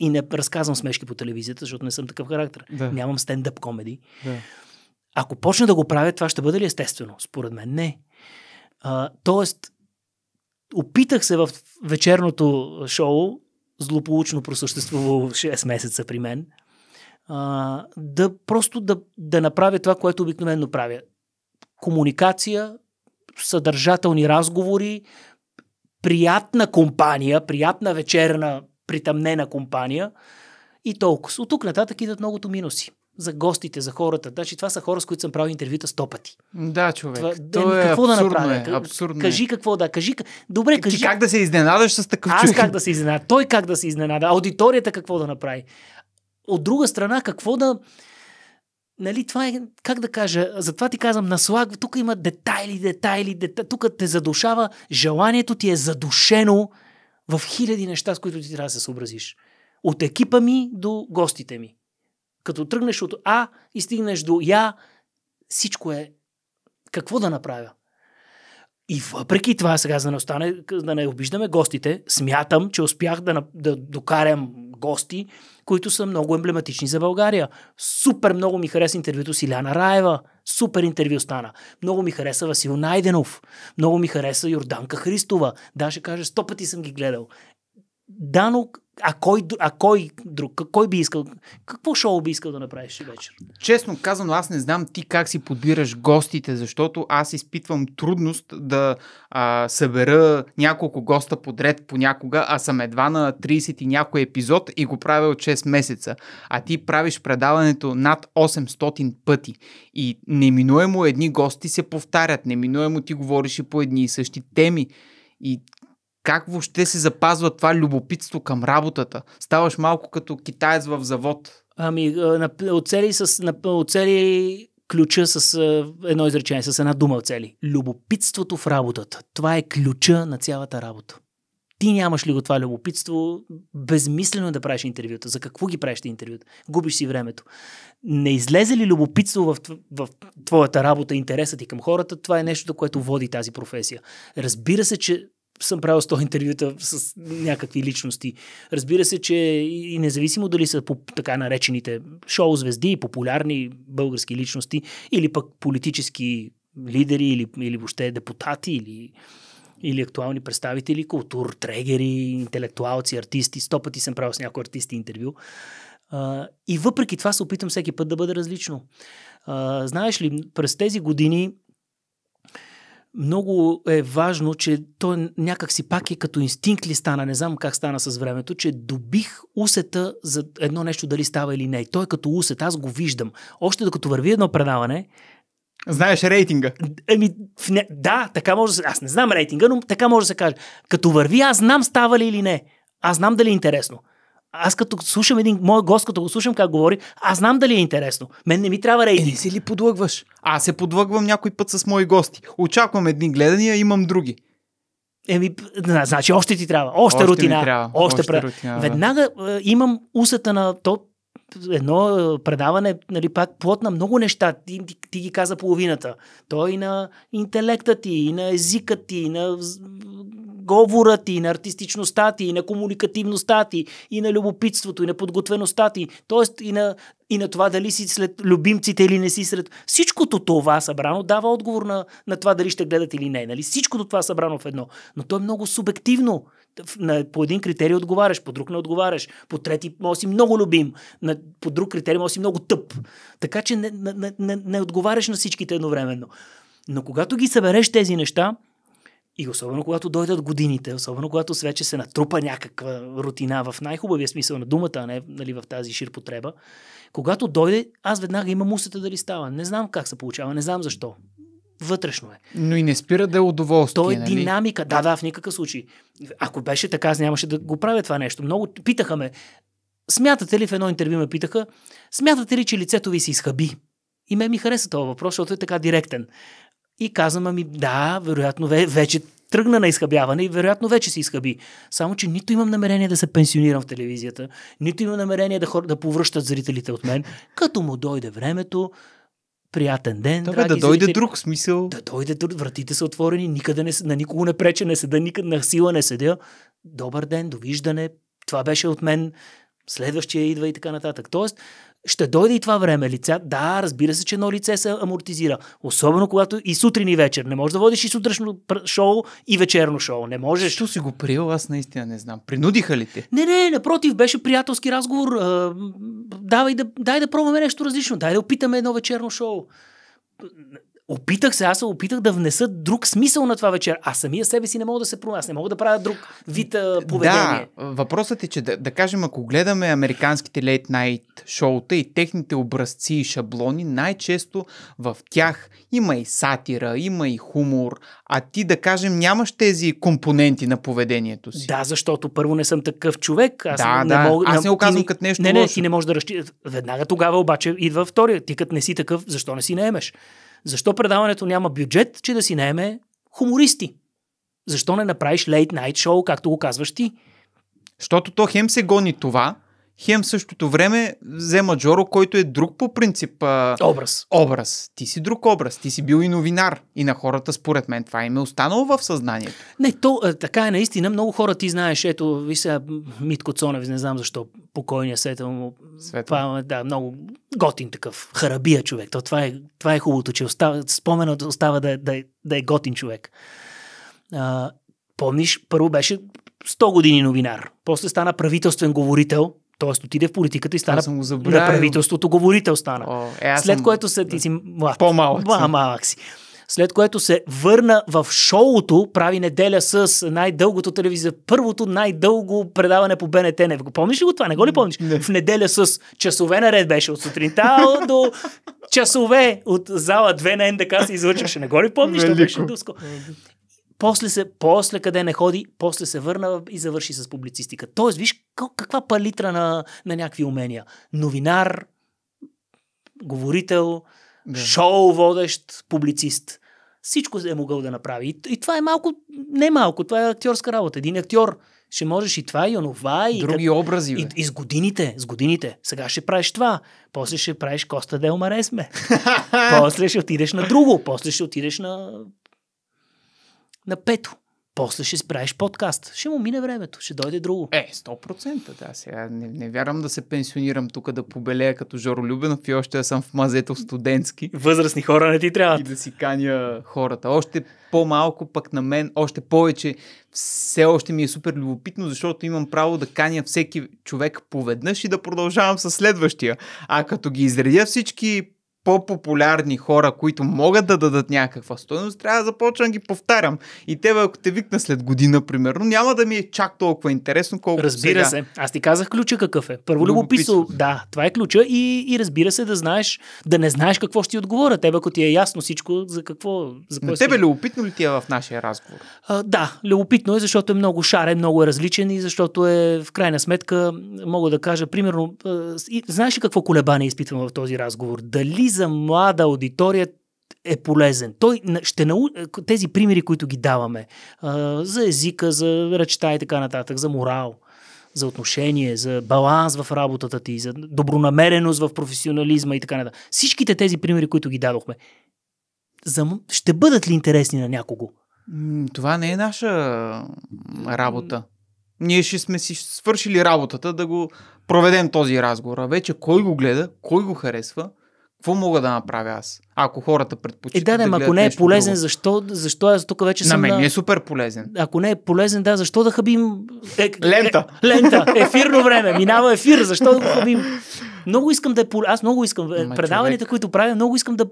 И не разказвам смешки по телевизията, защото не съм такъв характер. Да. Нямам стендъп комеди. Да. Ако почна да го правя, това ще бъде ли естествено? Според мен не. А, тоест, опитах се в вечерното шоу, злополучно просъществувало 6 месеца при мен, а, да просто да, да направя това, което обикновено правя. Комуникация, съдържателни разговори, приятна компания, приятна вечерна притъмнена компания и толкова. От тук нататък идват многото минуси за гостите, за хората. Значи това са хора, с които съм правил интервюта сто пъти. Да, човек. Това, То е, какво да направя? Е, абсурдно е. кажи какво да, кажи. Добре, кажи. Ти как да се изненадаш с такъв човек? Аз как да се изненада, той как да се изненада, аудиторията какво да направи. От друга страна, какво да... Нали, това е, как да кажа, затова ти казвам, наслаг, тук има детайли, детайли, детайли, тук те задушава, желанието ти е задушено в хиляди неща, с които ти трябва да се съобразиш. От екипа ми до гостите ми. Като тръгнеш от А и стигнеш до Я, всичко е какво да направя. И въпреки това, сега за да не, остане, да не обиждаме гостите, смятам, че успях да, да докарям гости, които са много емблематични за България. Супер много ми хареса интервюто с Иляна Раева. Супер интервю стана. Много ми хареса Васил Найденов. Много ми хареса Йорданка Христова. Даже кажа, сто пъти съм ги гледал. Данок а кой, а кой друг? Кой би искал? Какво шоу би искал да направиш вечер? Честно казано, аз не знам ти как си подбираш гостите, защото аз изпитвам трудност да а, събера няколко госта подред понякога, а съм едва на 30 и някой епизод и го правя от 6 месеца. А ти правиш предаването над 800 пъти. И неминуемо едни гости се повтарят, неминуемо ти говориш и по едни и същи теми. И как въобще се запазва това любопитство към работата? Ставаш малко като китаец в завод. Ами, е, оцели, с, оцели ключа с е, едно изречение, с една дума оцели. Любопитството в работата. Това е ключа на цялата работа. Ти нямаш ли го това любопитство, безмислено е да правиш интервюта. За какво ги правиш интервюта? Губиш си времето. Не излезе ли любопитство в, твоята работа, интересът ти към хората, това е нещо, което води тази професия. Разбира се, че съм правил 100 интервюта с някакви личности. Разбира се, че и независимо дали са по така наречените шоу-звезди, популярни български личности, или пък политически лидери, или, или въобще депутати, или, или актуални представители, култур, трегери, интелектуалци, артисти. Сто пъти съм правил с някои артисти интервю. и въпреки това се опитам всеки път да бъде различно. знаеш ли, през тези години много е важно, че той някак си пак е като инстинкт ли стана, не знам как стана с времето, че добих усета за едно нещо дали става или не. Той е като усет, аз го виждам. Още докато върви едно предаване, Знаеш рейтинга. Еми, не, да, така може да се... Аз не знам рейтинга, но така може да се каже. Като върви, аз знам става ли или не. Аз знам дали е интересно аз като слушам един мой гост, като го слушам как говори, аз знам дали е интересно. Мен не ми трябва е, рейтинг. Е, не ли подлъгваш? Аз се подлъгвам някой път с мои гости. Очаквам едни гледания, имам други. Еми, значи още ти трябва. Още, още рутина. Трябва. Още, още пр... рутина, да. Веднага е, имам усета на то, едно е, предаване, нали, пак плод на много неща. Ти, ти, ти ги каза половината. Той и на интелекта ти, и на езика ти, и на говора ти, и на артистичността ти, и на комуникативността ти, и на любопитството, и на подготвеността ти, т.е. и на, и на това дали си след любимците или не си сред... Всичкото това събрано дава отговор на, на това дали ще гледат или не. Нали? Всичкото това събрано в едно. Но то е много субективно. по един критерий отговаряш, по друг не отговаряш, по трети може си много любим, по друг критерий може си много тъп. Така че не, не, не, не отговаряш на всичките едновременно. Но когато ги събереш тези неща, и особено когато дойдат годините, особено когато вече се натрупа някаква рутина в най-хубавия смисъл на думата, а не нали, в тази ширпотреба, когато дойде, аз веднага имам усета да ли става. Не знам как се получава, не знам защо. Вътрешно е. Но и не спира да е удоволствие. То е нали? динамика. Да, да, в никакъв случай. Ако беше така, аз нямаше да го правя това нещо. Много питаха ме. Смятате ли, в едно интервю ме питаха, смятате ли, че лицето ви се изхъби? И ме ми хареса този въпрос, защото е така директен. И казвам, ами да, вероятно вече тръгна на изхъбяване и вероятно вече се изхъби. Само, че нито имам намерение да се пенсионирам в телевизията, нито имам намерение да, хор, да повръщат зрителите от мен. Като му дойде времето, приятен ден. Добре, да зрители. дойде друг смисъл. Да дойде друг. Вратите са отворени, никъде не, на никого не прече, не седа, никъде на сила не седя. Добър ден, довиждане. Това беше от мен. Следващия идва и така нататък. Тоест, ще дойде и това време. Лица, да, разбира се, че едно лице се амортизира. Особено когато и сутрин и вечер. Не можеш да водиш и сутрешно шоу и вечерно шоу. Не можеш. Що си го приел? Аз наистина не знам. Принудиха ли те? Не, не, напротив, беше приятелски разговор. Давай да, дай да пробваме нещо различно. Дай да опитаме едно вечерно шоу опитах се, аз се опитах да внеса друг смисъл на това вечер. а самия себе си не мога да се промя, аз не мога да правя друг вид а, поведение. Да, въпросът е, че да, да кажем, ако гледаме американските late night шоута и техните образци и шаблони, най-често в тях има и сатира, има и хумор, а ти да кажем нямаш тези компоненти на поведението си. Да, защото първо не съм такъв човек. Аз да, не да. мога. Аз не го казвам като нещо. Не, не, лошо. ти не можеш да разчиташ. Веднага тогава обаче идва втория. Ти като не си такъв, защо не си наемеш? Защо предаването няма бюджет, че да си наеме хумористи? Защо не направиш лейт найт шоу, както го казваш ти? Защото то хем се гони това, хем в същото време взема Джоро, който е друг по принцип а... образ. образ. Ти си друг образ, ти си бил и новинар. И на хората, според мен, това им е останало в съзнанието. Не, то така е наистина. Много хора ти знаеш, ето, ви сега Митко Цонев, не знам защо, покойния светъл му. Това, да, много готин такъв, харабия човек. То, това, е, това е хубавото, че остава, споменът остава да, е, да, е, да е готин човек. А, помниш, първо беше 100 години новинар, после стана правителствен говорител, Тоест отиде в политиката и стана на правителството говорител стана. О, е, аз След съм... което се... Ти си млад. По-малък по малък си. След което се върна в шоуто, прави неделя с най-дългото телевизия, първото най-дълго предаване по БНТ. Не помниш ли го това? Не го ли помниш? Не. В неделя с часове наред беше от сутринта до часове от зала 2 на НДК се излъчваше. Не го ли помниш? Велико. беше дуско после, се, после къде не ходи, после се върна и завърши с публицистика. Тоест, виж каква палитра на, на някакви умения. Новинар, говорител, да. шоу водещ, публицист. Всичко е могъл да направи. И, и това е малко, не малко, това е актьорска работа. Един актьор ще можеш и това, и онова. И Други как... образи. И, и, с годините, с годините. Сега ще правиш това, после ще правиш Коста Делмаресме. <laughs> после ще отидеш на друго, после ще отидеш на на пето. После ще справиш подкаст. Ще му мине времето. Ще дойде друго. Е, 100%. Да, сега не, не вярвам да се пенсионирам тук, да побелея като Жоро Любенов и още да съм в мазето студентски. Възрастни хора не ти трябва. И да си каня хората. Още по-малко пък на мен, още повече все още ми е супер любопитно, защото имам право да каня всеки човек поведнъж и да продължавам с следващия. А като ги изредя всички по-популярни хора, които могат да дадат някаква стоеност, трябва да започвам да ги повтарям. И те, ако те викна след година, примерно, няма да ми е чак толкова интересно, колкото Разбира сега. се. Аз ти казах ключа какъв е. Първо любопитство. Да, това е ключа и, и разбира се да знаеш, да не знаеш какво ще ти отговоря. Тебе, ако ти е ясно всичко, за какво... За какво На тебе си... любопитно ли ти е в нашия разговор? А, да, любопитно е, защото е много шарен, много е различен и защото е в крайна сметка, мога да кажа, примерно, а, и, знаеш ли какво колебание изпитвам в този разговор? Дали за млада аудитория е полезен. Той ще нау... Тези примери, които ги даваме, за езика, за речта и така нататък, за морал, за отношение, за баланс в работата ти, за добронамереност в професионализма и така нататък. Всичките тези примери, които ги дадохме, за... ще бъдат ли интересни на някого? Това не е наша работа. Ние ще сме си свършили работата да го проведем този разговор. А вече кой го гледа, кой го харесва – какво мога да направя аз? Ако хората предпочитат. Е, да, да, да ако не е полезен, друго. защо? Защо аз тук вече на съм. На мен на... е супер полезен. Ако не е полезен, да, защо да хабим. Е, е лента. Е, лента. Ефирно време. Минава ефир. Защо да го хабим? Много искам да е. Аз много искам. Ма, е, предаванията, човек. които правя, много искам да.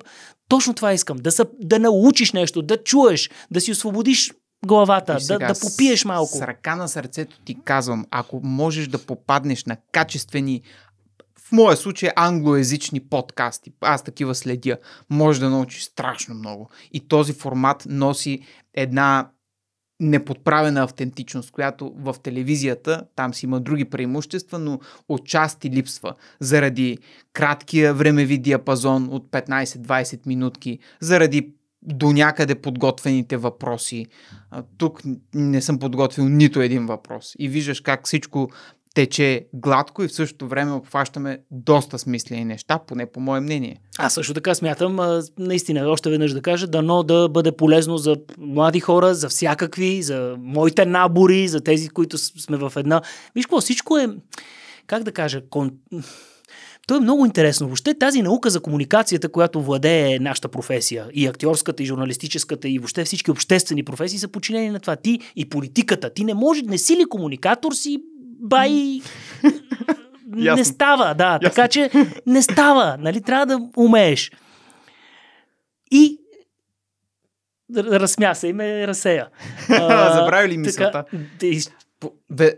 Точно това искам. Да, са, да научиш нещо, да чуеш, да си освободиш главата, да, да попиеш малко. С ръка на сърцето ти казвам, ако можеш да попаднеш на качествени моя случай е англоязични подкасти. Аз такива следя. Може да научиш страшно много. И този формат носи една неподправена автентичност, която в телевизията, там си има други преимущества, но отчасти липсва заради краткия времеви диапазон от 15-20 минутки, заради до някъде подготвените въпроси. Тук не съм подготвил нито един въпрос. И виждаш как всичко тече гладко и в същото време обхващаме доста смислени неща, поне по мое мнение. Аз също така смятам, наистина, още веднъж да кажа, дано да бъде полезно за млади хора, за всякакви, за моите набори, за тези, които сме в една... Виж какво, всичко е, как да кажа, кон... То е много интересно. Въобще тази наука за комуникацията, която владее нашата професия, и актьорската, и журналистическата, и въобще всички обществени професии са подчинени на това. Ти и политиката. Ти не може, не си ли комуникатор, си бай... не става, да. Ясно. Така че не става. Нали? Трябва да умееш. И разсмя се и ме разсея. <laughs> Забрави ли мисълта? Така...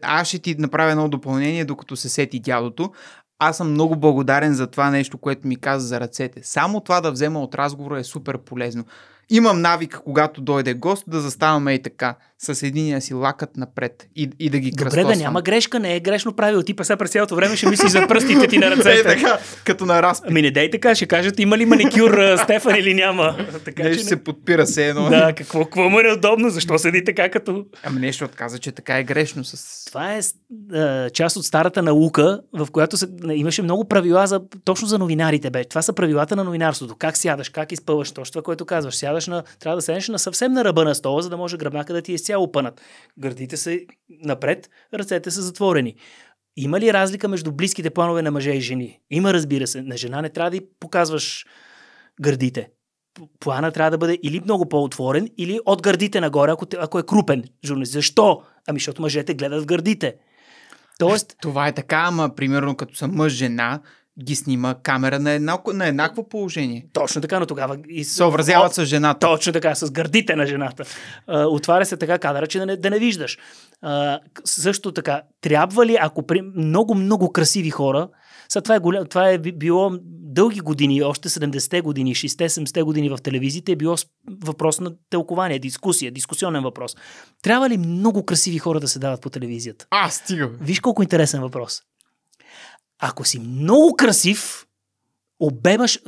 Аз ще ти направя едно допълнение, докато се сети дядото. Аз съм много благодарен за това нещо, което ми каза за ръцете. Само това да взема от разговора е супер полезно имам навик, когато дойде гост, да заставаме и така, с единия си лакът напред и, и да ги кръстосвам. Добре, да няма грешка, не е грешно правило. Ти паса през цялото време ще мислиш за пръстите ти на <laughs> е, ръцете. Е, така, като на разпит. Ами не дай така, ще кажат има ли маникюр Стефан или няма. <laughs> Така, не, че ще не... се подпира се едно. Да, какво, какво му е неудобно, защо седи така като... Ами нещо отказа, че така е грешно с... Това е, а, част от старата наука, в която се, имаше много правила за, точно за новинарите. Бе. Това са правилата на новинарството. Как сядаш, как изпълваш точно това, което казваш. Сядаш сядаш на, трябва да седнеш на съвсем на ръба на стола, за да може гръбнака да ти е изцяло пънат. Гърдите са напред, ръцете са затворени. Има ли разлика между близките планове на мъже и жени? Има, разбира се. На жена не трябва да й показваш гърдите. Плана трябва да бъде или много по-отворен, или от гърдите нагоре, ако, ако е крупен журналист. Защо? Ами, защото мъжете гледат в гърдите. Тоест... Това е така, ама примерно като съм мъж-жена, ги снима камера на, еднакво, на еднакво положение. Точно така, но тогава... И... Съобразяват с жената. Точно така, с гърдите на жената. А, отваря се така кадъра, че да не, да не виждаш. А, също така, трябва ли, ако при... много, много красиви хора, са, това, е голям, това е било дълги години, още 70-те години, 60-70-те години в телевизията, е било въпрос на тълкование, дискусия, дискусионен въпрос. Трябва ли много красиви хора да се дават по телевизията? А, стига. Виж колко интересен въпрос. Ако си много красив, обемаш,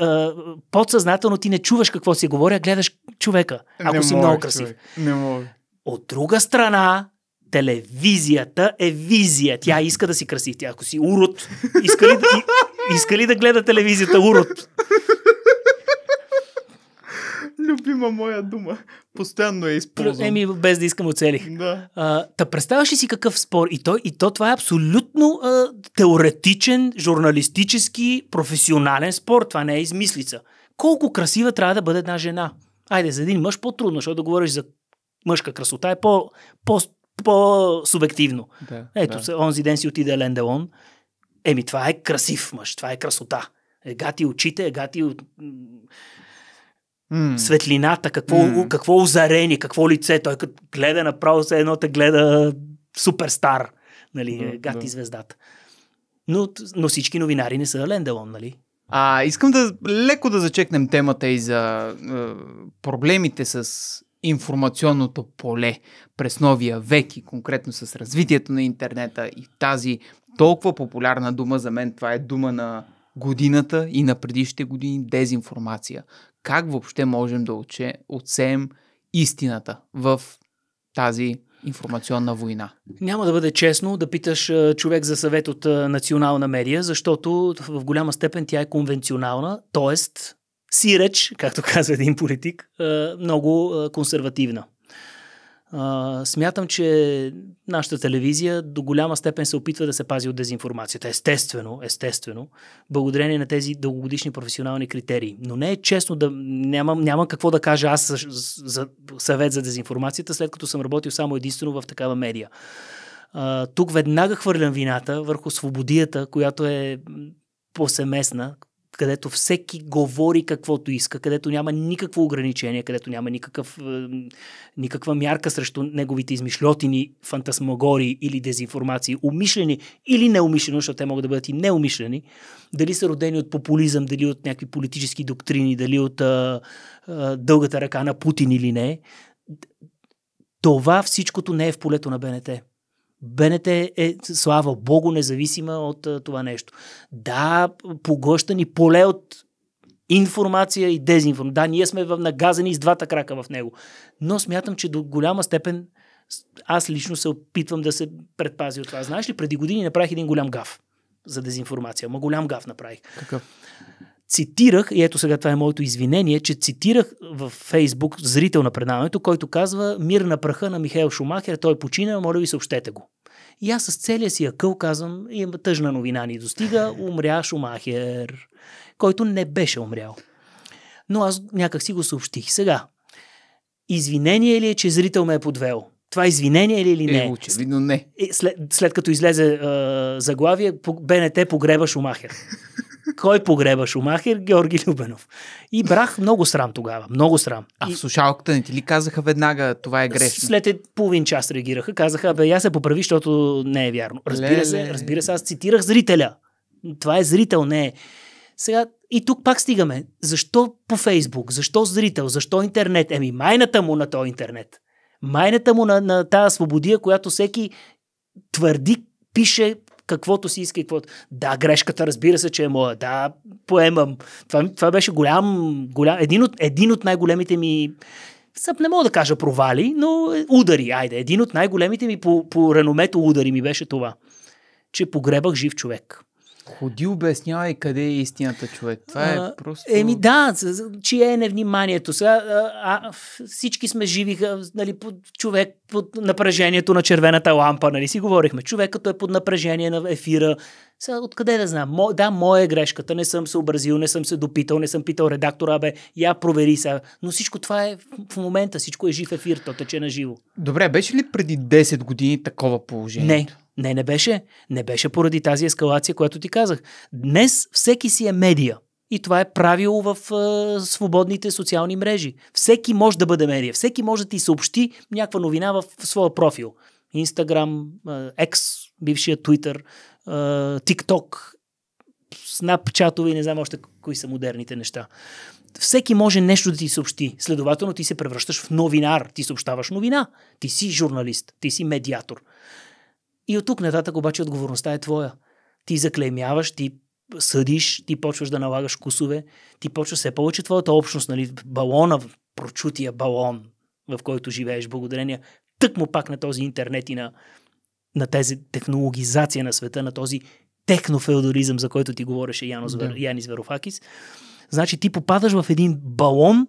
а, подсъзнателно ти не чуваш какво си говоря, гледаш човека, ако не си мога, много красив. Човек. Не мога. От друга страна, телевизията е визия. Тя иска да си красив. Тя, ако си урод, иска ли да, иска ли да гледа телевизията урод? <laughs> Любима моя дума. Постоянно е използвам. Еми, без да искам оцелих. Да. А, та представяш ли си какъв спор? И то, и то това е абсолютно а, теоретичен, журналистически, професионален спор. Това не е измислица. Колко красива трябва да бъде една жена? Айде, за един мъж по-трудно, защото да говориш за мъжка красота е по, по, по-субективно. Да, Ето, да. онзи ден си отиде Ленделон. Еми, това е красив мъж, това е красота. Егати очите, егати Mm. Светлината, какво, mm. какво озарени, какво лице. Той като гледа направо, се едно те гледа суперстар, нали, mm, гати да. Е звездата. Но, но всички новинари не са ленделон, нали? А, искам да леко да зачекнем темата и за е, проблемите с информационното поле през новия век и конкретно с развитието на интернета и тази толкова популярна дума за мен, това е дума на годината и на предишните години дезинформация как въобще можем да отсеем истината в тази информационна война. Няма да бъде честно да питаш човек за съвет от национална медия, защото в голяма степен тя е конвенционална, т.е. сиреч, както казва един политик, много консервативна. А, смятам, че нашата телевизия до голяма степен се опитва да се пази от дезинформацията. Естествено, естествено, благодарение на тези дългогодишни професионални критерии. Но не е честно да. Няма, няма какво да кажа аз за, за съвет за дезинформацията, след като съм работил само единствено в такава медия. А, тук веднага хвърлям вината върху свободията, която е повсеместна, където всеки говори каквото иска, където няма никакво ограничение, където няма никакъв, е, никаква мярка срещу неговите измишлетини, фантасмагории или дезинформации, умишлени или неумишлени, защото те могат да бъдат и неумишлени, дали са родени от популизъм, дали от някакви политически доктрини, дали от а, е, а, е, дългата ръка на Путин или не, това всичкото не е в полето на БНТ. БНТ е, слава богу, независима от а, това нещо. Да, поглъща ни поле от информация и дезинформация. Да, ние сме нагазени с двата крака в него. Но смятам, че до голяма степен аз лично се опитвам да се предпази от това. Знаеш ли, преди години направих един голям гаф за дезинформация. Ма голям гаф направих. Какъв? цитирах, и ето сега това е моето извинение, че цитирах в Фейсбук зрител на предаването, който казва мир на праха на Михаил Шумахер, той е почина, моля ви съобщете го. И аз с целия си акъл казвам, и тъжна новина ни достига, умря Шумахер, който не беше умрял. Но аз някак си го съобщих. Сега, извинение ли е, че зрител ме е подвел? Това извинение ли е или не? Е, очевидно не. След, след като излезе е, заглавие, БНТ погреба Шумахер. Кой погреба Шумахер? Георги Любенов. И брах много срам тогава. Много срам. А и... в слушалката не ти ли казаха веднага, това е грешно? След е половин час реагираха. Казаха, бе, я се поправи, защото не е вярно. Разбира се, разбира се, аз цитирах зрителя. Това е зрител, не е. Сега и тук пак стигаме. Защо по Фейсбук? Защо зрител? Защо интернет? Еми, майната му на този интернет. Майната му на, на тази свободия, която всеки твърди, пише, каквото си иска и каквото. Да, грешката разбира се, че е моя. Да, поемам. Това, това беше голям, голям един, от, един от най-големите ми Съп не мога да кажа провали, но е, удари, айде. Един от най-големите ми по, по реномето удари ми беше това, че погребах жив човек. Ходи обяснявай къде е истината, човек. Това е а, просто... Еми да, чие е невниманието. Сега, а, а, всички сме живи, нали, под, човек под напрежението на червената лампа, нали си говорихме. Човек като е под напрежение на ефира. Сега, откъде да знам? Мо, да, моя е грешката, не съм се образил, не съм се допитал, не съм питал редактора, бе, я провери сега. Но всичко това е в момента, всичко е жив ефир, то тече на живо. Добре, беше ли преди 10 години такова положение? Не. Не, не беше. Не беше поради тази ескалация, която ти казах. Днес всеки си е медия. И това е правило в е, свободните социални мрежи. Всеки може да бъде медия. Всеки може да ти съобщи някаква новина в, в своя профил. Инстаграм, Екс, бившия Twitter, TikTok, snapchat и не знам още кои са модерните неща. Всеки може нещо да ти съобщи. Следователно ти се превръщаш в новинар. Ти съобщаваш новина. Ти си журналист. Ти си медиатор. И от тук нататък обаче отговорността е твоя. Ти заклеймяваш, ти съдиш, ти почваш да налагаш кусове, ти почваш все повече твоята общност, нали, балона, прочутия балон, в който живееш, благодарение тъкмо пак на този интернет и на, на тези технологизация на света, на този технофеодоризъм, за който ти говореше Яно да. Звер, Яни Зверофакис. Значи ти попадаш в един балон,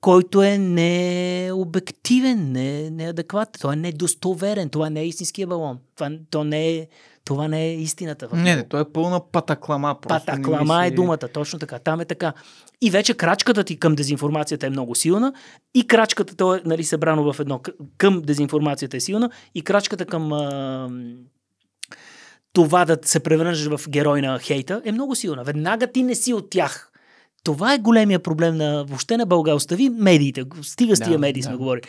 който е необективен, не, неадекватен, той е недостоверен, това не е истинския балон, това, то не е, това не е истината. В не, не, то е пълна патаклама. Просто патаклама мисли... е думата, точно така, там е така. И вече крачката ти към дезинформацията е много силна и крачката, то е нали, събрано в едно, към дезинформацията е силна и крачката към а, това да се превръщаш в герой на хейта е много силна. Веднага ти не си от тях това е големия проблем на въобще на България. Остави медиите. Стига с да, тия медии да. сме говорили.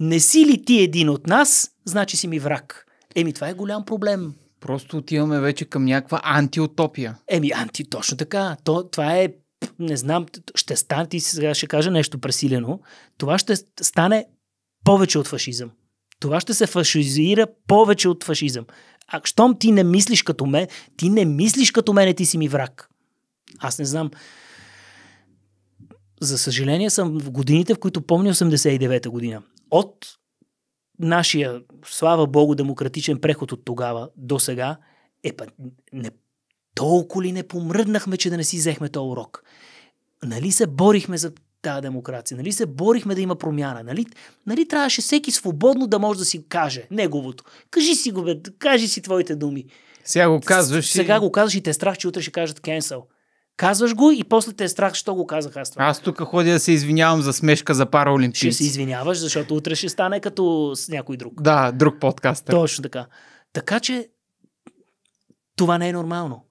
Не си ли ти един от нас, значи си ми враг. Еми, това е голям проблем. Просто отиваме вече към някаква антиутопия. Еми, анти, точно така. То, това е, не знам, ще стане, ти сега ще кажа нещо пресилено, това ще стане повече от фашизъм. Това ще се фашизира повече от фашизъм. А щом ти не мислиш като мен, ти не мислиш като мене, ти си ми враг. Аз не знам за съжаление, съм в годините, в които помня 89-та година. От нашия, слава Богу, демократичен преход от тогава до сега, е па, не, толкова ли не помръднахме, че да не си взехме този урок? Нали се борихме за тази демокрация? Нали се борихме да има промяна? Нали, нали трябваше всеки свободно да може да си каже неговото? Кажи си го, бе, кажи си твоите думи. Сега го казваш. Сега и... го казваш и те страх, че утре ще кажат кенсъл. Казваш го и после те е страх, що го казах аз това. Аз тук ходя да се извинявам за смешка за олимпийци. Ще се извиняваш, защото утре ще стане като с някой друг. Да, друг подкаст. Точно така. Така че това не е нормално.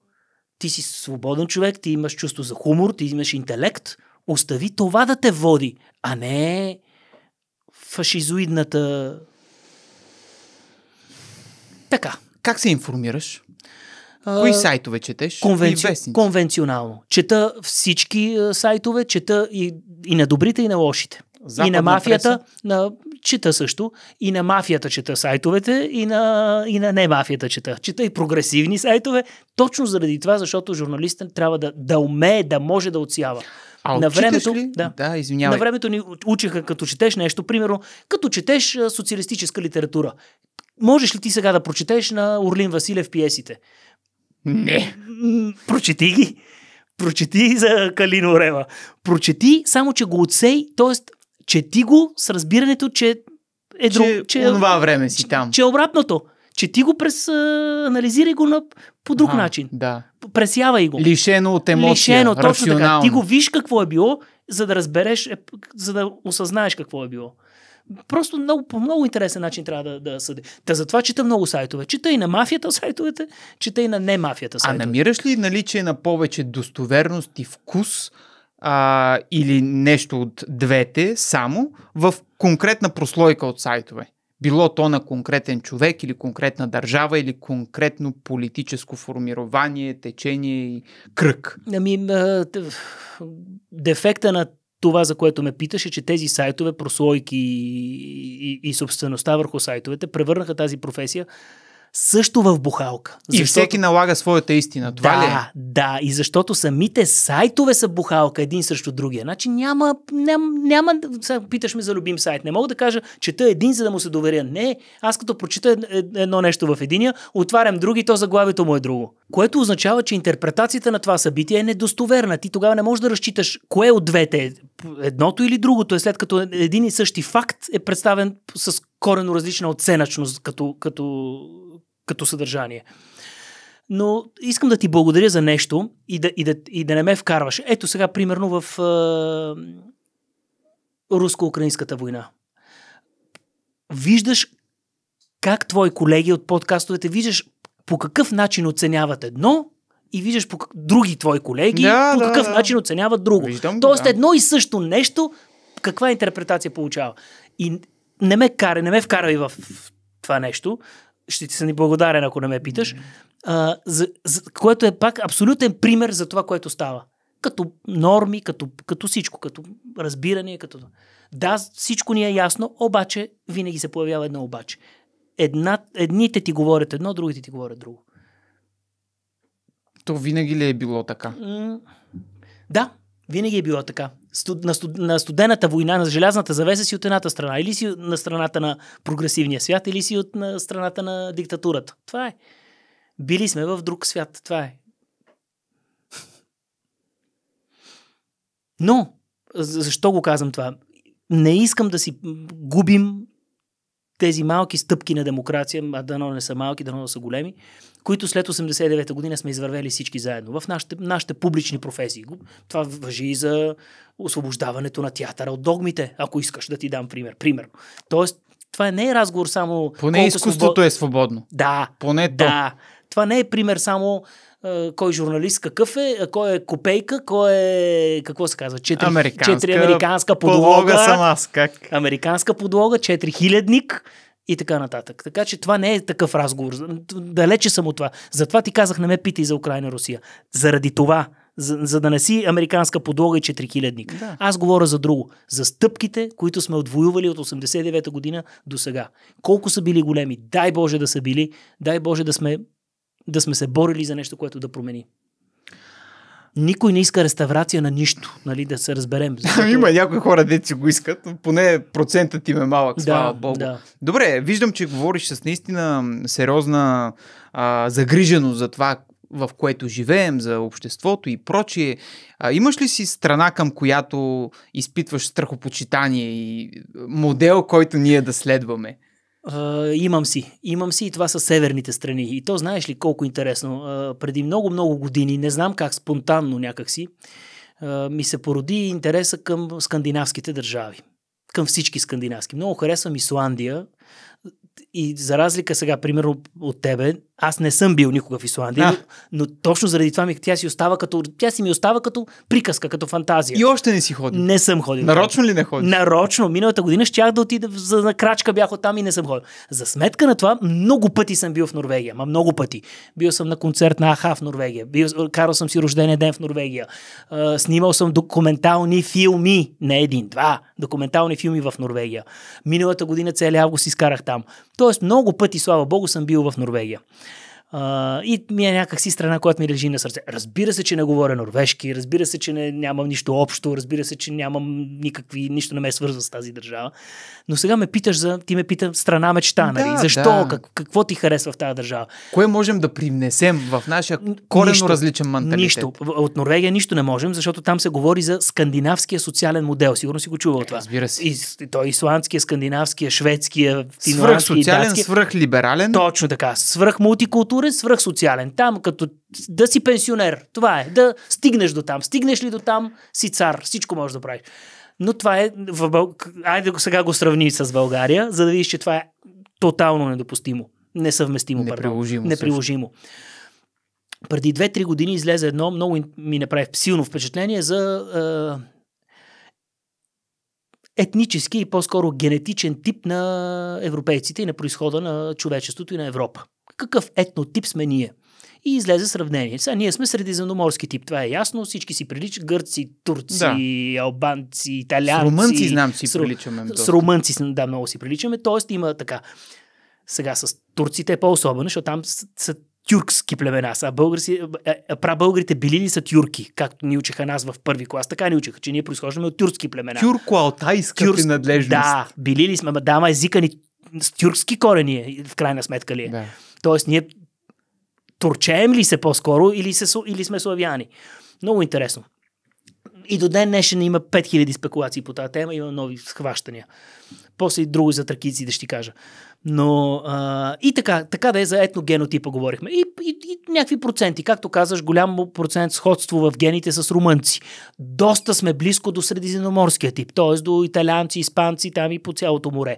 Ти си свободен човек, ти имаш чувство за хумор, ти имаш интелект. Остави това да те води, а не фашизоидната... Така. Как се информираш? Кои сайтове четеш? Конвенци... конвенционално. Чета всички е, сайтове, чета и, и на добрите, и на лошите. Западна и на мафията, преса. на, чета също, и на мафията чета сайтовете, и на, и на не мафията чета. Чета и прогресивни сайтове, точно заради това, защото журналистът трябва да, да умее, да може да отсява. А на времето, ли? Да, да извинявай. На времето ни учиха като четеш нещо, примерно, като четеш социалистическа литература. Можеш ли ти сега да прочетеш на Орлин Василев пиесите? Не. Прочети ги. Прочети за Калино Рева. Прочети, само че го отсей, т.е. чети го с разбирането, че е друго. Че, че това е време си там. Че, е обратното. Чети го през... анализирай го на, по друг а, начин. Да. Пресявай го. Лишено от емоция. Лишено, точно така. Ти го виж какво е било, за да разбереш, е, за да осъзнаеш какво е било. Просто много, по много интересен начин трябва да, да съди. Та затова чета много сайтове. Чета и на мафията сайтовете, чета и на не мафията сайтовете. А намираш ли наличие на повече достоверност и вкус а, или нещо от двете само в конкретна прослойка от сайтове? било то на конкретен човек или конкретна държава или конкретно политическо формирование, течение и кръг. Ами, дефекта на това, за което ме питаш, е, че тези сайтове, прослойки и, и, и собствеността върху сайтовете превърнаха тази професия също в бухалка. Защото... всеки налага своята истина. Това да, ли е? да. И защото самите сайтове са бухалка един срещу другия. Значи няма, ням, няма, сега питаш ме за любим сайт. Не мога да кажа, чета един, за да му се доверя. Не, аз като прочита едно нещо в единия, отварям други, то заглавието му е друго. Което означава, че интерпретацията на това събитие е недостоверна. Ти тогава не можеш да разчиташ кое от двете е едното или другото, е след като един и същи факт е представен с корено различна оценъчност като, като като съдържание. Но искам да ти благодаря за нещо и да, и да, и да не ме вкарваш. Ето сега, примерно, в е, руско-украинската война. Виждаш как твои колеги от подкастовете, виждаш по какъв начин оценяват едно и виждаш по как... други твои колеги да, по да, какъв да. начин оценяват друго. Виждам, Тоест да. едно и също нещо, каква интерпретация получава. И не ме кара, не ме вкарай в това нещо, ще ти съм ни благодарен, ако не ме питаш, а, за, за, което е пак абсолютен пример за това, което става. Като норми, като, като всичко, като разбиране, като... Да, всичко ни е ясно, обаче винаги се появява едно обаче. Една, едните ти говорят едно, другите ти говорят друго. То винаги ли е било така? М- да, винаги е било така на, студ, на студената война, на желязната завеса си от едната страна. Или си на страната на прогресивния свят, или си от на страната на диктатурата. Това е. Били сме в друг свят. Това е. Но, защо го казвам това? Не искам да си губим тези малки стъпки на демокрация, а дано не са малки, дано са големи, които след 89-та година сме извървели всички заедно в нашите, нашите публични професии. Това въжи и за освобождаването на театъра от догмите, ако искаш да ти дам пример. Примерно. Тоест, това не е разговор само... Поне изкуството свобод... е свободно. Да. Поне то. Да. Това не е пример само кой журналист какъв е, кой е копейка, кой е, какво се казва, четири, американска, четири американска подлога, подлога съм аз, как? американска подлога, хилядник и така нататък. Така че това не е такъв разговор. Далече съм от това. Затова ти казах, не ме питай за Украина и Русия. Заради това, за, за да не си американска подлога и хилядник. Да. Аз говоря за друго. За стъпките, които сме отвоювали от 89-та година до сега. Колко са били големи. Дай Боже да са били. Дай Боже да сме да сме се борили за нещо, което да промени. Никой не иска реставрация на нищо, нали, да се разберем. <laughs> Защото... Има някои хора, деци го искат, поне процентът им е малък, да, слава богу. Да. Добре, виждам, че говориш с наистина сериозна а, загриженост за това, в което живеем, за обществото и прочие. А, имаш ли си страна, към която изпитваш страхопочитание и модел, който ние да следваме? Uh, имам си. Имам си и това са северните страни. И то знаеш ли колко интересно. Uh, преди много-много години, не знам как спонтанно някакси, uh, ми се породи интереса към скандинавските държави. Към всички скандинавски. Много харесвам Исландия. И за разлика сега, примерно от тебе, аз не съм бил никога в Исландия, а. но, точно заради това ми, тя си остава като. Тя си ми остава като приказка, като фантазия. И още не си ходил. Не съм ходил. Нарочно ли не ходиш? Нарочно. Миналата година щях да отида за на крачка, бях оттам и не съм ходил. За сметка на това, много пъти съм бил в Норвегия. Ма много пъти. Бил съм на концерт на Аха в Норвегия. Бил, карал съм си рождения ден в Норвегия. А, снимал съм документални филми. Не един, два. Документални филми в Норвегия. Миналата година целия август изкарах там. Тоест много пъти, слава богу, съм бил в Норвегия. Uh, и ми е някакси страна, която ми лежи на сърце. Разбира се, че не говоря норвежки, разбира се, че не, нямам нищо общо, разбира се, че нямам никакви, нищо не ме е свързва с тази държава. Но сега ме питаш за, ти ме пита страна мечта, да, нали? Защо? Да. Как, какво ти харесва в тази държава? Кое можем да привнесем в нашия коренно нищо, различен менталитет? Нищо. От Норвегия нищо не можем, защото там се говори за скандинавския социален модел. Сигурно си го чувал това. Разбира се. И, той исландския, скандинавския, шведския, финландския, свръх социален, свръх либерален. Точно така. Свръх мултикултурен културен, свръхсоциален. Там като да си пенсионер, това е. Да стигнеш до там. Стигнеш ли до там, си цар. Всичко можеш да правиш. Но това е... В Бъл... Айде сега го сравни с България, за да видиш, че това е тотално недопустимо. Несъвместимо. Неприложимо. Пардон. Неприложимо. Преди 2-3 години излезе едно, много ми направи силно впечатление за е, етнически и по-скоро генетичен тип на европейците и на происхода на човечеството и на Европа какъв етнотип сме ние. И излезе сравнение. Сега ние сме средиземноморски тип, това е ясно. Всички си приличат гърци, турци, да. албанци, италианци. С румънци знам, си с, приличаме. С румънци, да, много си приличаме. Тоест има така. Сега с турците е по-особено, защото там са тюркски племена. Са българси, прабългарите били ли са тюрки, както ни учеха нас в първи клас, така ни учеха, че ние произхождаме от тюркски племена. Тюрко-алтайска Тюрк... принадлежност. Да, били ли сме, да, ама езика ни с тюркски корени е, в крайна сметка ли е. Да. Тоест, ние турчеем ли се по-скоро или, се, или сме славяни? Много интересно. И до ден днешен има 5000 спекулации по тази тема, има нови схващания. После и друго за тракици да ще кажа. Но а, и така, така да е за етногенотипа говорихме. И, и, и някакви проценти. Както казваш, голям процент сходство в гените с румънци. Доста сме близко до средиземноморския тип, т.е. до италианци, испанци, там и по цялото море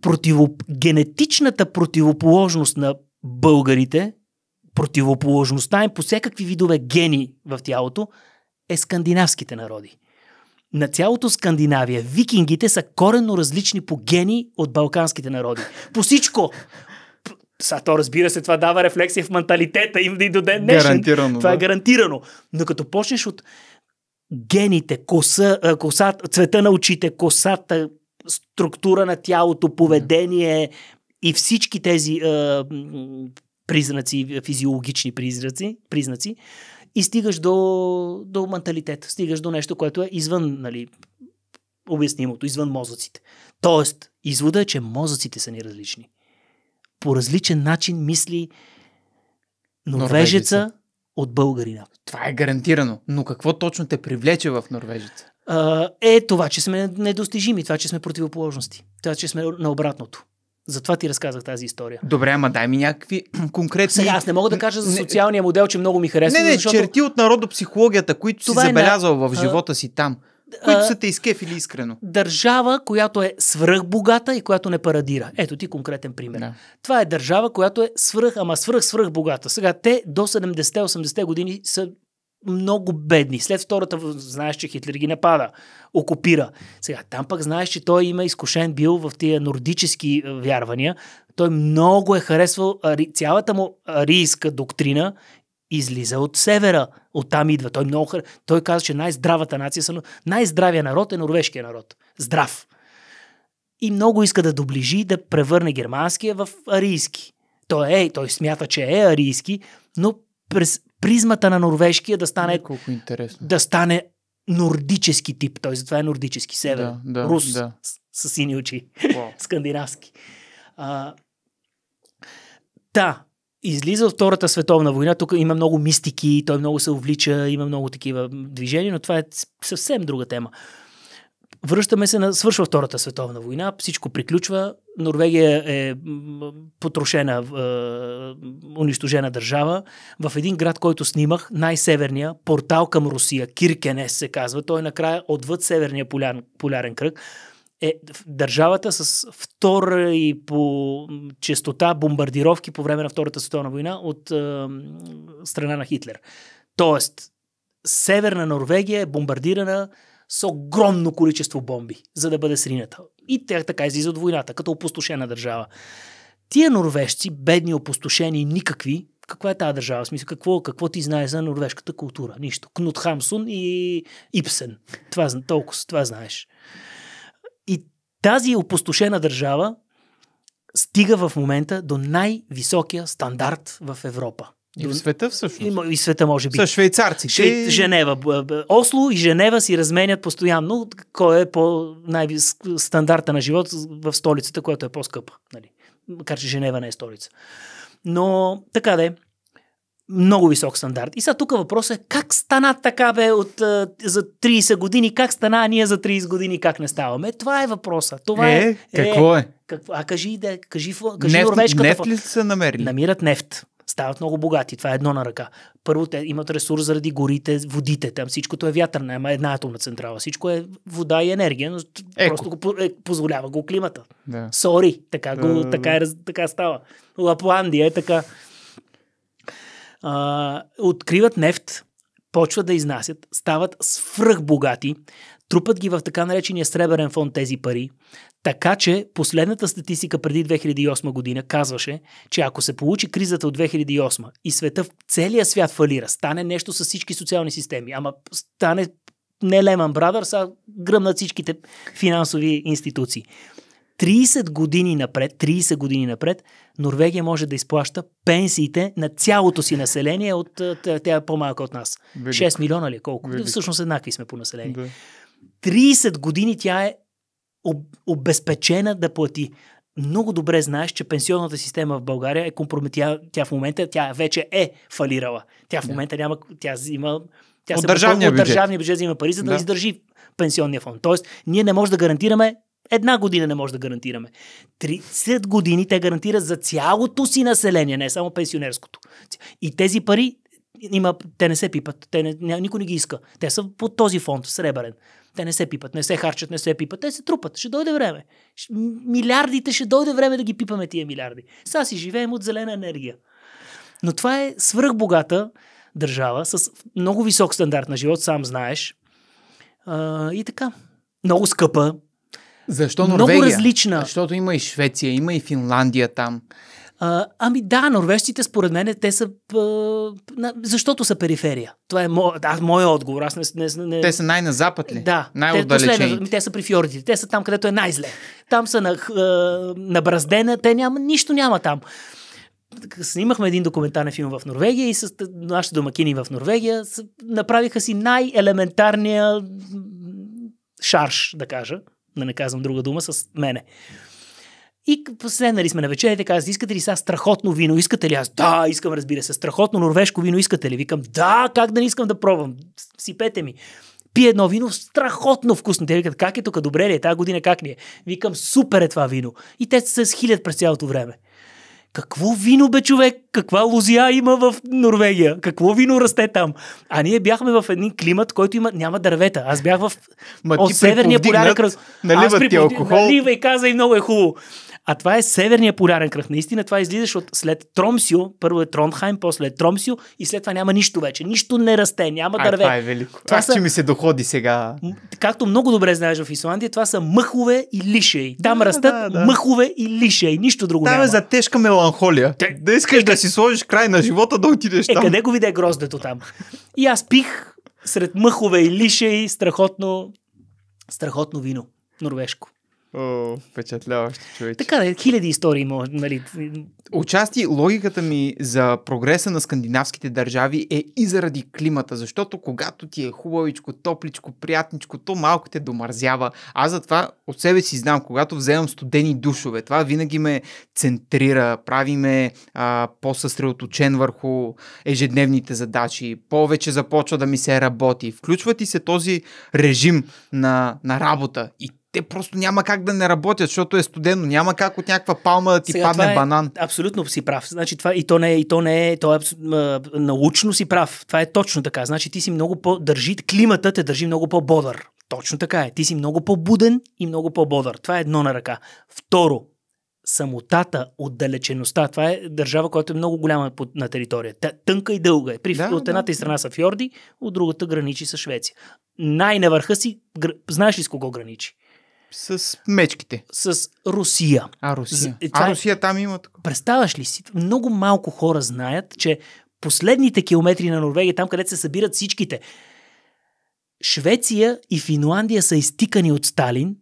противоп... генетичната противоположност на българите, противоположността им по всякакви видове гени в тялото, е скандинавските народи. На цялото Скандинавия викингите са коренно различни по гени от балканските народи. По всичко! Са, то разбира се, това дава рефлексия в менталитета им да и до ден днешен. Гарантирано. Това е да. е гарантирано. Но като почнеш от гените, коса, коса, цвета на очите, косата, структура на тялото, поведение и всички тези а, признаци, физиологични признаци, признаци и стигаш до, до менталитет, стигаш до нещо, което е извън нали, обяснимото, извън мозъците. Тоест, извода е, че мозъците са ни различни. По различен начин мисли норвежеца, норвежеца от българина. Това е гарантирано. Но какво точно те привлече в норвежеца? е това, че сме недостижими, това, че сме противоположности, това, че сме на обратното. Затова ти разказах тази история. Добре, ама дай ми някакви <clears throat> конкретни. Сега аз не мога да кажа за социалния модел, че много ми харесва. Не, не, защото... черти от народопсихологията, които това си е забелязал на... в живота си там. Които са те изкефили искрено. Държава, която е свръхбогата и която не парадира. Ето ти конкретен пример. Да. Това е държава, която е свръх, ама свръх, свръх богата. Сега те до 70-80 години са много бедни. След втората знаеш, че Хитлер ги напада, окупира. Сега, там пък знаеш, че той има изкушен бил в тия нордически е, вярвания. Той много е харесвал цялата му арийска доктрина излиза от севера. Оттам идва. Той много хар... Той каза, че най-здравата нация са... Най-здравия народ е норвежкия народ. Здрав. И много иска да доближи, да превърне германския в арийски. Той е, той смята, че е арийски, но през призмата на норвежкия да стане. Ами, колко интересно. Да стане нордически тип. Той затова е нордически север. Да, да, Рус да. С, с сини очи. Wow. <laughs> Скандинавски. А, да, излиза Втората световна война. Тук има много мистики, той много се увлича, има много такива движения, но това е съвсем друга тема. Връщаме се на... Свършва Втората световна война, всичко приключва. Норвегия е потрошена, е, унищожена държава. В един град, който снимах, най-северния, портал към Русия, Киркенес се казва, той е накрая отвъд северния поляр, полярен кръг, е държавата с втора и по честота бомбардировки по време на Втората световна война от е, страна на Хитлер. Тоест, северна Норвегия е бомбардирана с огромно количество бомби, за да бъде срината. И тя така излиза от войната, като опустошена държава. Тия норвежци, бедни, опустошени, никакви, каква е тази държава? Смисъл, какво, какво ти знае за норвежката култура? Нищо. Кнут Хамсун и Ипсен. Това, толкова, това знаеш. И тази опустошена държава стига в момента до най-високия стандарт в Европа. И в света всъщност. И, и света може би. Са швейцарците. Швей... Женева. Осло и Женева си разменят постоянно кой е по най-стандарта на живот в столицата, която е по-скъпа. Нали? Макар, че Женева не е столица. Но така да е. Много висок стандарт. И сега тук въпросът е как стана така бе от, за 30 години, как стана ние за 30 години, как не ставаме. Е, това е въпроса. Това е, е, какво е? е? Какво, а кажи, да, кажи, кажи нефт, норвежката. Нефт ли са намерили? Намират нефт стават много богати. Това е едно на ръка. Първо, те имат ресурс заради горите, водите. Там всичкото е вятърна, няма една атомна централа. Всичко е вода и енергия, но Еко. просто го е, позволява го климата. Да. Сори, така, да, го, да, така, е, така става. Лапландия е така. А, откриват нефт, почват да изнасят, стават свръхбогати, трупат ги в така наречения сребърен фонд тези пари, така че последната статистика преди 2008 година казваше, че ако се получи кризата от 2008 и света в целия свят фалира, стане нещо с всички социални системи, ама стане не Lehman Brothers, а гръмнат всичките финансови институции. 30 години напред, 30 години напред, Норвегия може да изплаща пенсиите на цялото си население от е, тя е по-малка от нас. Велик. 6 милиона ли е колко? Велик. Всъщност еднакви сме по население. Да. 30 години тя е обезпечена да плати. Много добре знаеш, че пенсионната система в България е компрометирана. Тя в момента, тя вече е фалирала. Тя в момента няма, тя има тя от се държавния, бюджет. от държавния бюджет взима пари, за да, да издържи пенсионния фонд. Тоест, ние не можем да гарантираме Една година не може да гарантираме. 30 години те гарантират за цялото си население, не само пенсионерското. И тези пари има, те не се пипат, те не, не, никой не ги иска. Те са под този фонд, сребърен. Те не се пипат, не се харчат, не се пипат, те се трупат. Ще дойде време. Милиардите, ще дойде време да ги пипаме тия милиарди. Сега си живеем от зелена енергия. Но това е свръхбогата държава с много висок стандарт на живот, сам знаеш. А, и така. Много скъпа. Защо Норвегия? Много различна. Защото има и Швеция, има и Финландия там. А, ами да, норвежците според мен те са... А, защото са периферия. Това е мо, да, моя отговор. Аз не, не, не... Те са най-на запад ли? Да. най Те, те са при фьордите. Те са там, където е най-зле. Там са на, на Браздена. Те няма... Нищо няма там снимахме един документален филм в Норвегия и с нашите домакини в Норвегия направиха си най-елементарния шарш, да кажа, да не казвам друга дума, с мене. И седнали сме на вечеря и каза, искате ли сега страхотно вино? Искате ли аз? Да, искам, разбира се. Страхотно норвежко вино искате ли? Викам, да, как да не искам да пробвам? Сипете ми. Пи едно вино, страхотно вкусно. Те викат, как е тук, добре ли е, тази година как ни е? Викам, супер е това вино. И те се схилят през цялото време. Какво вино бе човек? Каква лузия има в Норвегия? Какво вино расте там? А ние бяхме в един климат, който има, няма дървета. Аз бях в Ма от северния поляр кръг. Наливат ти алкохол. Налива и каза и много е хубаво. А това е северния полярен кръг. Наистина това излизаш от след Тромсио, първо е Тронхайм, после е Тромсио и след това няма нищо вече. Нищо не расте, няма дърве. това е велико. Това Ах, са... че ми се доходи сега. Както много добре знаеш в Исландия, това са мъхове и лишеи. Там да, растат да, да. мъхове и лишеи. Нищо друго Там е няма. е за тежка меланхолия. Те... Да искаш е, да си сложиш край на живота, да отидеш е, там. Е, къде го видя гроздето там? И аз пих сред мъхове и лишеи страхотно, страхотно вино. Норвежко. О, впечатляващо човече. Така, хиляди истории може. Нали... Отчасти логиката ми за прогреса на скандинавските държави е и заради климата, защото когато ти е хубавичко, топличко, приятничко, то малко те домързява. Аз затова от себе си знам, когато вземам студени душове, това винаги ме центрира, прави ме а, по-съсредоточен върху ежедневните задачи, повече започва да ми се работи. Включва ти се този режим на, на работа и те просто няма как да не работят, защото е студено. Няма как от някаква палма да ти Сега, падне е, банан. Абсолютно си прав. Значи, това, и то не е, и то не е, то е абсу... научно си прав. Това е точно така. Значи ти си много по-държи, климата те държи много по-бодър. Точно така е. Ти си много по-буден и много по-бодър. Това е едно на ръка. Второ, самотата, отдалечеността. Това е държава, която е много голяма на територия. тънка и дълга е. При, да, от едната да. страна са фьорди, от другата граничи с Швеция. Най-навърха си, гр... знаеш ли с кого граничи? С мечките. С Русия. А, Русия. Е, а, е- Русия там има такова. Представаш ли си? Много малко хора знаят, че последните километри на Норвегия, там където се събират всичките, Швеция и Финландия са изтикани от Сталин,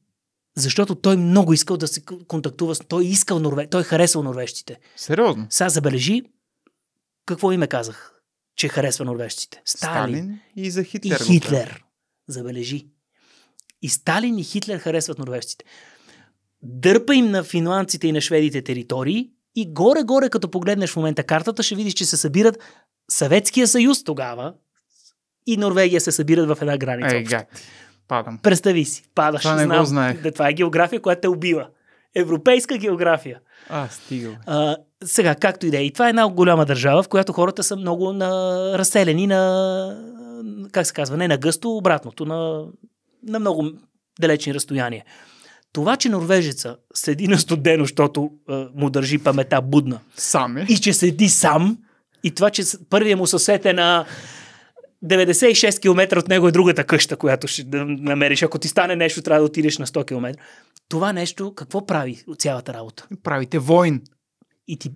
защото той много искал да се контактува с... Той искал Норве... Той е харесал норвежците. Сериозно? Сега забележи какво име казах, че харесва норвежците. Сталин, Сталин и за Хитлер. И Хитлер. Забележи. И Сталин и Хитлер харесват норвежците. Дърпа им на финландците и на шведите територии и горе-горе, като погледнеш в момента картата, ще видиш, че се събират Съветския съюз тогава и Норвегия се събират в една граница. Ей, Падам. Представи си, падаш. Това не знам, го знаех. Да, това е география, която те убива. Европейска география. А, стига. А, сега, както и да е. И това е една голяма държава, в която хората са много на... разселени на... Как се казва? Не на гъсто, обратното, на на много далечни разстояния. Това, че норвежеца седи на студено, защото е, му държи памета будна. Сам е. И че седи сам. И това, че първия му съсед е на 96 км от него е другата къща, която ще намериш. Ако ти стане нещо, трябва да отидеш на 100 км. Това нещо какво прави от цялата работа? Правите войн. И ти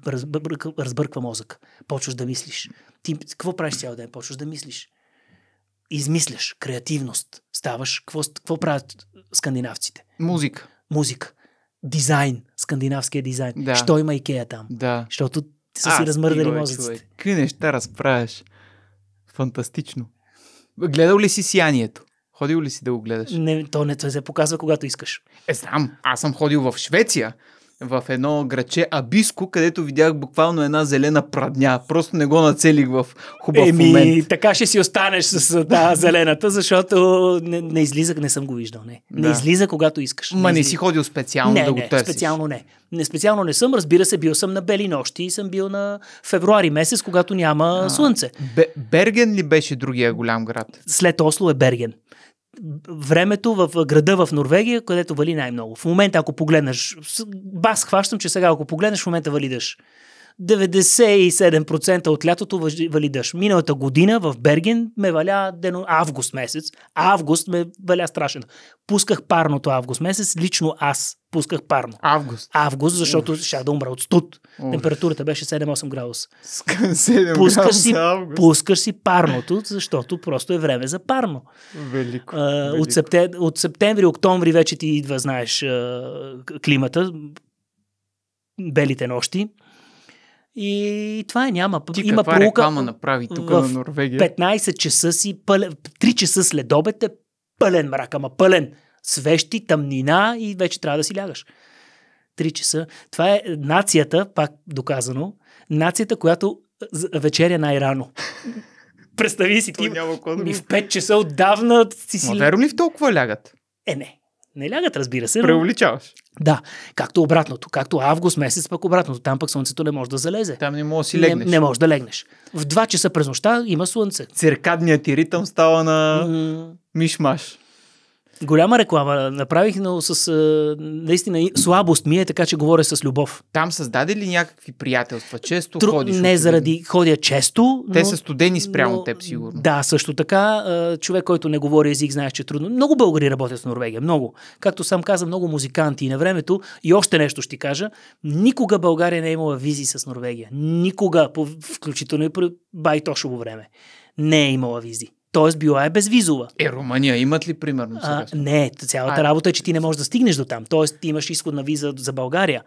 разбърква мозък. Почваш да мислиш. Ти какво правиш цял ден? Почваш да мислиш измисляш, креативност, ставаш, какво, какво правят скандинавците? Музика. Музика. Дизайн, скандинавския дизайн. Да. Що има Икея там? Да. Защото са си размърдали мозъците. Какви неща разправяш? Фантастично. Гледал ли си сиянието? Ходил ли си да го гледаш? Не, то не то се показва, когато искаш. Е, знам. Аз съм ходил в Швеция в едно граче Абиско, където видях буквално една зелена прадня. Просто не го нацелих в хубав Еми, момент. така ще си останеш с да, <laughs> зелената, защото не, не излизах, не съм го виждал. Не, да. не излиза, когато искаш. Ма не, не си ходил специално не, да го не, търсиш. специално не. Не, специално не съм. Разбира се, бил съм на бели нощи и съм бил на февруари месец, когато няма а, слънце. Б- Берген ли беше другия голям град? След Осло е Берген времето в града в Норвегия, където вали най-много. В момента, ако погледнеш, бас хващам, че сега ако погледнеш, в момента вали дъжд. 97% от лятото дъжд. Миналата година в Берген ме валя дено, август месец. Август ме валя страшен. Пусках парното август месец, лично аз пусках парно. Август. Август, защото Уф. ще да умра от студ. Уф. Температурата беше 7-8 градуса. 7 пускаш, си, август. пускаш си парното, защото просто е време за парно. Велико. А, велико. От, септем, от септември, октомври вече ти идва, знаеш, климата. Белите нощи. И това е няма. Ти Има каква полука, реклама направи тук на Норвегия? 15 часа си, пълен, 3 часа след обед е пълен мрак, ама пълен. Свещи, тъмнина и вече трябва да си лягаш. 3 часа. Това е нацията, пак доказано, нацията, която вечеря най-рано. Представи си, ти ми в 5 часа отдавна си си... Ма верно ли в толкова лягат? Е, не. Не лягат, разбира се. Но... Да, както обратното. Както август месец, пък обратното. Там пък слънцето не може да залезе. Там не може да си легнеш. Не, не може да легнеш. В 2 часа през нощта има слънце. Циркадният ти ритъм става на mm. мишмаш. Голяма реклама направих, но с а, наистина слабост ми е, така че говоря с любов. Там създаде ли някакви приятелства? Често Тру... ходиш? Не, заради ходя често. Те но... са студени спрямо но... теб, сигурно. Да, също така. А, човек, който не говори език, знаеш, че е трудно. Много българи работят в Норвегия, много. Както сам каза, много музиканти и на времето. И още нещо ще кажа. Никога България не е имала визи с Норвегия. Никога, включително и по Байтошово време. Не е имала визи. Т.е. била е безвизова. Е, Румъния имат ли примерно сега? А, не, цялата а, работа е, че ти не можеш да стигнеш до там. Т.е. ти имаш изходна виза за България.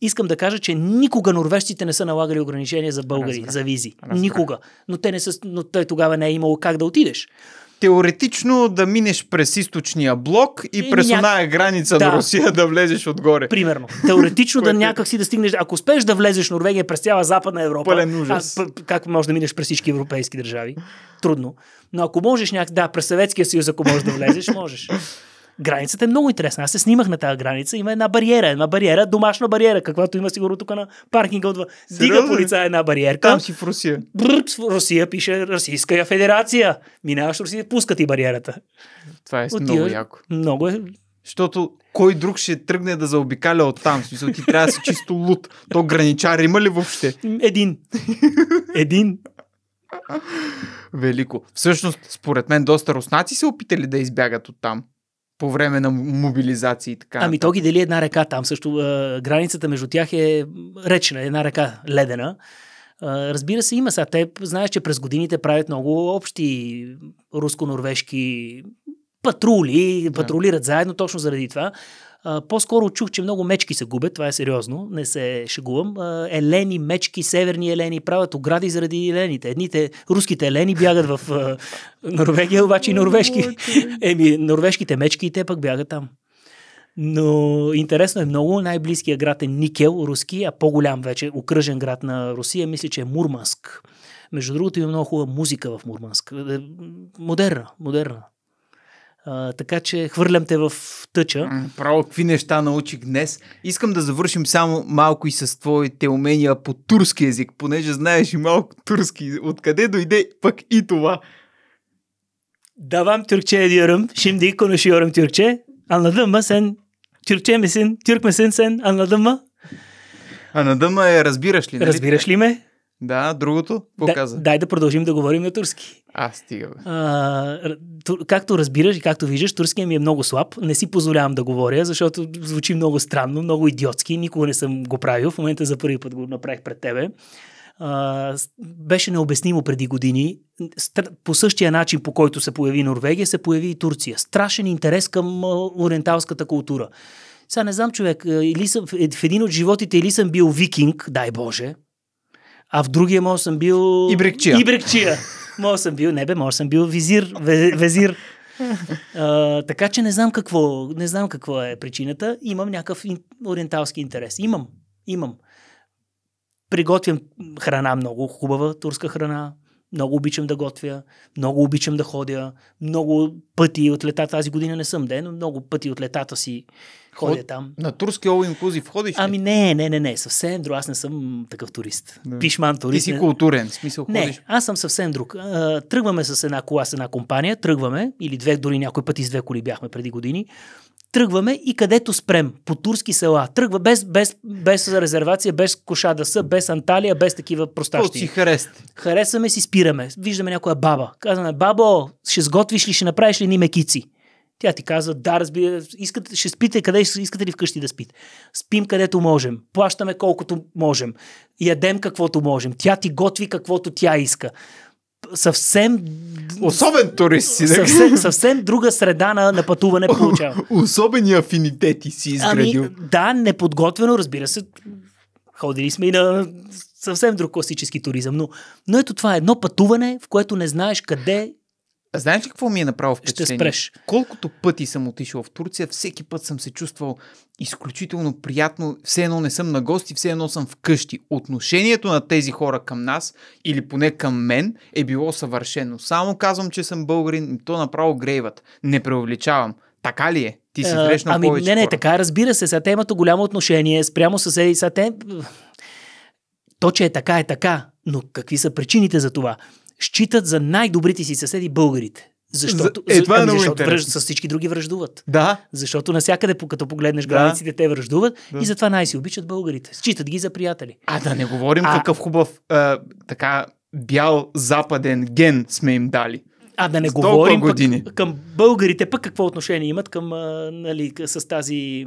Искам да кажа, че никога норвежците не са налагали ограничения за българи, Разбрах. за визи. Разбрах. Никога. Но, те не са, но тогава не е имало как да отидеш теоретично да минеш през източния блок и, и през оная граница да. на Русия да влезеш отгоре. Примерно. Теоретично <laughs> да е някак си да стигнеш, ако успеш да влезеш Норвегия през цяла Западна Европа, Пълен ужас. А, как можеш да минеш през всички европейски държави? Трудно. Но ако можеш някак, да, през Съветския съюз, ако можеш да влезеш, можеш границата е много интересна. Аз се снимах на тази граница. Има една бариера, една бариера, домашна бариера, каквато има сигурно тук на паркинга отва. Дига полица е една бариерка. Там си в Русия. Бр, в Русия пише Российска федерация. Минаваш в Русия, пускат и бариерата. Това е Отиваш, много яко. Много е. Защото кой друг ще тръгне да заобикаля от там? Смисъл, ти трябва да си чисто лут. То граничар има ли въобще? Един. Един. Велико. Всъщност, според мен, доста руснаци са опитали да избягат от там по време на мобилизации и така. Ами то ги дели една река там. Също а, границата между тях е речна, една река ледена. А, разбира се, има сега. Те знаеш, че през годините правят много общи руско-норвежки патрули, да. патрулират заедно точно заради това. А, по-скоро чух, че много мечки се губят, това е сериозно, не се шегувам. А, елени, мечки, северни елени правят огради заради елените. Едните руските елени бягат в а, Норвегия, обаче и норвежки. Еми, норвежките мечки и те пък бягат там. Но интересно е много. Най-близкият град е Никел, руски, а по-голям вече окръжен град на Русия, мисля, че е Мурманск. Между другото има много хубава музика в Мурманск. Е, модерна, модерна. А, така че хвърлям те в тъча. Право, какви неща научих днес. Искам да завършим само малко и с твоите умения по турски язик, понеже знаеш и малко турски. Откъде дойде пък и това? Давам Türkçe diyorum. Şimdi konuşuyorum Türkçe. Anladın mı sen? Türkçe misin? Türk müsün sen? Anladın mı? Анадъма е разбираш ли? Нали? Разбираш ли ме? Да, другото? показа. да, каза? Дай да продължим да говорим на турски. А, стига бе. А, ту, както разбираш и както виждаш, турския ми е много слаб. Не си позволявам да говоря, защото звучи много странно, много идиотски. Никога не съм го правил. В момента за първи път го направих пред тебе. А, беше необяснимо преди години. По същия начин, по който се появи Норвегия, се появи и Турция. Страшен интерес към ориенталската култура. Сега не знам човек, или съм, е, в един от животите или съм бил викинг, дай Боже, а в другия мога съм бил... Ибрикчия. Ибрикчия. Мога съм бил, не бе, мога съм бил визир, везир. А, така че не знам какво, не знам какво е причината. Имам някакъв ориенталски интерес. Имам, имам. Приготвям храна много хубава, турска храна. Много обичам да готвя, много обичам да ходя, много пъти от летата, тази година не съм ден, но много пъти от летата си Ходя Ход... там. На турски all inclusive ходиш ли? Ами не, не, не, не, съвсем друг. Аз не съм такъв турист. Да. Пишман турист. Ти си културен, в смисъл ходиш. Не, аз съм съвсем друг. тръгваме с една кола, с една компания, тръгваме, или две, дори някой път и с две коли бяхме преди години. Тръгваме и където спрем, по турски села. Тръгва без, без, без резервация, без коша да са, без Анталия, без такива простащи. си Харесваме си, спираме. Виждаме някоя баба. Казваме, бабо, ще сготвиш ли, ще направиш ли ни мекици? Тя ти казва, да, разбира, искате, ще спите къде искате ли вкъщи да спите. Спим където можем, плащаме колкото можем, ядем каквото можем, тя ти готви каквото тя иска. Съвсем... Особен турист си. Съвсем, съвсем друга среда на, на пътуване получава. Особени афинитети си ами, изградил. Ами, да, неподготвено, разбира се. Ходили сме и на съвсем друг класически туризъм. Но, но ето това е едно пътуване, в което не знаеш къде Знаеш ли какво ми е направо впечатление? Ще спреш. Колкото пъти съм отишъл в Турция, всеки път съм се чувствал изключително приятно, все едно не съм на гости, все едно съм вкъщи. Отношението на тези хора към нас, или поне към мен, е било съвършено. Само казвам, че съм българин, то направо грейват. Не преувеличавам. Така ли е? Ти си срещнал ами, повече не, не, хора. така е, разбира се. Сега те имат голямо отношение спрямо съседи. Сега те... То, че е така, е така. Но какви са причините за това? считат за най-добрите си съседи българите. Защото, е, това е ами, много защото връж, с всички други връждуват. Да. Защото навсякъде, като погледнеш границите, да. те връждуват да. и затова най-си обичат българите. Считат ги за приятели. А да не говорим а... какъв хубав а, така бял западен ген сме им дали. А да не говорим Пък, към българите, пък какво отношение имат към, а, нали, с тази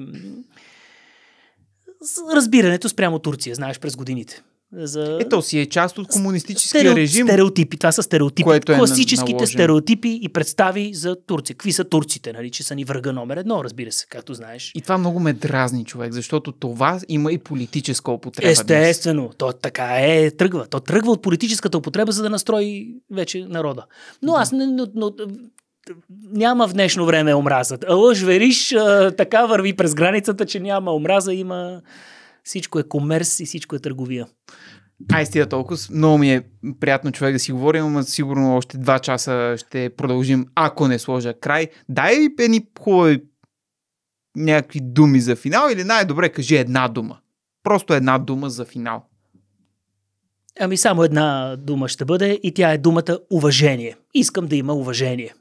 с разбирането спрямо Турция, знаеш, през годините. За... Ето си е част от комунистическия Стереот... режим. Стереотипи, това са стереотипи. Което е Класическите наложен. стереотипи и представи за турци. Какви са турците, нали? че са ни врага номер едно, разбира се, както знаеш. И това много ме дразни, човек, защото това има и политическа употреба. Естествено, днес. то така е, тръгва. То тръгва от политическата употреба, за да настрои вече народа. Но да. аз не, но, но, няма в днешно време омразата. Лъж, вериш, така върви през границата, че няма омраза, има всичко е комерс и всичко е търговия. Ай, стига толкова. Много ми е приятно човек да си говорим, но сигурно още два часа ще продължим, ако не сложа край. Дай пени хубави някакви думи за финал или най-добре кажи една дума. Просто една дума за финал. Ами само една дума ще бъде и тя е думата уважение. Искам да има уважение.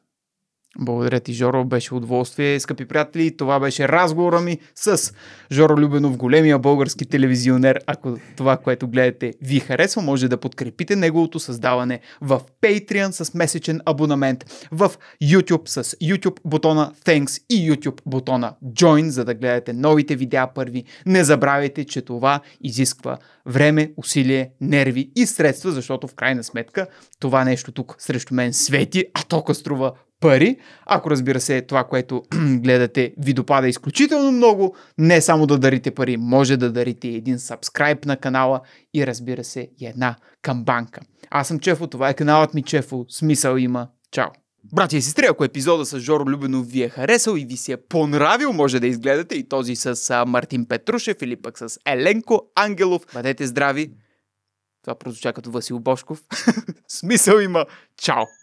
Благодаря ти, Жоро. Беше удоволствие. Скъпи приятели, това беше разговора ми с Жоро Любенов, големия български телевизионер. Ако това, което гледате, ви харесва, може да подкрепите неговото създаване в Patreon с месечен абонамент, в YouTube с YouTube бутона Thanks и YouTube бутона Join, за да гледате новите видеа първи. Не забравяйте, че това изисква време, усилие, нерви и средства, защото в крайна сметка това нещо тук срещу мен свети, а тока струва пари. Ако разбира се, това, което <clears throat> гледате, ви допада изключително много, не само да дарите пари, може да дарите един сабскрайб на канала и разбира се, и една камбанка. Аз съм Чефо, това е каналът ми Чефо, смисъл има. Чао! Братя и сестри, ако епизода с Жоро Любенов ви е харесал и ви се е понравил, може да изгледате и този с Мартин Петрушев или пък с Еленко Ангелов. Бъдете здрави! Това прозвуча като Васил Бошков. <laughs> Смисъл има. Чао!